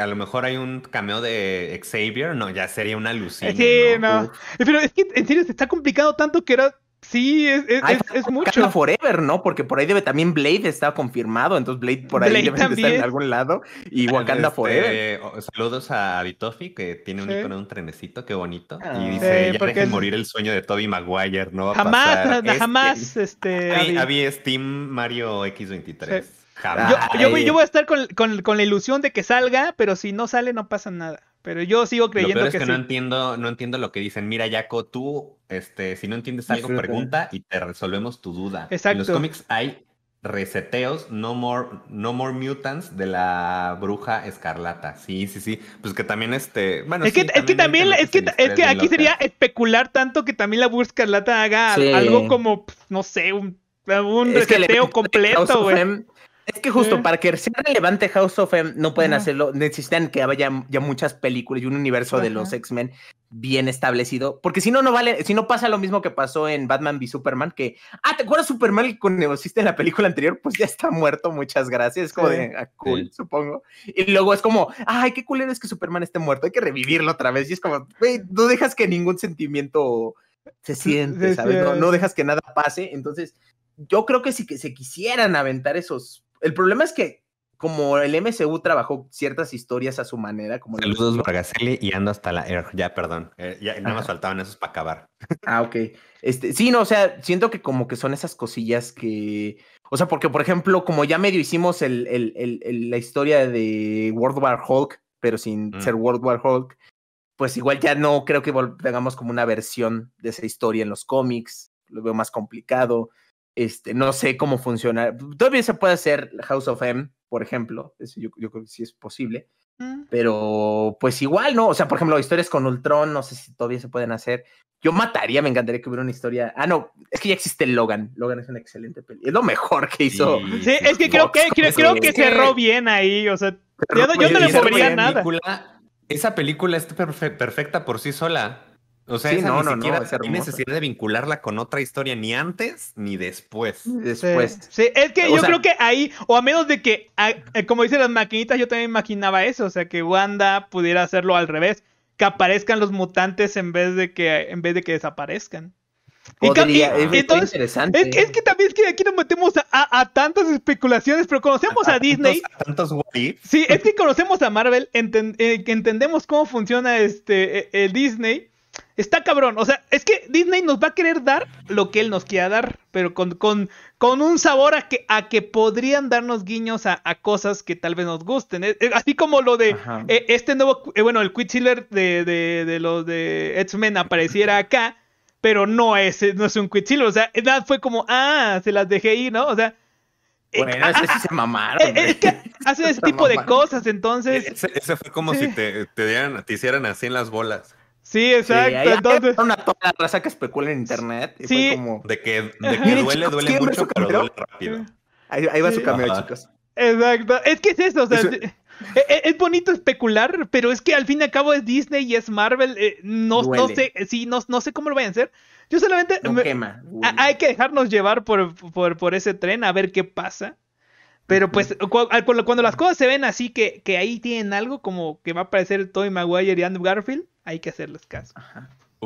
a lo mejor hay un cameo de Xavier, no, ya sería una alucina. Sí, no. Pero es que en serio se está complicado tanto que era Sí, es, es, es, Forever, ¿no? Porque por ahí debe también Blade está confirmado, entonces Blade por ahí debe estar en algún lado y este, Wakanda Forever. Saludos a Bitofi que tiene un icono de un trenecito, qué bonito. y ah. dice, morir el sueño de Toby Maguire, no va jamás, a pasar. Este, jamás, este... había Steam Mario X23. Jamás. Yo, voy, a estar con, la ilusión de que salga, pero si no sale no pasa nada. Pero yo sigo creyendo lo peor es que, no entiendo, no entiendo lo que dicen. Mira, Jaco, tú este, si no entiendes algo, pregunta y te resolvemos tu duda. En los cómics hay reseteos, no more, no more mutants de la bruja escarlata. Sí, sí, sí. Pues que también este. Bueno, es, que, también es que que, aquí sería especular tanto que también la bruja escarlata haga algo como, pues, no sé, un, un reseteo completo, güey. Es que justo para que sea relevante House of M no pueden hacerlo, necesitan que haya ya muchas películas y un universo de los X-Men bien establecido, porque si no no vale, si no pasa lo mismo que pasó en Batman v Superman que ah, ¿te acuerdas Superman con conociste en la película anterior? Pues ya está muerto, muchas gracias, es como de ah, cool, supongo. Y luego es como, ay, qué culero es que Superman esté muerto, hay que revivirlo otra vez y es como, wey, no dejas que ningún sentimiento se siente, ¿sabes? No, dejas que nada pase, entonces yo creo que si que se quisieran aventar esos el problema es que como el MCU trabajó ciertas historias a su manera, como Saludos Vargasele y ando hasta la er, ya perdón, eh, ya nada más faltaban esos para acabar. Ah, ok. Este, sí, no, o sea, siento que como que son esas cosillas que o sea, porque por ejemplo, como ya medio hicimos el, la historia de World War Hulk, pero sin mm. ser World War Hulk, pues igual ya no creo que hagamos como una versión de esa historia en los cómics, lo veo más complicado. Este, no sé cómo funciona. Todavía se puede hacer House of M, por ejemplo. yo, creo que sí es posible. Mm. Pero pues igual, ¿no? O sea, por ejemplo, historias con Ultron, no sé si todavía se pueden hacer. Yo mataría, me encantaría que hubiera una historia. Ah, no, es que ya existe Logan. Logan es una excelente peli. Es lo mejor que hizo. Sí, es que creo que, creo, que cerró bien ahí. O sea, yo no, le movería nada. Esa película es perfecta por sí sola. O sea, no, ni no, no, necesidad de vincularla con otra historia, ni antes ni después. Después. Sí, es que yo creo que ahí, o a menos de que, ah, eh, como dicen las maquinitas, yo también imaginaba eso, o sea, que Wanda pudiera hacerlo al revés, que aparezcan los mutantes en vez de que, en vez de que desaparezcan. es, interesante. Es, que también es que aquí nos metemos a, tantas especulaciones, pero conocemos a, Disney. Tantos, sí, es que conocemos a Marvel, eh, entendemos cómo funciona este e, el Disney está cabrón. O sea, es que Disney nos va a querer dar lo que él nos quiera dar, pero con, con, un sabor a que, a que podrían darnos guiños a, cosas que tal vez nos gusten. Eh, eh, así como lo de eh, este nuevo, bueno, el Quitchiller de, de, los de X-Men apareciera (laughs) acá, pero no es, no es un Quitchiller O sea, fue como, ah, se las dejé ir, ¿no? O sea. Bueno, ah, se mamaron. Es que hacen (laughs) ese tipo de cosas, entonces. Ese fue como si te, te, dieran, te hicieran así en las bolas. Sí, exacto. Sí, Una toda la raza que especula en internet. sí. como... De que, de que duele, duele mucho, pero duele rápido. Ahí, va su cambio, chicos. Exacto. Es que es eso, e, e, Es, bonito especular, pero es que al fin y al cabo es Disney y es Marvel. Eh, no, sé, sí, no, no, sé cómo lo vayan a hacer. Yo solamente. No quema. hay que dejarnos llevar por, por, por, ese tren a ver qué pasa. Pero pues cuando las cosas se ven así que, que ahí tienen algo como que va a aparecer Tony Maguire y Andrew Garfield, hay que hacerles caso. (laughs)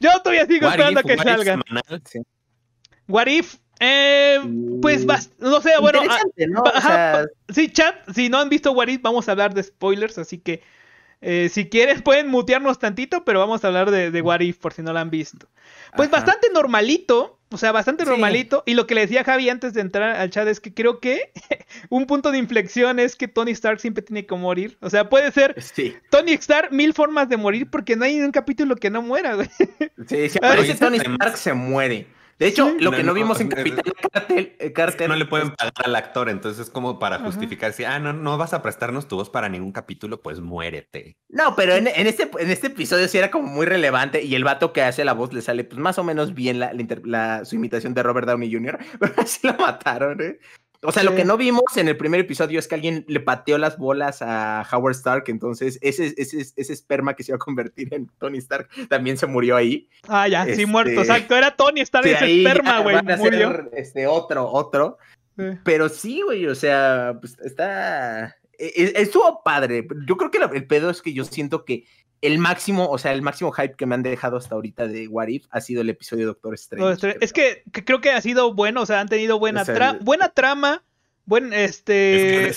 Yo todavía sigo esperando que salgan. What if, eh, pues, mm. no sé, bueno. Ah, sí, chat, si no han visto What if, vamos a hablar de spoilers, así que eh, si quieres pueden mutearnos tantito, pero vamos a hablar de, mm. What if, por si no lo han visto. Pues bastante normalito. O sea, bastante normalito. Y lo que le decía a Javi antes de entrar al chat es que creo que (laughs) un punto de inflexión es que Tony Stark siempre tiene que morir. O sea, puede ser Tony Stark mil formas de morir porque no hay un capítulo que no muera, (laughs) aparece Tony Stark se muere. De hecho, lo que no, vimos en Capitán eh, Cartel, No le pueden pagar al actor, entonces es como para justificar. justificarse, ah, no, no vas a prestarnos tu voz para ningún capítulo, pues muérete. No, pero en, este, en este episodio sí era como muy relevante y el vato que hace la voz le sale pues más o menos bien la, su imitación de Robert Downey Jr., (laughs) pero así lo mataron, ¿eh? O sea, lo que no vimos en el primer episodio es que alguien le pateó las bolas a Howard Stark, entonces ese, ese, esperma que se iba a convertir en Tony Stark también se murió ahí. Ah, ya, sí muerto, este, exacto, era Tony Stark ese esperma, güey, murió. este, otro, otro. Pero sí, güey, o sea, pues está... E, e, estuvo padre. Yo creo que el pedo es que yo siento que el máximo, o sea, el máximo hype que me han dejado hasta ahorita de Warif ha sido el episodio de Doctor Strange. Es que, creo que ha sido bueno, o sea, han tenido buena, buena trama. Buen, este.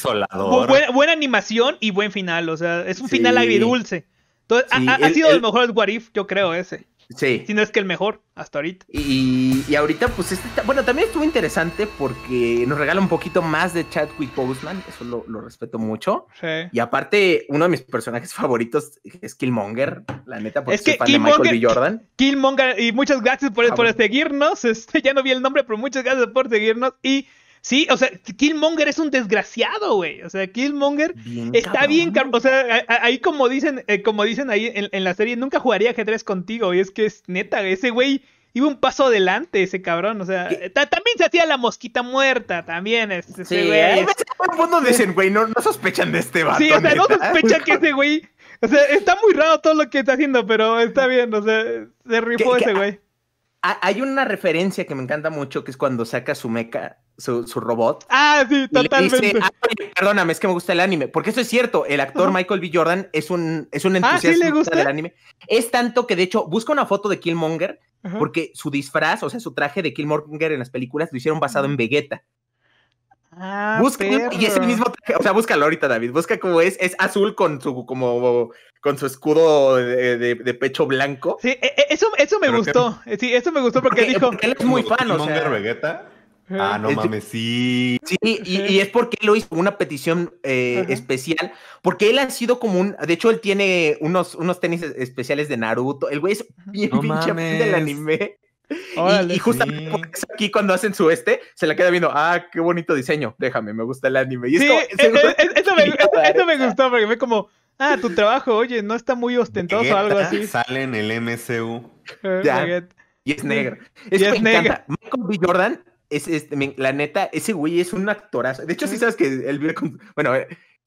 buena, animación y buen final. O sea, es un final agridulce. Entonces, ha, sido el, mejor What Warif, yo creo, ese. Sí. Si no es que el mejor hasta ahorita. Y, ahorita, pues, este, bueno, también estuvo interesante porque nos regala un poquito más de Chadwick Boseman, eso lo, respeto mucho. Sí. Y aparte, uno de mis personajes favoritos es Killmonger, la neta, porque es que fan de Michael B. Jordan. Killmonger, y muchas gracias por, por seguirnos, este, ya no vi el nombre, pero muchas gracias por seguirnos y... Sí, o sea, Killmonger es un desgraciado, güey. O sea, Killmonger está bien, o sea, ahí como dicen, eh, como dicen ahí en, la serie, nunca jugaría G3 contigo. Y es que es neta, ese güey iba un paso adelante, ese cabrón. O sea, eh, también se hacía la mosquita muerta, también. ese güey. dicen, güey, no, sospechan de este vato. Sí, o sea, no sospechan que ese güey. O sea, está muy raro todo lo que está haciendo, pero está bien, o sea, se rifó ese güey Ah, hay una referencia que me encanta mucho, que es cuando saca su meca, su, robot. Ah, sí, totalmente. Dice, ah, perdóname, es que me gusta el anime. Porque eso es cierto, el actor Michael B. Jordan es un, es un ah, entusiasta le del anime. Es tanto que, de hecho, busca una foto de Killmonger, porque su disfraz, o sea, su traje de Killmonger en las películas lo hicieron basado en Vegeta. Ah, busca, y es el mismo traje, o sea, búscalo ahorita, David, busca como es, es azul con su como con su escudo de, pecho blanco. Sí, e, e, eso, eso me gustó, eh, sí, eso me gustó porque, eh, dijo... él es muy fan, o sea... Ah, no mames, sí. Sí, y, y, es porque lo hizo una petición eh, especial, porque él ha sido como un, de hecho él tiene unos, unos tenis especiales de Naruto, el güey es bien del anime. (laughs) y, y, justamente aquí cuando hacen su este, se la queda viendo, ah, qué bonito diseño, déjame, me gusta el anime. Y sí, eh, eh, es eso, me, gustó, porque fue como, ah, tu trabajo, oye, no está muy ostentoso o algo así. Sale en el MCU. Eh, y es negro. es negro. Michael B. Jordan, es, este, la neta, ese güey es un actorazo. De hecho, sí sabes que él vive con... Bueno,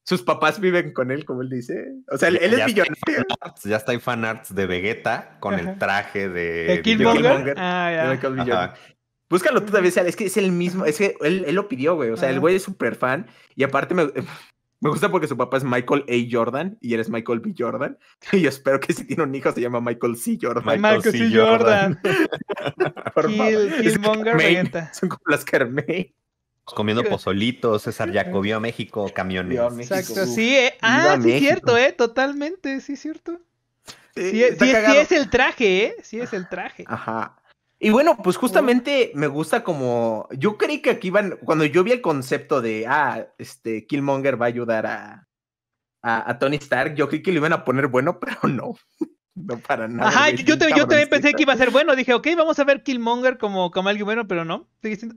sus papás viven con él, como él dice. O sea, él, es millonario. ya está en Arts de Vegeta con el traje de, ¿De Killmonger. Ah, ya. Búscalo tú también, es que es el mismo, es que él, él lo pidió, güey. O sea, el güey es súper fan y aparte me, (laughs) me, gusta porque su papá es Michael A. Jordan y él es Michael B. Jordan. (laughs) Y yo espero que si tiene un hijo se llama Michael C. Jordan. Michael, C. Jordan. Jordan. (laughs) Killmonger, Son como las Carme pues, comiendo (laughs) pozolitos, César Jacobio México, camiones. Exacto, sí, eh. ah, sí es cierto, eh, totalmente, sí es cierto. Sí, es el traje, eh, sí es el traje. Ajá. Y bueno, pues justamente me gusta como, yo creí que aquí iban, cuando yo vi el concepto de, ah, este, Killmonger va a ayudar a, a Tony Stark, yo creí que lo iban a poner bueno, (laughs) pero no. No para nada. Ajá, yo, también pensé que iba a ser bueno. Dije, ok, vamos a ver Killmonger como, como alguien bueno, pero no. Eh,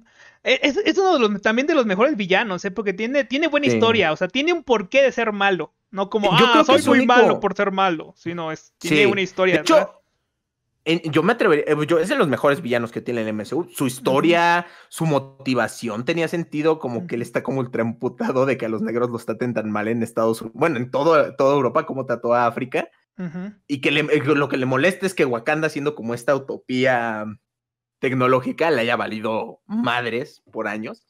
es, uno de los, también de los mejores villanos, ¿eh? porque tiene, tiene buena historia, o sea, tiene un porqué de ser malo. No como, yo ah, soy muy malo por ser malo, sino es, tiene una historia. yo me atrevería, eh, yo, es de los mejores villanos que tiene el MSU, Su historia, su motivación tenía sentido, como que él está como ultra emputado de que a los negros los traten tan mal en Estados Unidos, bueno, en todo, toda Europa como trató a África. Y que eh, lo que le molesta es que Wakanda, siendo como esta utopía tecnológica, le haya valido madres por años.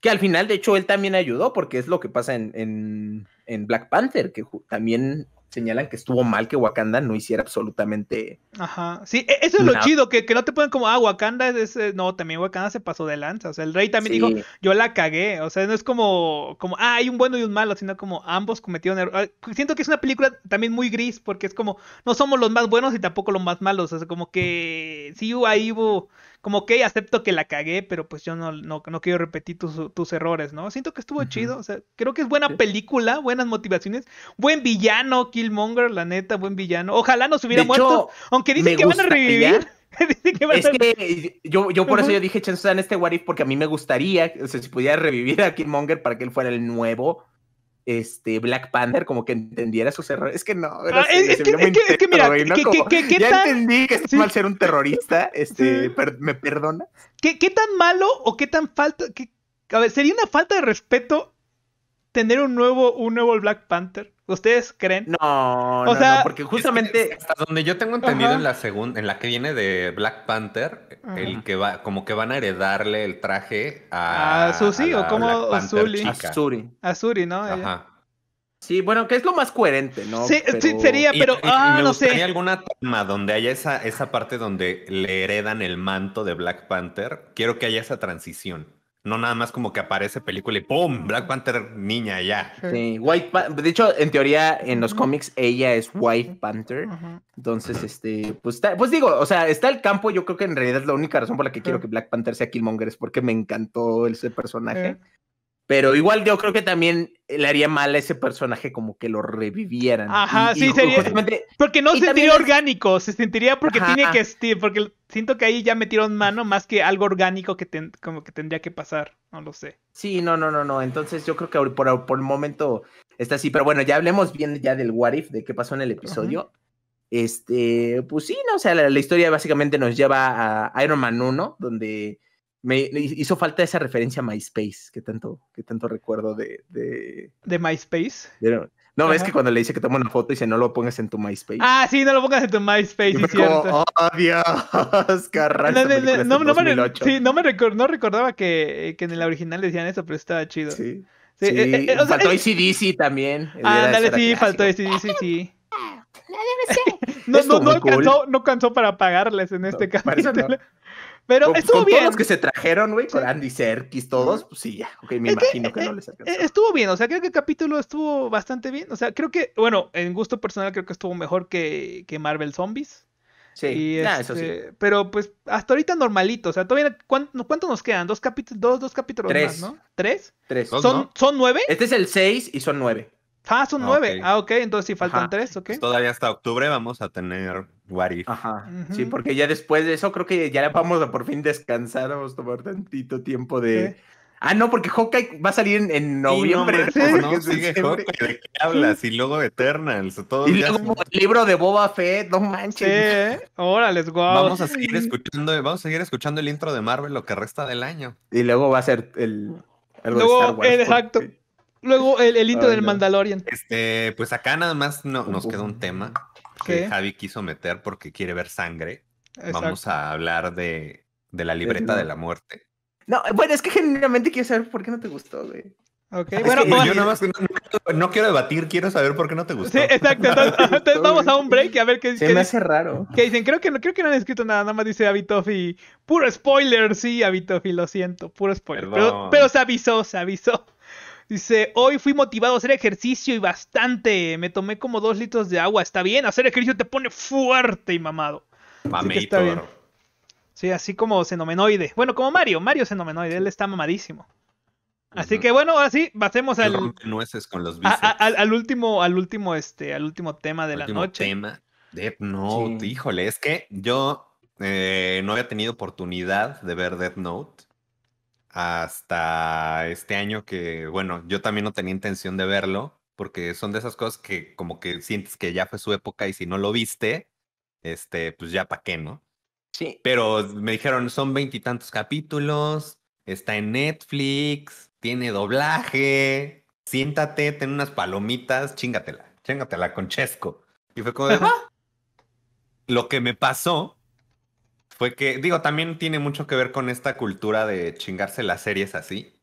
Que al final, de hecho, él también ayudó, porque es lo que pasa en, en Black Panther, que también señalan que estuvo mal que Wakanda no hiciera absolutamente. Ajá. Sí, e-, eso es lo chido, que, no te ponen como, ah, Wakanda es, eh, No, también Wakanda se pasó de lanza. O sea, el rey también dijo, yo la cagué. O sea, no es como, como, ah, hay un bueno y un malo, sino como ambos cometieron errores. Siento que es una película también muy gris, porque es como, no somos los más buenos y tampoco los más malos. O sea, como que sí ahí hubo como que acepto que la cagué, pero pues yo no, no, quiero repetir tus, tus, errores, ¿no? Siento que estuvo chido, o sea, creo que es buena película, buenas motivaciones, buen villano, Killmonger, la neta, buen villano. Ojalá no se hubiera muerto, aunque dicen que van a revivir. (laughs) es que yo, yo por eso yo dije, chance en este Warif porque a mí me gustaría, o sea, si pudiera revivir a Killmonger para que él fuera el nuevo este Black Panther como que entendiera sus errores. Es que no, ah, es, que, es, que, ya entendí que es mal ser un terrorista, este, me perdona. ¿Qué, ¿Qué tan malo o qué tan falta, a ver, sería una falta de respeto tener un nuevo, un nuevo Black Panther? ¿Ustedes creen? No, o no, sea, no, porque justamente hasta donde yo tengo entendido en la segunda, en la que viene de Black Panther, el que va, como que van a heredarle el traje a, a Susi o como Azuri. Azuri, ¿no? Ajá. Sí, bueno, que es lo más coherente, ¿no? Sí, sí sería, pero ah, me no gustaría alguna trama donde haya esa, esa parte donde le heredan el manto de Black Panther. Quiero que haya esa transición. No nada más como que aparece película y ¡pum! Black Panther niña ya. Sí, White Panther. De hecho, en teoría, en los cómics, ella es White Panther. Entonces, este, pues, pues, digo, o sea, está el campo. Yo creo que en realidad es la única razón por la que quiero que Black Panther sea Killmonger es porque me encantó ese personaje. Pero igual yo creo que también le haría mal a ese personaje como que lo revivieran. Ajá, sí, sería. Porque no se sentiría orgánico, se sentiría porque tiene que. Porque siento que ahí ya metieron mano más que algo orgánico que como que tendría que pasar, no lo sé. Sí, no, no, no, no. Entonces yo creo que por, por el momento está así. Pero bueno, ya hablemos bien ya del What If, de qué pasó en el episodio. Este, pues sí, no, o sea, la, la historia básicamente nos lleva a Iron Man 1, donde me hizo falta esa referencia a MySpace, que tanto, que tanto recuerdo de... ¿De, MySpace? no, ves que cuando le dice que toma una foto dice, no lo pongas en tu MySpace. Ah, sí, no lo pongas en tu MySpace, sí, No, me, sí, no, recordaba que, que, en el original decían eso, pero estaba chido. Sí. Eh, eh, eh, faltó ACDC también. Ah, dale, sí, faltó ACDC, sí. (laughs) no, (laughs) no, no, no, para pagarles en este caso. Pero estuvo bien. los que se trajeron, güey, con Andy Serkis, todos, pues sí, ya. Ok, me imagino que, eh, no les eh, Estuvo bien, o sea, creo que el capítulo estuvo bastante bien. O sea, creo que, bueno, en gusto personal creo que estuvo mejor que, que Marvel Zombies. Sí, ah, este, Pero pues hasta ahorita normalito, o sea, todavía ¿cuánto, nos quedan? Dos capítulos, dos, dos capítulos más, ¿no? ¿Tres? Tres. Son, son nueve. Este es el seis y son nueve. Ah, son ah, nueve. Ah, ok, entonces si faltan tres, ok. todavía hasta octubre vamos a tener What If. Ajá. Sí, porque ya después de eso creo que ya vamos a por fin descansar, vamos a tomar tantito tiempo de. Ah, no, porque Hawkeye va a salir en, noviembre. ¿de qué hablas? Y luego Eternals. y luego el libro de Boba Fett, no manches. Sí, órales, guau. Vamos a seguir escuchando, vamos a seguir escuchando el intro de Marvel lo que resta del año. Y luego va a ser el. Star Wars, exacto. Luego el, el del Mandalorian. Este, pues acá nada más nos queda un tema que Javi quiso meter porque quiere ver sangre. Vamos a hablar de, la libreta de la muerte. No, bueno, es que genuinamente quiero saber por qué no te gustó, güey. Ok, bueno, pues yo nada más no, quiero debatir, quiero saber por qué no te gustó. exacto. (laughs) Ah, entonces, vamos a un break y a ver qué Se me hace raro. Que dicen, creo que, creo que no han escrito nada, nada más dice Abitofi. Puro spoiler, sí, Abitofi, lo siento, puro spoiler. pero se avisó, se avisó. Dice, hoy fui motivado a hacer ejercicio y bastante. Me tomé como dos litros de agua. Está bien, hacer ejercicio te pone fuerte y mamado. Mamito. Está bien. Sí, así como xenomenoide. Bueno, como Mario. Mario xenomenoide, él está mamadísimo. Así que bueno, así pasemos al. con los al, último, al último, este, al último tema de la noche. Death Note, híjole, es que yo eh, no había tenido oportunidad de ver Death Note hasta este año que, bueno, yo también no tenía intención de verlo, porque son de esas cosas que como que sientes que ya fue su época y si no lo viste, este, pues ya para qué, ¿no? Sí. Pero me dijeron, son veintitantos capítulos, está en Netflix, tiene doblaje, siéntate, ten unas palomitas, chingatela, chingatela con Chesco. Y fue como de, lo que me pasó fue que, digo, también tiene mucho que ver con esta cultura de chingarse las series así.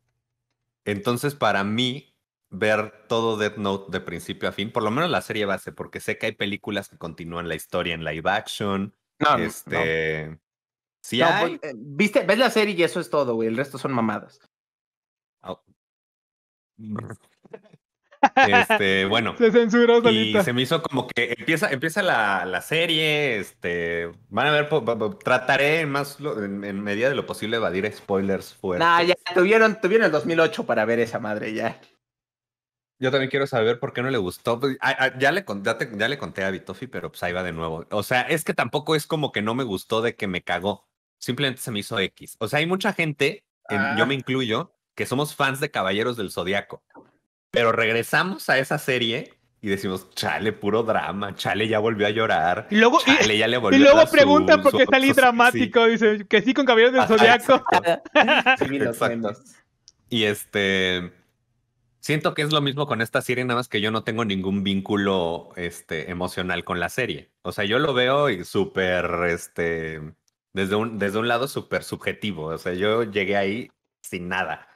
Entonces, para mí, ver todo Death Note de principio a fin, por lo menos la serie base, porque sé que hay películas que continúan la historia en live action. No, este. Sí, pues, eh, viste, ves la serie y eso es todo, güey. El resto son mamadas. Oh. (laughs) Este, bueno. Se Y se me hizo como que empieza, empieza la, la serie. Este, van a ver, trataré más en, medida de lo posible evadir spoilers fuertes. ya tuvieron, tuvieron el 2008 para ver esa madre ya. Yo también quiero saber por qué no le gustó. Pues, ya, le, le conté a Bitofi, pero pues ahí va de nuevo. O sea, es que tampoco es como que no me gustó de que me cagó. Simplemente se me hizo X. O sea, hay mucha gente, yo ah. me incluyo, que somos fans de Caballeros del Zodíaco. Pero regresamos a esa serie y decimos, chale, puro drama, chale, ya volvió a llorar. Y luego, chale, ya le volvió y luego preguntan por qué salí dramático, dice, que sí con cabellos de zodiaco. (laughs) y este, siento que es lo mismo con esta serie, nada más que yo no tengo ningún vínculo este, emocional con la serie. O sea, yo lo veo y súper, este, desde un, desde un lado súper subjetivo. O sea, yo llegué ahí sin nada.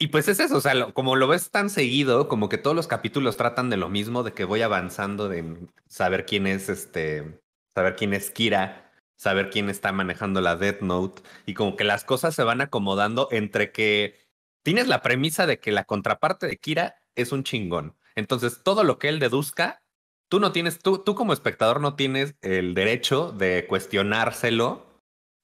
Y pues es eso, o sea, como lo ves tan seguido, como que todos los capítulos tratan de lo mismo, de que voy avanzando, de saber quién es este, saber quién es Kira, saber quién está manejando la Death Note, y como que las cosas se van acomodando entre que tienes la premisa de que la contraparte de Kira es un chingón. Entonces, todo lo que él deduzca, tú no tienes, tú, tú como espectador no tienes el derecho de cuestionárselo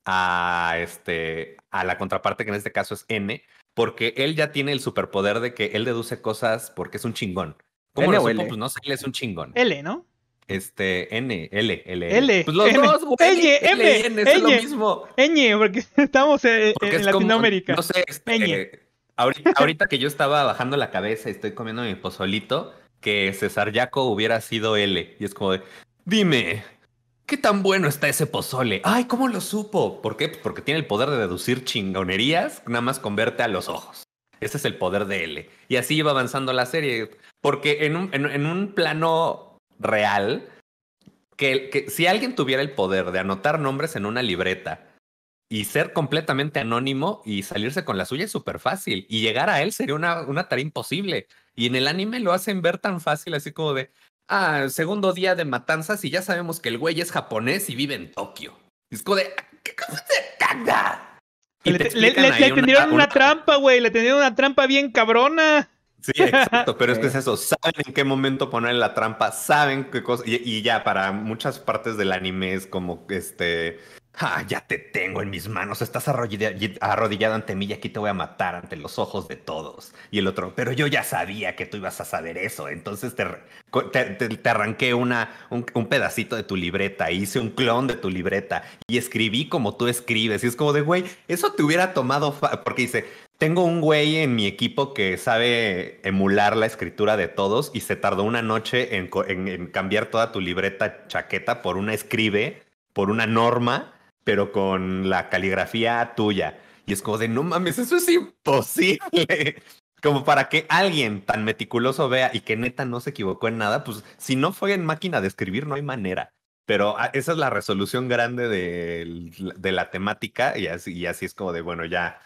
a este a la contraparte que en este caso es N, porque él ya tiene el superpoder de que él deduce cosas porque es un chingón. ¿Cómo L lo supo? Pues no sé, él es un chingón. L, ¿no? Este, N, L, L. L. Pues los dos, güey. Ñ, L, N, es lo mismo. Ñ, porque (laughs) estamos en, porque es Latinoamérica. no sé, este, eh, ahorita, ahorita, que yo estaba bajando la cabeza y estoy comiendo mi pozolito, que César Yaco hubiera sido L. Y es como de, dime, ¿Qué tan bueno está ese pozole? Ay, ¿cómo lo supo? ¿Por qué? Pues porque tiene el poder de deducir chingonerías, nada más converte a los ojos. Ese es el poder de L. Y así iba avanzando la serie. Porque en un, plano real, que, si alguien tuviera el poder de anotar nombres en una libreta y ser completamente anónimo y salirse con la suya es súper fácil. Y llegar a él sería una, una tarea imposible. Y en el anime lo hacen ver tan fácil, así como de, ah, segundo día de matanzas y ya sabemos que el güey es japonés y vive en Tokio. Disco de, ¿qué cosa se Le, le, tendieron una, una, trampa, güey, le tendieron una trampa bien cabrona. Sí, exacto, pero es que es eso, saben en qué momento poner la trampa, saben qué cosa, y, ya para muchas partes del anime es como, este, ah, ya te tengo en mis manos, estás arrodillado, ante mí y aquí te voy a matar ante los ojos de todos. Y el otro, pero yo ya sabía que tú ibas a saber eso, entonces te, te, arranqué una, un, un, pedacito de tu libreta, hice un clon de tu libreta y escribí como tú escribes, y es como de, güey, eso te hubiera tomado, porque dice, tengo un güey en mi equipo que sabe emular la escritura de todos y se tardó una noche en, cambiar toda tu libreta chaqueta por una escribe, por una norma, pero con la caligrafía tuya. Y es como de, no mames, eso es imposible. (laughs) como para que alguien tan meticuloso vea y que neta no se equivocó en nada, pues si no fue en máquina de escribir, no hay manera. Pero ah, esa es la resolución grande de, la temática y así, y así es como de, bueno, ya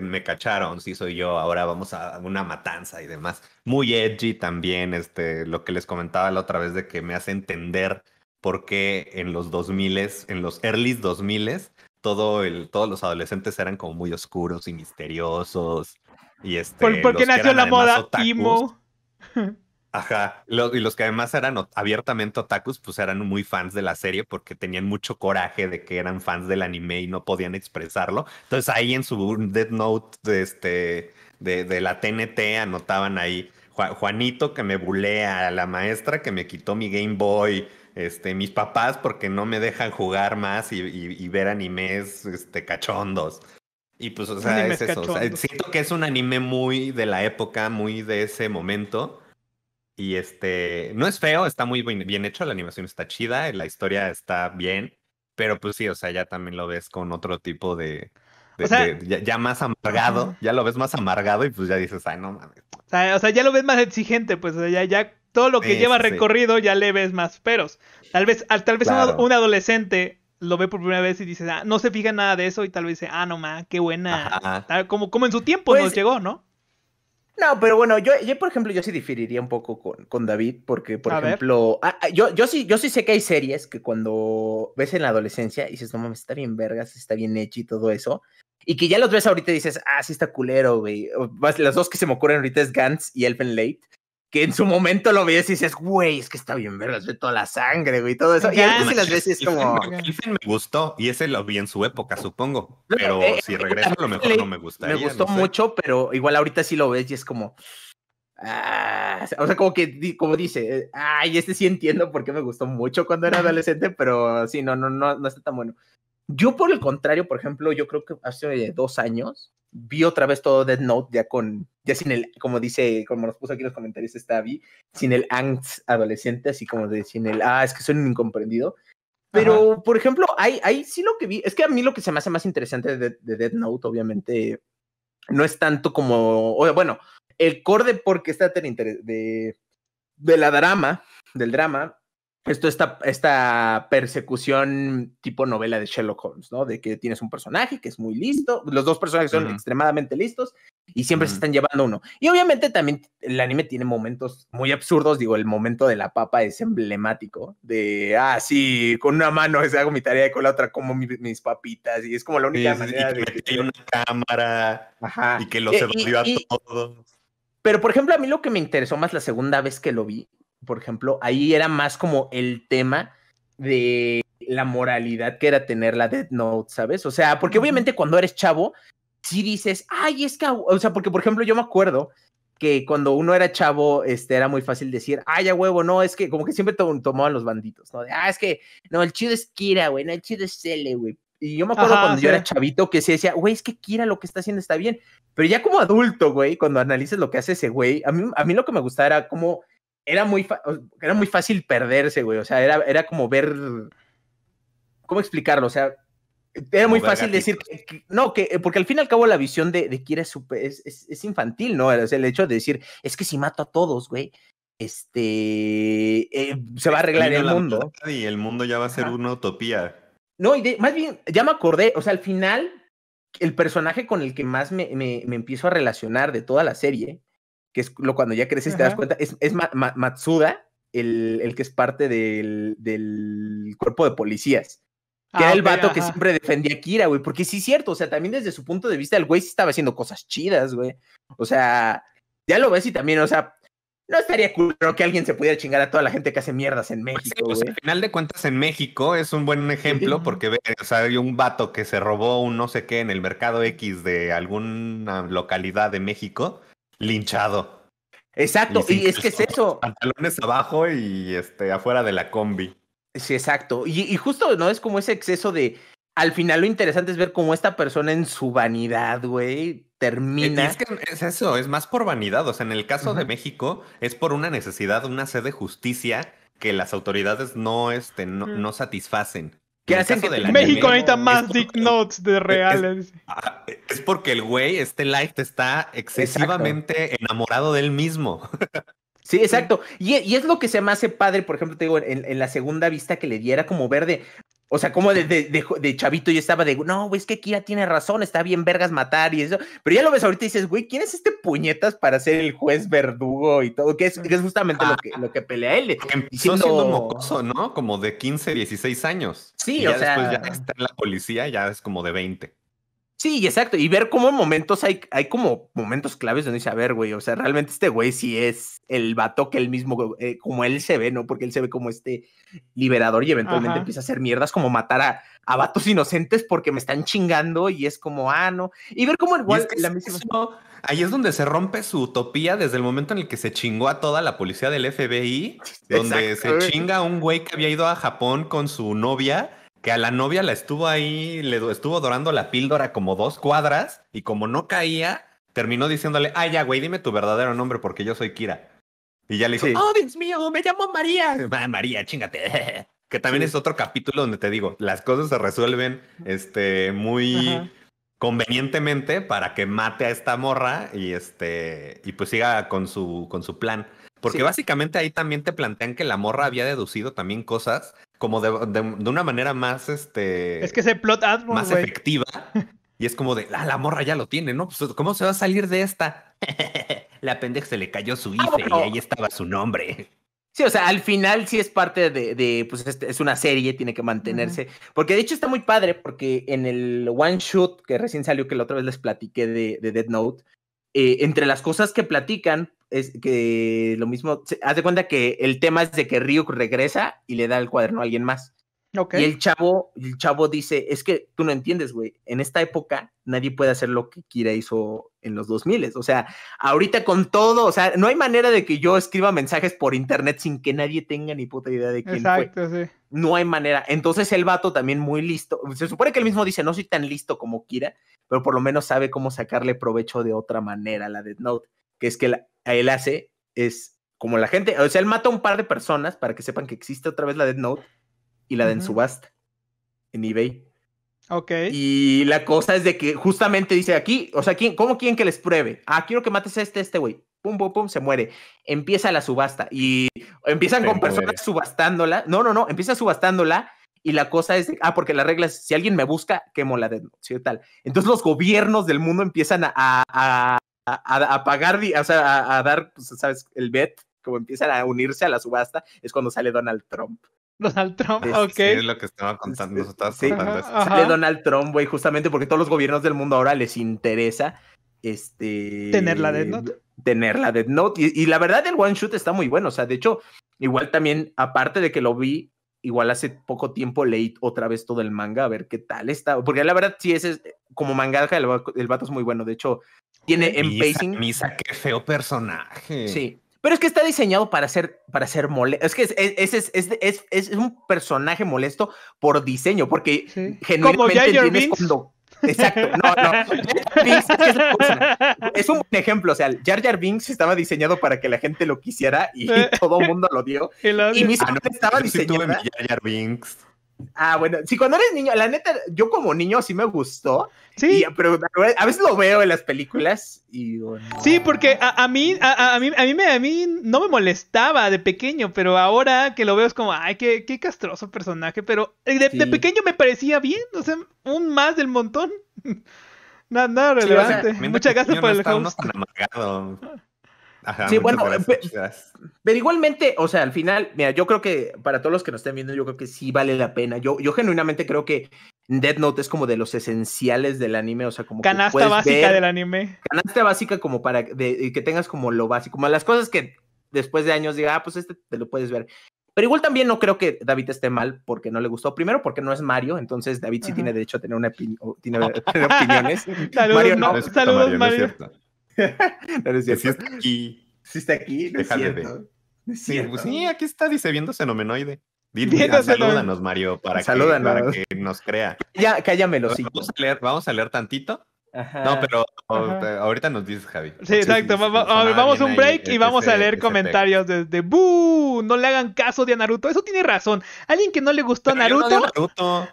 me cacharon, sí soy yo, ahora vamos a una matanza y demás. Muy edgy también, este, lo que les comentaba la otra vez de que me hace entender por qué en los 2000, en los early 2000, todo el, todos los adolescentes eran como muy oscuros y misteriosos. Y este, por, porque nació la moda emo. (laughs) Ajá, y los que además eran abiertamente otakus, pues eran muy fans de la serie porque tenían mucho coraje de que eran fans del anime y no podían expresarlo. Entonces ahí en su Dead Note de, este, de, la TNT anotaban ahí, Juanito que me bulea, la maestra que me quitó mi Game Boy, este, mis papás porque no me dejan jugar más y, ver animes este, cachondos. Y pues, o sea, es eso. siento que es un anime muy de la época, muy de ese momento y este, no es feo, está muy bien hecho, la animación está chida, la historia está bien, pero pues sí, o sea, ya también lo ves con otro tipo de, ya, más amargado, ya lo ves más amargado y pues ya dices, ay, no mames. O sea, ya lo ves más exigente, pues ya, todo lo que lleva recorrido ya le ves más peros. Tal vez, tal vez un, adolescente lo ve por primera vez y dice, ah, no se fija nada de eso y tal vez dice, ah, no mames, qué buena. como, como en su tiempo pues nos llegó, ¿no? No, pero bueno, yo, yo, por ejemplo, yo sí diferiría un poco con, David, porque, por ejemplo, ah, ah, yo, yo, sí, yo sí sé que hay series que cuando ves en la adolescencia dices, no mames, está bien vergas, está bien hecho y todo eso, y que ya los ves ahorita y dices, ah, sí está culero, güey. Las dos que se me ocurren ahorita es Gantz y Elfen Late, que en su momento lo ves y dices, güey, es que está bien se ve toda la sangre, güey, todo eso. y a veces las veces es como. me gustó y ese lo vi en su época, supongo. Pero eh, si eh, regreso, a lo mejor no me gusta. Me gustó mucho, pero igual ahorita sí lo ves y es como. Ah, o sea, como que, como dice, ay, este sí entiendo por qué me gustó mucho cuando era adolescente, pero sí, no, no, no, no está tan bueno. Yo, por el contrario, por ejemplo, yo creo que hace dos años vi otra vez todo Dead Note ya con, ya sin el, como dice, como nos puso aquí en los comentarios está Vi, sin el angst adolescente, así como de sin el, ah, es que soy un incomprendido. Pero, por ejemplo, hay, hay sí lo que vi, es que a mí lo que se me hace más interesante de, Dead Note, obviamente, no es tanto como, bueno, el core de por qué está tan interesante, de, de la drama, del drama, esto, esta, esta persecución tipo novela de Sherlock Holmes, ¿no? De que tienes un personaje que es muy listo, los dos personajes son extremadamente listos y siempre se están llevando uno. Y obviamente también el anime tiene momentos muy absurdos, digo, el momento de la papa es emblemático, de, ah, sí, con una mano hago mi tarea y con la otra como mis papitas y es como la única manera y de... Que hay una cámara y que lo se a todos. Pero, por ejemplo, a mí lo que me interesó más la segunda vez que lo vi por ejemplo, ahí era más como el tema de la moralidad que era tener la Death Note, ¿sabes? O sea, porque obviamente cuando eres chavo, si dices, ay, es que, o sea, porque por ejemplo yo me acuerdo que cuando uno era chavo, este, era muy fácil decir, ay, a huevo, no, es que como que siempre to tomaban los banditos, ¿no? ah, es que, no, el chido es Kira, güey, no, el chido es Cele, güey. Y yo me acuerdo cuando yo era chavito que se decía, güey, es que Kira lo que está haciendo está bien. Pero ya como adulto, güey, cuando analices lo que hace ese güey, a mí, a mí lo que me gustaba era como era muy, era muy fácil perderse, güey. O sea, era, era como ver. ¿Cómo explicarlo? O sea, era muy fácil decir no, que eh, porque al fin y al cabo la visión de, de Kira es, es, es, infantil, ¿no? Es el hecho de decir, es que si mato a todos, güey, este eh, se va a arreglar el mundo. Y el mundo ya va a ser una utopía. No, y más bien, ya me acordé, o sea, al final, el personaje con el que más me, me empiezo a relacionar de toda la serie que es lo cuando ya creces te das cuenta, es, Matsuda, el, que es parte del, del cuerpo de policías. Que ah, era el vato que siempre defendía a Kira, güey. Porque sí es cierto, o sea, también desde su punto de vista, el güey sí estaba haciendo cosas chidas, güey. O sea, ya lo ves y también, o sea, no estaría cool que alguien se pudiera chingar a toda la gente que hace mierdas en pues México. Pues, al final de cuentas, en México es un buen ejemplo porque hay un vato que se robó un no sé qué en el mercado X de alguna localidad de México linchado. Exacto, y, es que es eso. Pantalones abajo y este, afuera de la combi. Sí, exacto. Y, justo, ¿no? Es como ese exceso de. Al final lo interesante es ver cómo esta persona en su vanidad, güey, eh, termina. Es, que es eso, es más por vanidad. O sea, en el caso de México, es por una necesidad, una sed de justicia que las autoridades no, este, no satisfacen. ¿Qué México necesita más notes de reales. Ah, es, porque el güey, este Light, está excesivamente enamorado de él mismo. (laughs) Sí, exacto. Y, es lo que se me hace padre, por ejemplo, te digo, en, la segunda vista que le diera como verde. O sea, como de, de, chavito yo estaba de, no, güey, es que Kira tiene razón, está bien vergas matar y eso. Pero ya lo ves ahorita y dices, güey, ¿quién es este puñetas para ser el juez verdugo y todo? Que es, justamente lo, que, lo que pelea él. Eh, Empezó siendo... mocoso, ¿no? Como de 15, 16 años. Sí, o ya sea... después ya está en la policía, ya es como de 20. Sí, exacto. Y ver cómo momentos hay, hay como momentos claves donde dice, a ver, güey, o sea, realmente este güey sí es el vato que él mismo, eh, como él se ve, ¿no? Porque él se ve como este liberador y eventualmente empieza a hacer mierdas como matar a, a, vatos inocentes porque me están chingando y es como, ah, no. Y ver cómo igual es la misma... ahí es donde se rompe su utopía desde el momento en el que se chingó a toda la policía del FBI, donde se chinga a un güey que había ido a Japón con su novia que a la novia la estuvo ahí, le estuvo dorando la píldora como dos cuadras y como no caía, terminó diciéndole, ah, ya, güey, dime tu verdadero nombre porque yo soy Kira. Y ya le dice... oh, Dios mío, me llamo María. (laughs) Ah, María, chingate. (laughs) que también es otro capítulo donde te digo, las cosas se resuelven este, muy convenientemente para que mate a esta morra y, este, y pues siga con su, con su plan. Porque básicamente ahí también te plantean que la morra había deducido también cosas como de, una manera más, este... Es que se plot Más efectiva. (laughs) Y es como de, ah, la morra ya lo tiene, ¿no? Pues, ¿Cómo se va a salir de esta? (laughs) la pendeja se le cayó su ah, IFE y ahí estaba su nombre. Sí, o sea, al final sí es parte de, pues es una serie, tiene que mantenerse. Porque de hecho está muy padre, porque en el One shot que recién salió, que la otra vez les platiqué de, Dead Note, eh, entre las cosas que platican, es que lo mismo, haz de cuenta que el tema es de que Ryuk regresa y le da el cuaderno a alguien más. Y el chavo, el chavo dice, es que tú no entiendes, güey, en esta época nadie puede hacer lo que Kira hizo en los 2000. O sea, ahorita con todo, o sea, no hay manera de que yo escriba mensajes por internet sin que nadie tenga ni puta idea de quién fue. No hay manera. Entonces el vato también muy listo, se supone que él mismo dice, no soy tan listo como Kira, pero por lo menos sabe cómo sacarle provecho de otra manera a la Death Note, que es que la, él hace es como la gente, o sea, él mata a un par de personas para que sepan que existe otra vez la Dead Note y la den subasta en eBay. Ok. Y la cosa es de que justamente dice aquí, o sea, ¿quién, ¿cómo quieren que les pruebe? Ah, quiero que mates a este, este güey. Pum, pum, pum, se muere. Empieza la subasta y empiezan con personas subastándola. No, no, no, empieza subastándola y la cosa es, ah, porque la regla es, si alguien me busca, quemo la dead Note, ¿sí? tal. Entonces los gobiernos del mundo empiezan a, a, pagar, o sea, a, dar, pues, ¿sabes? El bet, como empiezan a unirse a la subasta, es cuando sale Donald Trump. Donald Trump, ok. es lo que estaba contando. Sale Donald Trump, güey, justamente porque todos los gobiernos del mundo ahora les interesa este... Tener la dead Note. Tener la dead Note. Y, la verdad, el one shot está muy bueno. O sea, de hecho, igual también, aparte de que lo vi igual hace poco tiempo leí otra vez todo el manga a ver qué tal está, porque la verdad sí ese es como manga, el, el, vato es muy bueno, de hecho tiene en Misa, pacing. Misa, qué feo personaje. Sí. Pero es que está diseñado para ser, para ser molesto. Es que es, es, un personaje molesto por diseño, porque generalmente genuinamente cuando. Exacto, no, no. (laughs) es, un ejemplo. O sea, Jar Jar Binks estaba diseñado para que la gente lo quisiera y todo el mundo lo dio. (laughs) y, Misa ah, no, estaba diseñado Ah, bueno, sí, cuando eres niño, la neta, yo como niño sí me gustó. Sí. pero a veces lo veo en las películas y bueno. Sí, porque a, mí, a, mí, a mí, no me molestaba de pequeño, pero ahora que lo veo es como, ay, qué, qué castroso personaje, pero eh, de, pequeño me parecía bien, o sea, un más del montón. (laughs) nada, nada relevante. Muchas gracias por el sí, bueno, pero igualmente, o sea, al final, mira, yo creo que para todos los que nos estén viendo, yo creo que sí vale la pena. Yo, yo genuinamente creo que Dead Note es como de los esenciales del anime, o sea, como canasta básica del anime. Canasta básica como para que tengas como lo básico, como las cosas que después de años diga, ah, pues este te lo puedes ver. Pero igual también no creo que David esté mal porque no le gustó. Primero porque no es Mario, entonces David sí tiene derecho a tener, una (laughs) opiniones. (laughs) saludos, Mario saludos, Mario no, es pues cierto. Sí está aquí. Sí está aquí, no Déjale es cierto. De. es cierto. Sí, pues, sí, aquí está, dice, viéndose fenomenoide. Dile, salúdanos, Mario, para, salúdanos. Que, para que nos crea. Ya, cállame los vamos, vamos a leer tantito no, pero ahorita nos dices, Javi. Sí, exacto. vamos a un break y vamos a leer comentarios desde ¡Bu! No le hagan caso de a Naruto. Eso tiene razón. Alguien que no le gustó a Naruto.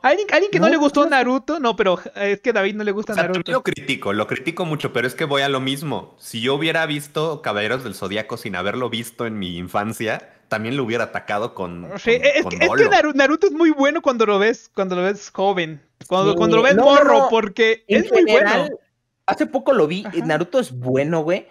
¿Alguien, alguien que no, le gustó Naruto. No, pero es que David no le gusta Naruto. Yo lo critico, lo critico mucho, pero es que voy a lo mismo. Si yo hubiera visto Caballeros del Zodíaco sin haberlo visto en mi infancia, también lo hubiera atacado con. es, que Naruto es muy bueno cuando lo ves, cuando lo ves joven cuando, cuando lo ves morro, porque es muy bueno. Hace poco lo vi, Naruto es bueno, güey,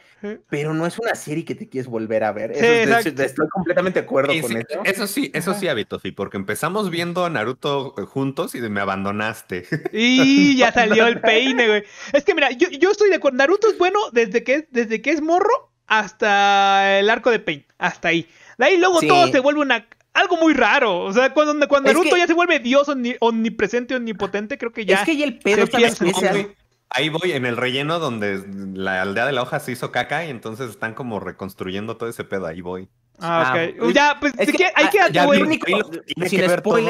pero no es una serie que te quieres volver a ver. estoy completamente de acuerdo con eso. Eso sí, eso sí, Abitofi, porque empezamos viendo a Naruto juntos y me abandonaste. Y ya salió el peine, güey. Es que mira, yo, estoy de acuerdo. Naruto es bueno desde que, desde que es morro hasta el arco de peine. hasta ahí. De ahí luego todo se vuelve una algo muy raro. O sea, cuando, cuando Naruto ya se vuelve Dios omnipresente, omnipotente, creo que ya. Es que ya el pedo Ahí voy, en el relleno donde la aldea de la hoja se hizo caca y entonces están como reconstruyendo todo ese pedo. Ahí voy. Ah, ok. Ah, ya, pues es que, hay ah, que, sin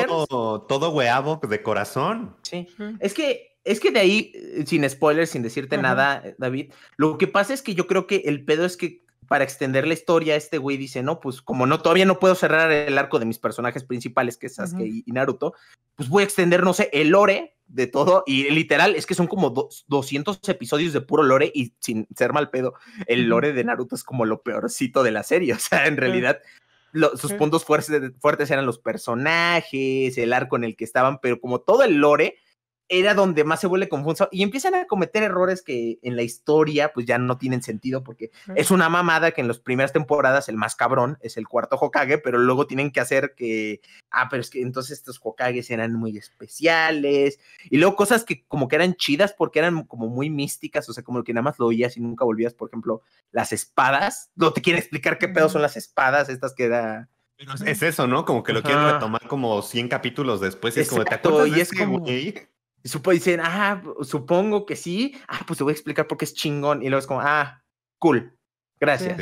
todo, todo de corazón. Sí. Es que, es que de ahí, eh, sin spoilers, sin decirte nada, eh, David, lo que pasa es que yo creo que el pedo es que para extender la historia, este güey dice, no, pues como no, todavía no puedo cerrar el arco de mis personajes principales, que es Sasuke y Naruto, pues voy a extender, no sé, el lore de todo, y literal, es que son como 200 episodios de puro lore, y sin ser mal pedo, el lore de Naruto es como lo peorcito de la serie, (laughs) o sea, en realidad... sus puntos fuertes, fuertes eran los personajes, el arco en el que estaban, pero como todo el lore, era donde más se vuelve confuso y empiezan a cometer errores que en la historia pues ya no tienen sentido porque es una mamada que en las primeras temporadas el más cabrón es el cuarto Hokage, pero luego tienen que hacer que, ah, pero es que entonces estos Hokages eran muy especiales y luego cosas que como que eran chidas porque eran como muy místicas, o sea, como que nada más lo oías y nunca volvías, por ejemplo, las espadas, no te quiero explicar qué pedo son las espadas, estas que da... es eso, ¿no? Como que lo quieren retomar como 100 capítulos después y es como, ¿te acuerdas y es como supo, dicen, ah, supongo que sí, ah, pues te voy a explicar por qué es chingón. Y luego es como, ah, cool, gracias.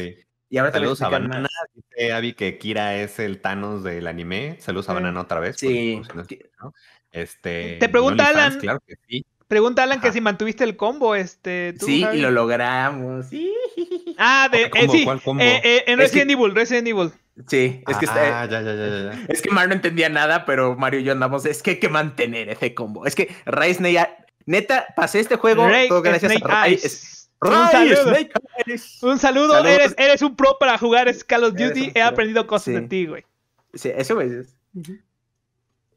Y ahora Saludos a Banana, dice Abby que Kira es el Thanos del anime. Saludos a mm, Banana otra vez. Sí. este, te pregunta Alan. que Pregunta Alan que si mantuviste el combo, este. sí, y lo logramos. Sí. Ah, de, hecho. Eh, combo? Eh, eh, en Resident Evil, Resident Evil. Sí, es que Es ah, eh, que Mar no entendía nada, pero Mario y yo andamos. Es que hay que mantener ese combo. Es que Ray Snake. Neta, pasé este juego Ray todo gracias un saludo, Eres, un pro para jugar Call of Duty. He aprendido cosas de ti, güey. Sí, eso, Es.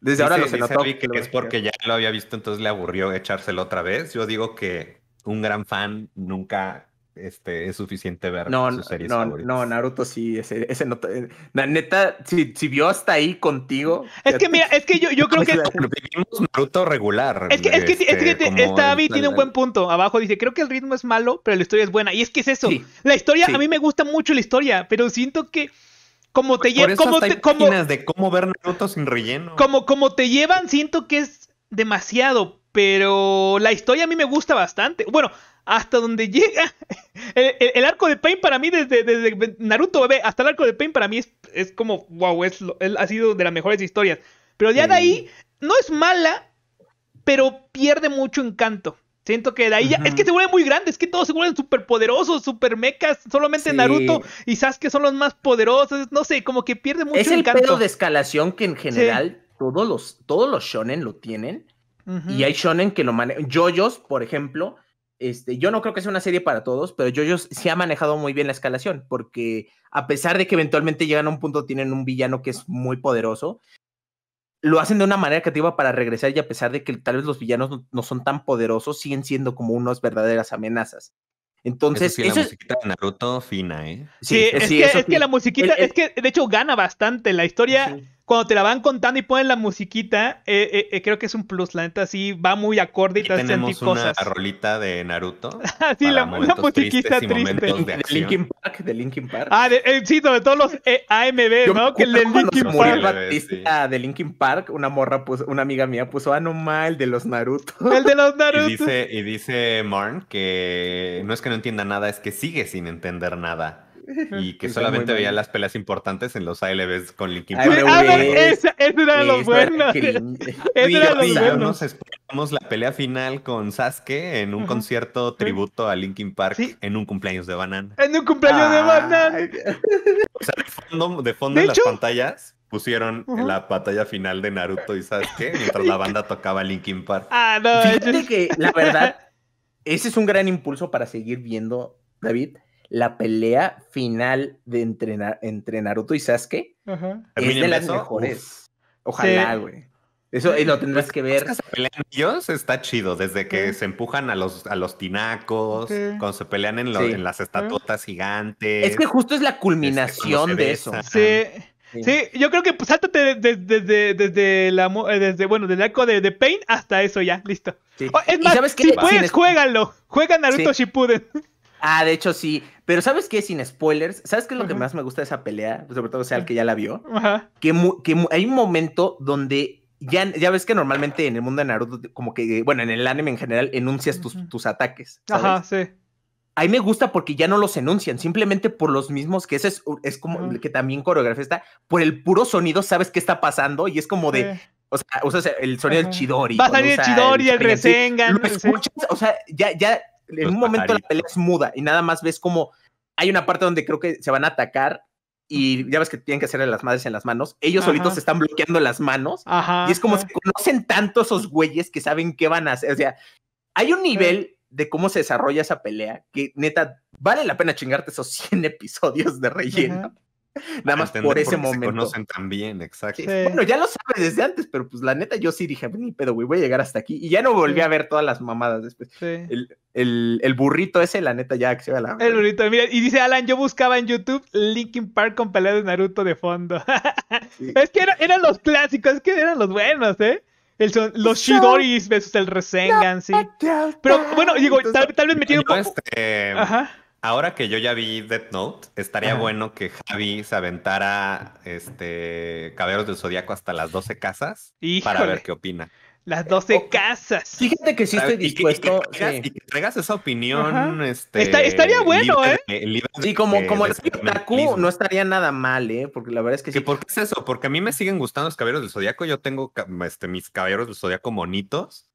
Desde ahora lo se Que es porque ya lo había visto, entonces le aburrió echárselo otra vez. Yo digo que un gran fan nunca este, es suficiente ver no, sus series no, No, Naruto sí, ese, eh, neta, si, vio hasta ahí contigo. Es que mira, es que yo, creo que. Naruto regular. Es que, es que, este, esta Abby tiene un buen punto. Abajo dice: Creo que el ritmo es malo, pero la historia es buena. Y es que es eso. la historia, a mí me gusta mucho la historia, pero siento que. Como te llevan. Como te. Como, de cómo ver Naruto sin relleno. Como, como te llevan, siento que es demasiado, pero la historia a mí me gusta bastante. Bueno, hasta donde llega. (laughs) El, arco de Pain para mí, desde, Naruto bebé hasta el arco de Pain, para mí es, como, wow, es, ha sido de las mejores historias. Pero ya de ahí, no es mala, pero pierde mucho encanto. Siento que de ahí ya, es que se vuelven muy grandes, es que todos se vuelven súper poderosos, súper mecas, solamente Naruto y Sasuke son los más poderosos, no sé, como que pierde mucho encanto. Es el encanto. de escalación que en general todos los shonen lo tienen y hay shonen que lo manejan. Yoyos, por ejemplo, este, yo no creo que sea una serie para todos, pero yo sí ha manejado muy bien la escalación, porque a pesar de que eventualmente llegan a un punto, tienen un villano que es muy poderoso, lo hacen de una manera creativa para regresar y a pesar de que tal vez los villanos no, son tan poderosos, siguen siendo como unas verdaderas amenazas. Entonces, eso la musiquita de Naruto fina, ¿eh? Sí, es, que, la musiquita, es que de hecho gana bastante. La historia cuando te la van contando y ponen la musiquita, eh, eh, eh, creo que es un plus. La neta sí va muy acorde y te hace sentir cosas. Una rolita de Naruto. (laughs) Ah, sí, la, musiquita triste. De, Linkin Park, de Linkin Park. Ah, de, sí, sobre todo los AMB, Yo, ¿no? Que el de Linkin Park. Batista de Linkin Park, una morra una amiga mía puso, ah, no mal, de los Naruto. El de los Naruto. (laughs) Y dice, y dice Marn que no es que no entienda nada, es que sigue sin entender nada. Y que solamente veía las peleas importantes en los ALBs con Linkin Park. Ah, Esa era lo bueno. Nos esperamos la pelea final con Sasuke en un concierto tributo a Linkin Park en un cumpleaños de Banana. En un cumpleaños de Banana. O sea, de fondo, en las pantallas pusieron la batalla final de Naruto y Sasuke mientras la banda tocaba Linkin Park. Ah, no, Fíjate que la verdad, ese es un gran impulso para seguir viendo, David, la pelea final de entre, entre Naruto y Sasuke es de las mejores. Ojalá, güey. Eso lo tendrás pues, que pues, ver. La se pelean ellos está chido, desde que se empujan a los, a los tinacos, cuando se pelean en, las estatuotas gigantes. Es que justo es la culminación este, de eso. Sí. Sí. yo creo que pues, sáltate desde, desde, eh, desde, desde, bueno, del arco de, de Pain hasta eso ya, listo. Sí. Oh, es más, ¿Y sabes qué? si puedes, juégalo. Juega Naruto Shippuden. Ah, de hecho sí. Pero ¿sabes qué? Sin spoilers, ¿sabes qué es lo que más me gusta de esa pelea? Sobre todo, sea, el que ya la vio. Ajá. Que, hay un momento donde ya, ya ves que normalmente en el mundo de Naruto, como que, bueno, en el anime en general, enuncias tus, tus ataques. Ajá, sí. Ahí me gusta porque ya no los enuncian, simplemente por los mismos, que ese es, como que también coreografía está, por el puro sonido sabes qué está pasando y es como de, O sea, el sonido del Chidori. Va a salir el Chidori, el, Resengan. o sea, ya, ya en un momento la pelea es muda y nada más ves como hay una parte donde creo que se van a atacar y ya ves que tienen que hacerle las madres en las manos. Ellos solitos se están bloqueando las manos. y es como se conocen tanto esos güeyes que saben qué van a hacer. O sea, hay un nivel de cómo se desarrolla esa pelea que neta vale la pena chingarte esos 100 (laughs) episodios de relleno. Nada más por ese momento. también, exacto. Bueno, ya lo sabe desde antes, pero pues la neta yo sí dije, ni pedo, güey, voy a llegar hasta aquí. Y ya no volví a ver todas las mamadas después. El, el, burrito ese, la neta, ya que la... El burrito, mira, y dice Alan, yo buscaba en YouTube Linkin Park con pelea de Naruto de fondo. (laughs) es que eran los clásicos, es que eran los buenos, ¿eh? los Shidoris versus el Resengan sí. Pero bueno, digo, tal, vez vez tiene un poco... Este, Ajá Ahora que yo ya vi Death Note, estaría bueno que Javi se aventara este Caballeros del Zodíaco hasta las 12 casas para ver qué opina. Las 12 casas. Fíjate que sí estoy dispuesto. Y que, traigas, esa opinión. Este, estaría bueno, ¿eh? Y como, como el Taku no estaría nada mal, ¿eh? Porque la verdad es que, sí. ¿Por qué es eso? Porque a mí me siguen gustando los caballeros del zodiaco. Yo tengo este, mis caballeros del zodiaco bonitos.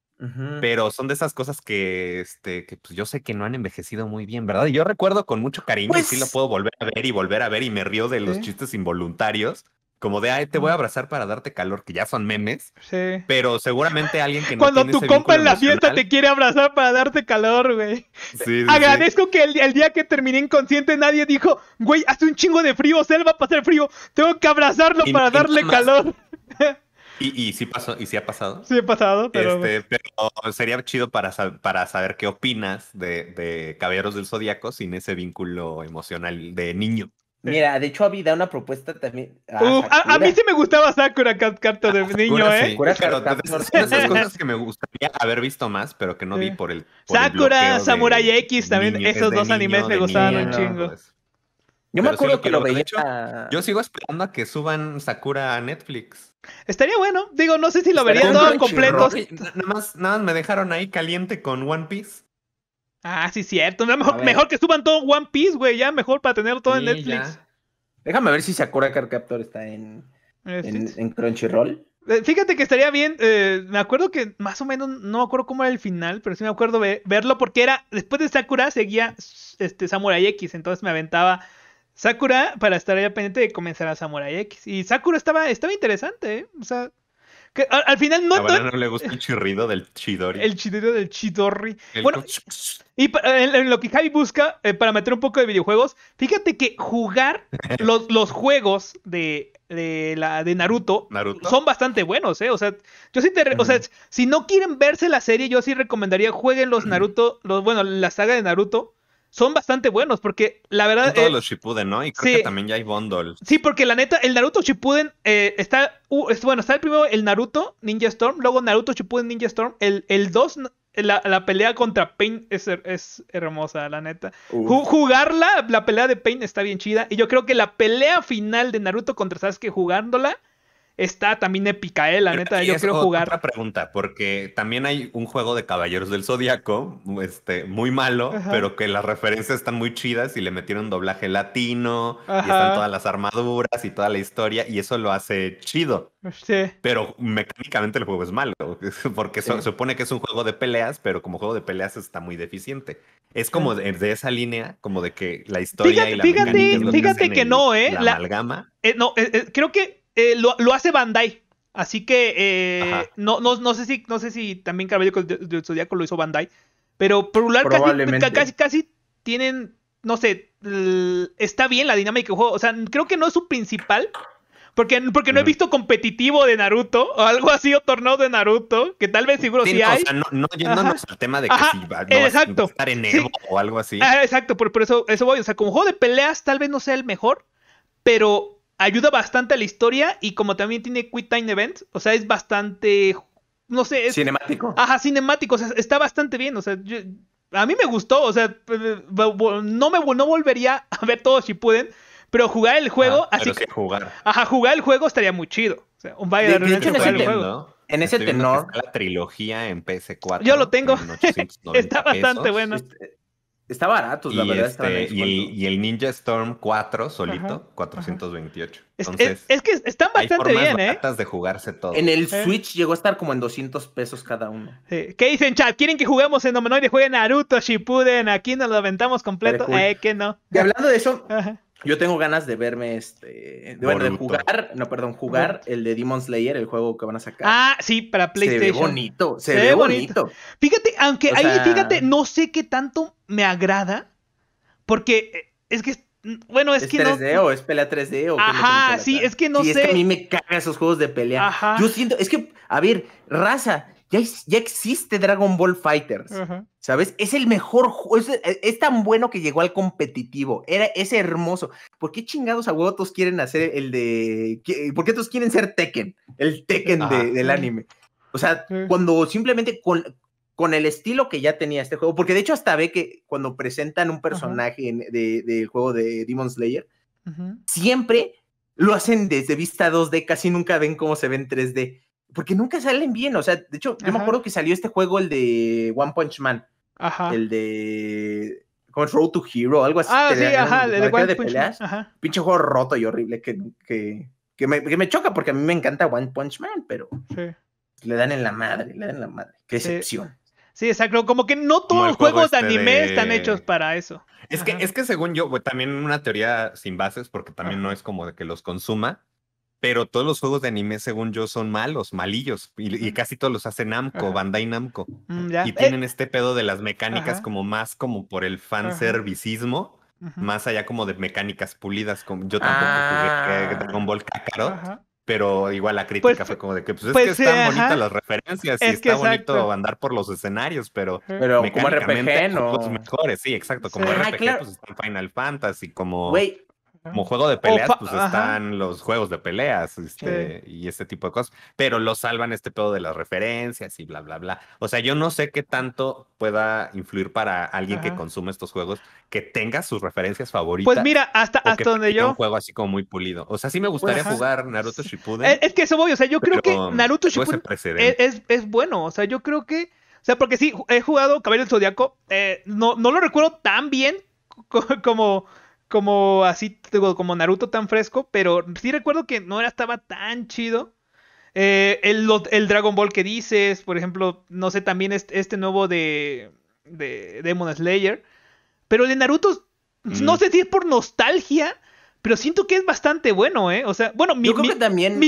Pero son de esas cosas que, este, que pues yo sé que no han envejecido muy bien, ¿verdad? Y yo recuerdo con mucho cariño y sí lo pues puedo volver a ver y volver a ver y me río de los chistes involuntarios como de, ay, te voy a abrazar para darte calor, que ya son memes. Sí. Pero seguramente alguien que no Cuando tu compa en la fiesta te quiere abrazar para darte calor, güey. Sí, Agradezco que el, día que terminé inconsciente nadie dijo, güey, hace un chingo de frío, se va a pasar frío, tengo que abrazarlo para darle calor. (laughs) Y, y sí pasó, y sí ha pasado. Sí ha pasado, este, pero... sería chido para, para saber qué opinas de, Caballeros del Zodíaco sin ese vínculo emocional de niño. Mira, de hecho Abby una propuesta también. Ah, a, mí sí me gustaba Sakura Carta de ah, niño, ¿eh? Sakura pero de, esas cosas que me gustaría haber visto más, pero que no vi por el. Sakura, Samurai X, también esos dos animes me gustaban un chingo. Pues. Yo me acuerdo que lo veía. yo sigo esperando a que suban Sakura a Netflix. Estaría bueno. Digo, no sé si lo vería todo completo. Nada más, nada me dejaron ahí caliente con One Piece. Ah, sí, cierto. Mejor, que suban todo One Piece, güey. Ya mejor para tener todo en Netflix. Déjame ver si Sakura Card Captor está en, eh, en, Crunchyroll. Eh, fíjate que estaría bien, eh, me acuerdo que más o menos, no me acuerdo cómo era el final, pero sí me acuerdo verlo porque era, después de Sakura seguía este Samurai X, entonces me aventaba Sakura para estar ahí pendiente de comenzar a Samurai X. Y Sakura estaba, estaba interesante, ¿eh? O sea, que al, final no. A le gusta el chirrido del Chidori. El chirrido del Chidori. bueno, y en, lo que Javi busca, eh, para meter un poco de videojuegos, fíjate que jugar (laughs) los, los juegos de, de, la, de Naruto, son bastante buenos, ¿eh? O sea, yo sí te. O sea, si no quieren verse la serie, yo sí recomendaría jueguen los Naruto, los, bueno, la saga de Naruto son bastante buenos, porque la verdad. todos los Shippuden, ¿no? Y creo que también ya hay bundles. Sí, porque la neta, el Naruto Shippuden eh, está. Uh, es, bueno, está el primero, el Naruto Ninja Storm, luego Naruto Shippuden Ninja Storm, el 2. la, la, pelea contra Pain es, hermosa, la neta. Jugarla, la pelea de Pain está bien chida. Y yo creo que la pelea final de Naruto contra Sasuke jugándola está también épica, eh, La neta, yo quiero jugar. Otra pregunta, porque también hay un juego de Caballeros del Zodíaco, este, muy malo, pero que las referencias están muy chidas y le metieron doblaje latino, y están todas las armaduras y toda la historia, y eso lo hace chido. Ah, sí. Pero mecánicamente el juego es malo, (laughs) porque se supone que es un juego de peleas, pero como juego de peleas está muy deficiente. Es como de, esa línea, como de que la historia fíjate, y la fíjate que, no, ¿eh? La, eh, no, eh, creo que eh, lo, hace Bandai. Así que eh, no, no, no, sé si, no sé si también Caballo del Zodíaco lo hizo Bandai. Pero por un casi, casi, tienen, no sé, está bien la dinámica del juego. O sea, creo que no es su principal. Porque, porque no he visto competitivo de Naruto o algo así, o torneo de Naruto, que tal vez seguro sí, hay. O sea, no, no, el tema de que si va, A estar en Evo o algo así. Ah, exacto, por, eso, eso voy. O sea, como juego de peleas, tal vez no sea el mejor, pero ayuda bastante a la historia y como también tiene Quick Time Events, o sea, es bastante, no sé, cinemático. Ajá, cinemático, o sea, está bastante bien, o sea, a mí me gustó, o sea, pues, eh, no me no volvería a ver todo si pueden, pero jugar el juego, ah, así que jugar. Ajá, jugar el juego estaría muy chido. O sea, un baile En ese tenor. La trilogía en PS4. Yo lo tengo. (laughs) está bastante bueno. Este, Está barato, la y verdad. Este, y, y, el Ninja Storm 4 solito, 428. Entonces, es, que están bastante hay bien, ¿eh? de jugarse todo. En el eh. Switch llegó a estar como en 200 pesos cada uno. ¿Qué dicen, chat? ¿Quieren que juguemos en Omenoide? Jueguen Naruto, Shippuden. Aquí nos lo aventamos completo. Eh, que no. Y hablando de eso, yo tengo ganas de verme este. De, jugar. No, perdón, jugar el de Demon Slayer, el juego que van a sacar. Ah, sí, para PlayStation. Se ve bonito, se, ve bonito. Fíjate, aunque ahí, fíjate, no sé qué tanto me agrada. Porque eh, es que bueno, es, ¿Es que 3D o es pelea 3D o Ajá, sí, es que no sé. Es que a mí me cagan esos juegos de pelea. Yo siento, es que, a ver, raza, ya, existe Dragon Ball Fighters, ¿sabes? Es el mejor, es, es tan bueno que llegó al competitivo, era, es hermoso. ¿Por qué chingados a huevos quieren hacer el de, por qué todos quieren ser Tekken, el Tekken del anime? O sea, cuando simplemente con, el estilo que ya tenía este juego, porque de hecho hasta ve que cuando presentan un personaje del juego de Demon Slayer, siempre lo hacen desde vista 2D, casi nunca ven cómo se ven en 3D porque nunca salen bien. O sea, de hecho, yo me acuerdo que salió este juego, el de One Punch Man. Ajá. El de. Como Road to Hero, algo así. Ah, sí, ajá, de, Punch Man. Ajá. Pinche juego roto y horrible que, me, choca porque a mí me encanta One Punch Man, pero le dan en la madre, le dan en la madre. Qué excepción. Sí. exacto. Como que no todos los juegos de este anime están hechos para eso. Es que, es que según yo, también una teoría sin bases, porque también no es como de que los consuma, pero todos los juegos de anime, según yo, son malos, malillos, y, mm. casi todos los hace Namco, Bandai Namco. Mm, y eh, tienen este pedo de las mecánicas como más como por el fanservicismo, más allá como de mecánicas pulidas. Como, yo tampoco jugué ah. Dragon Ball Kakarot, pero igual la pues crítica fue como de que pues, es pues que están bonitas las referencias y está bonito andar por los escenarios, pero, pero como RPG, ¿no? Los mejores, sí, exacto, como RPG, pues Final Fantasy, como... Como juego de peleas, pues están los juegos de peleas este, y este tipo de cosas. Pero lo salvan este pedo de las referencias y bla, bla, bla. O sea, yo no sé qué tanto pueda influir para alguien que consume estos juegos que tenga sus referencias pues favoritas. Pues mira, hasta, hasta donde yo. Un juego así como muy pulido. O sea, sí me pues gustaría jugar Naruto Shippuden. E, es, que eso voy. O sea, yo creo que Naruto Shippuden e, es, bueno. O sea, yo creo que. O sea, porque sí, he jugado cabello del Zodíaco. Eh, no, no lo recuerdo tan bien como como así, como Naruto tan fresco, pero sí recuerdo que no estaba tan chido. Eh, el, Dragon Ball que dices, por ejemplo, no sé, también este, nuevo de, Demon Slayer. Pero el de Naruto, no sé si es por nostalgia, pero siento que es bastante bueno, ¿eh? O sea, bueno, mi,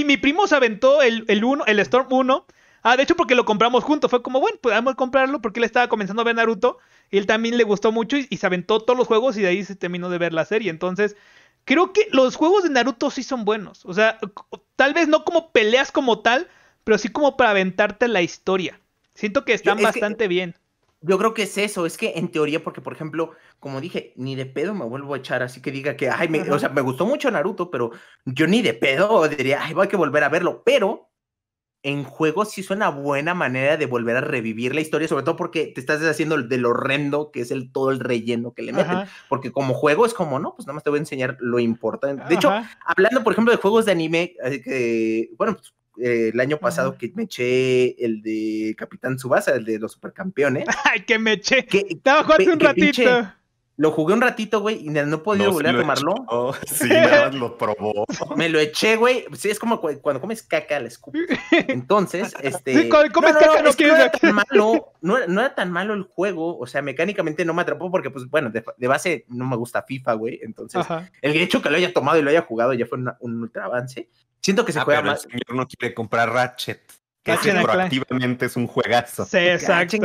mi, primo se aventó el, uno, el Storm 1. Ah, de hecho, porque lo compramos juntos. Fue como, bueno, podemos comprarlo porque él estaba comenzando a ver Naruto él también le gustó mucho y, se aventó todos los juegos y de ahí se terminó de ver la serie. Entonces, creo que los juegos de Naruto sí son buenos. O sea, tal vez no como peleas como tal, pero sí como para aventarte la historia. Siento que están bastante bien. Yo creo que es eso, es que en teoría, porque por ejemplo, como dije, ni de pedo me vuelvo a echar, así que diga que, ay, me, o sea, me gustó mucho Naruto, pero yo ni de pedo diría, ay, voy a que volver a verlo, pero en juegos sí suena buena manera de volver a revivir la historia, sobre todo porque te estás deshaciendo del horrendo que es el todo el relleno que le meten. Porque como juego es como, no, pues nada más te voy a enseñar lo importante. De hecho, hablando, por ejemplo, de juegos de anime, bueno, pues, eh, el año pasado que me eché el de Capitán Subasa, el de los supercampeones. (laughs) Ay, que me eché. Estaba jugando un ratito. Lo jugué un ratito, güey, y no he podido volver a tomarlo. (laughs) Sí, nada más lo probó. Me lo eché, güey. Sí, es como cuando comes caca, la escupes Entonces, (laughs) este. no, no, es que era tan malo, (laughs) no, era tan malo el juego. O sea, mecánicamente no me atrapó porque, pues, bueno, de, base no me gusta FIFA, güey. Entonces, el hecho que lo haya tomado y lo haya jugado ya fue un ultra avance. Siento que se ah, juega más. El señor no quiere comprar Ratchet. Casi proactivamente es un juegazo. Sí, ah, exacto.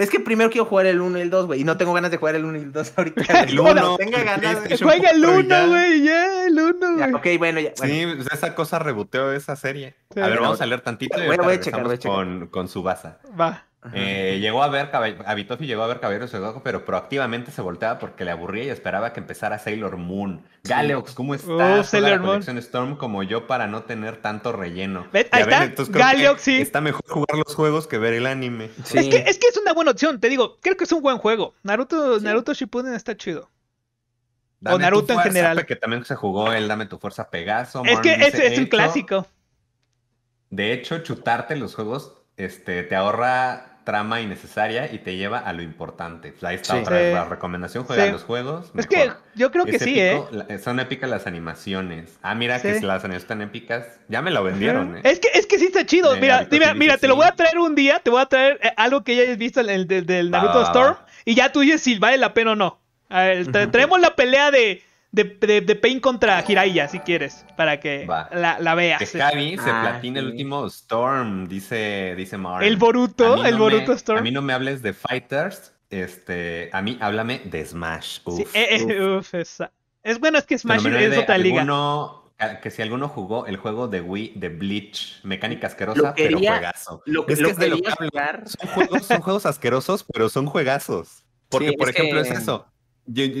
es que primero quiero jugar el 1 y el 2, güey. Y no tengo ganas de jugar el 1 y el 2 ahorita. (laughs) el 1. Tenga Juega el 1, güey. Ya, el 1. Ok, bueno, ya. Sí, pues, esa cosa reboteó esa serie. a ver, vamos a leer tantito. Bueno, voy a checar, Con, con su baza. Va. Eh, llegó a ver, Abitofi llegó a ver Caballeros de Zodíaco, pero proactivamente se volteaba porque le aburría y esperaba que empezara Sailor Moon. Galeox, ¿cómo oh, estás? Sailor Moon. Storm como yo para no tener tanto relleno. Ahí está, Galeox, sí. Está mejor jugar los juegos que ver el anime. Es, que, es, una buena opción, te digo, creo que es un buen juego. Naruto, Naruto Shippuden está chido. o Naruto en general. Que también se jugó el Dame tu fuerza Pegaso. Es que es, un clásico. De hecho, chutarte los juegos este, te ahorra trama innecesaria y te lleva a lo importante. Ahí está otra vez la recomendación, juegan los juegos. Es que yo creo que sí, ¿eh? Son épicas las animaciones. Ah, mira que las animaciones están épicas. Ya me lo vendieron, ¿eh? Es que, es que sí está chido. mira, mira, mira te lo voy a traer un día, te voy a traer eh, algo que ya hayas visto el, del, Naruto Storm y ya tú dices si vale la pena o no. A traemos la pelea de de, de, de Pain contra Jiraiya, si quieres, para que la, veas. Que se ah, platina el último Storm, dice, dice El Boruto, el Boruto Storm. A mí no me hables de Fighters, este, a mí háblame de Smash. Uf, eh, eh, Es bueno, es que Smash es otra liga. que si alguno jugó el juego de Wii de Bleach, mecánica asquerosa, pero juegazo. Lo, es que es de lo que Son, juegos, asquerosos, pero son juegazos. Porque, por ejemplo, es eso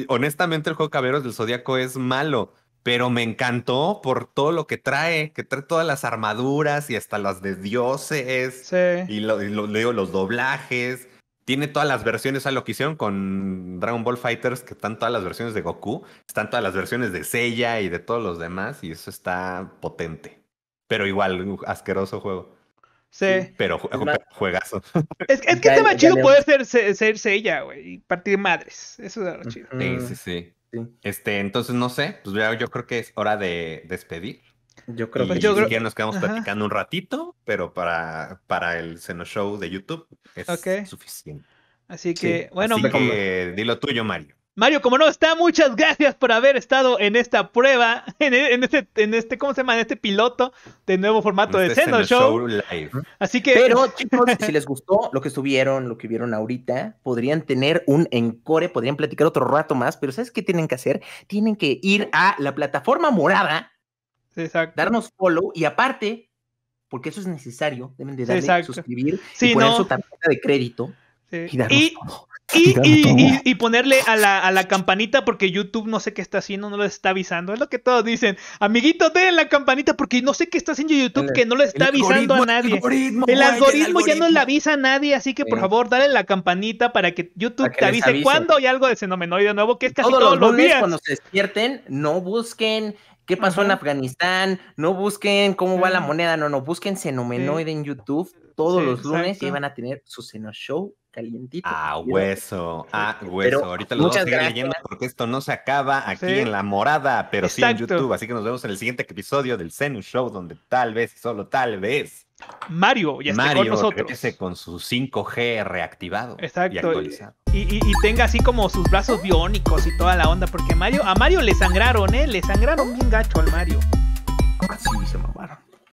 honestamente, el juego Caberos del Zodíaco es malo, pero me encantó por todo lo que trae, que trae todas las armaduras y hasta las de dioses. Y, lo, digo, los doblajes. Tiene todas las versiones, a lo que hicieron con Dragon Ball Fighters, que están todas las versiones de Goku, están todas las versiones de Seiya y de todos los demás, y eso está potente. Pero igual, un asqueroso juego. Pero, juegas (laughs) Es, que estaba chido poder ser, ser, ella, güey, y partir madres. Eso es lo chido. Sí, sí, sí, Este, entonces no sé, pues yo, yo creo que es hora de despedir. Yo creo que pues yo ya nos quedamos platicando un ratito, pero para, para el Seno Show de YouTube es suficiente. Así que, bueno, Así que, dilo tuyo, Mario. Mario, como no está, muchas gracias por haber estado en esta prueba, (laughs) en, este, en este, ¿cómo se llama? En este piloto de nuevo formato este de seno Show. Así que. Pero, (laughs) chicos, si les gustó lo que estuvieron, lo que vieron ahorita, podrían tener un encore, podrían platicar otro rato más, pero ¿sabes qué tienen que hacer? Tienen que ir a la plataforma morada, darnos follow y aparte, porque eso es necesario, deben de darle suscribir y poner su tarjeta de crédito y darnos follow y, ponerle a la, campanita porque YouTube no sé qué está haciendo, no lo está avisando. Es lo que todos dicen. Amiguitos, den la campanita porque no sé qué está haciendo YouTube que no le está avisando a nadie. El algoritmo, ya no le avisa a nadie, así que por favor, dale la campanita para que YouTube te avise cuando hay algo de fenomenoide nuevo, que es casi todos, los, Cuando se despierten, no busquen qué pasó en Afganistán, no busquen cómo va la ah. moneda, no, no, busquen fenomenoide en YouTube todos los lunes y van a tener su Seno Show calientito. A ah, hueso, a ah, hueso. Ahorita lo vamos a seguir leyendo porque esto no se acaba aquí en la morada, pero sí en YouTube. Así que nos vemos en el siguiente episodio del Zenu Show, donde tal vez, solo tal vez. Mario ya Mario, con nosotros. con su 5G reactivado Exacto. y actualizado. Y, tenga así como sus brazos biónicos y toda la onda, porque Mario, a Mario le sangraron, ¿eh? Le sangraron bien gacho al Mario. Así ah, se mamaron.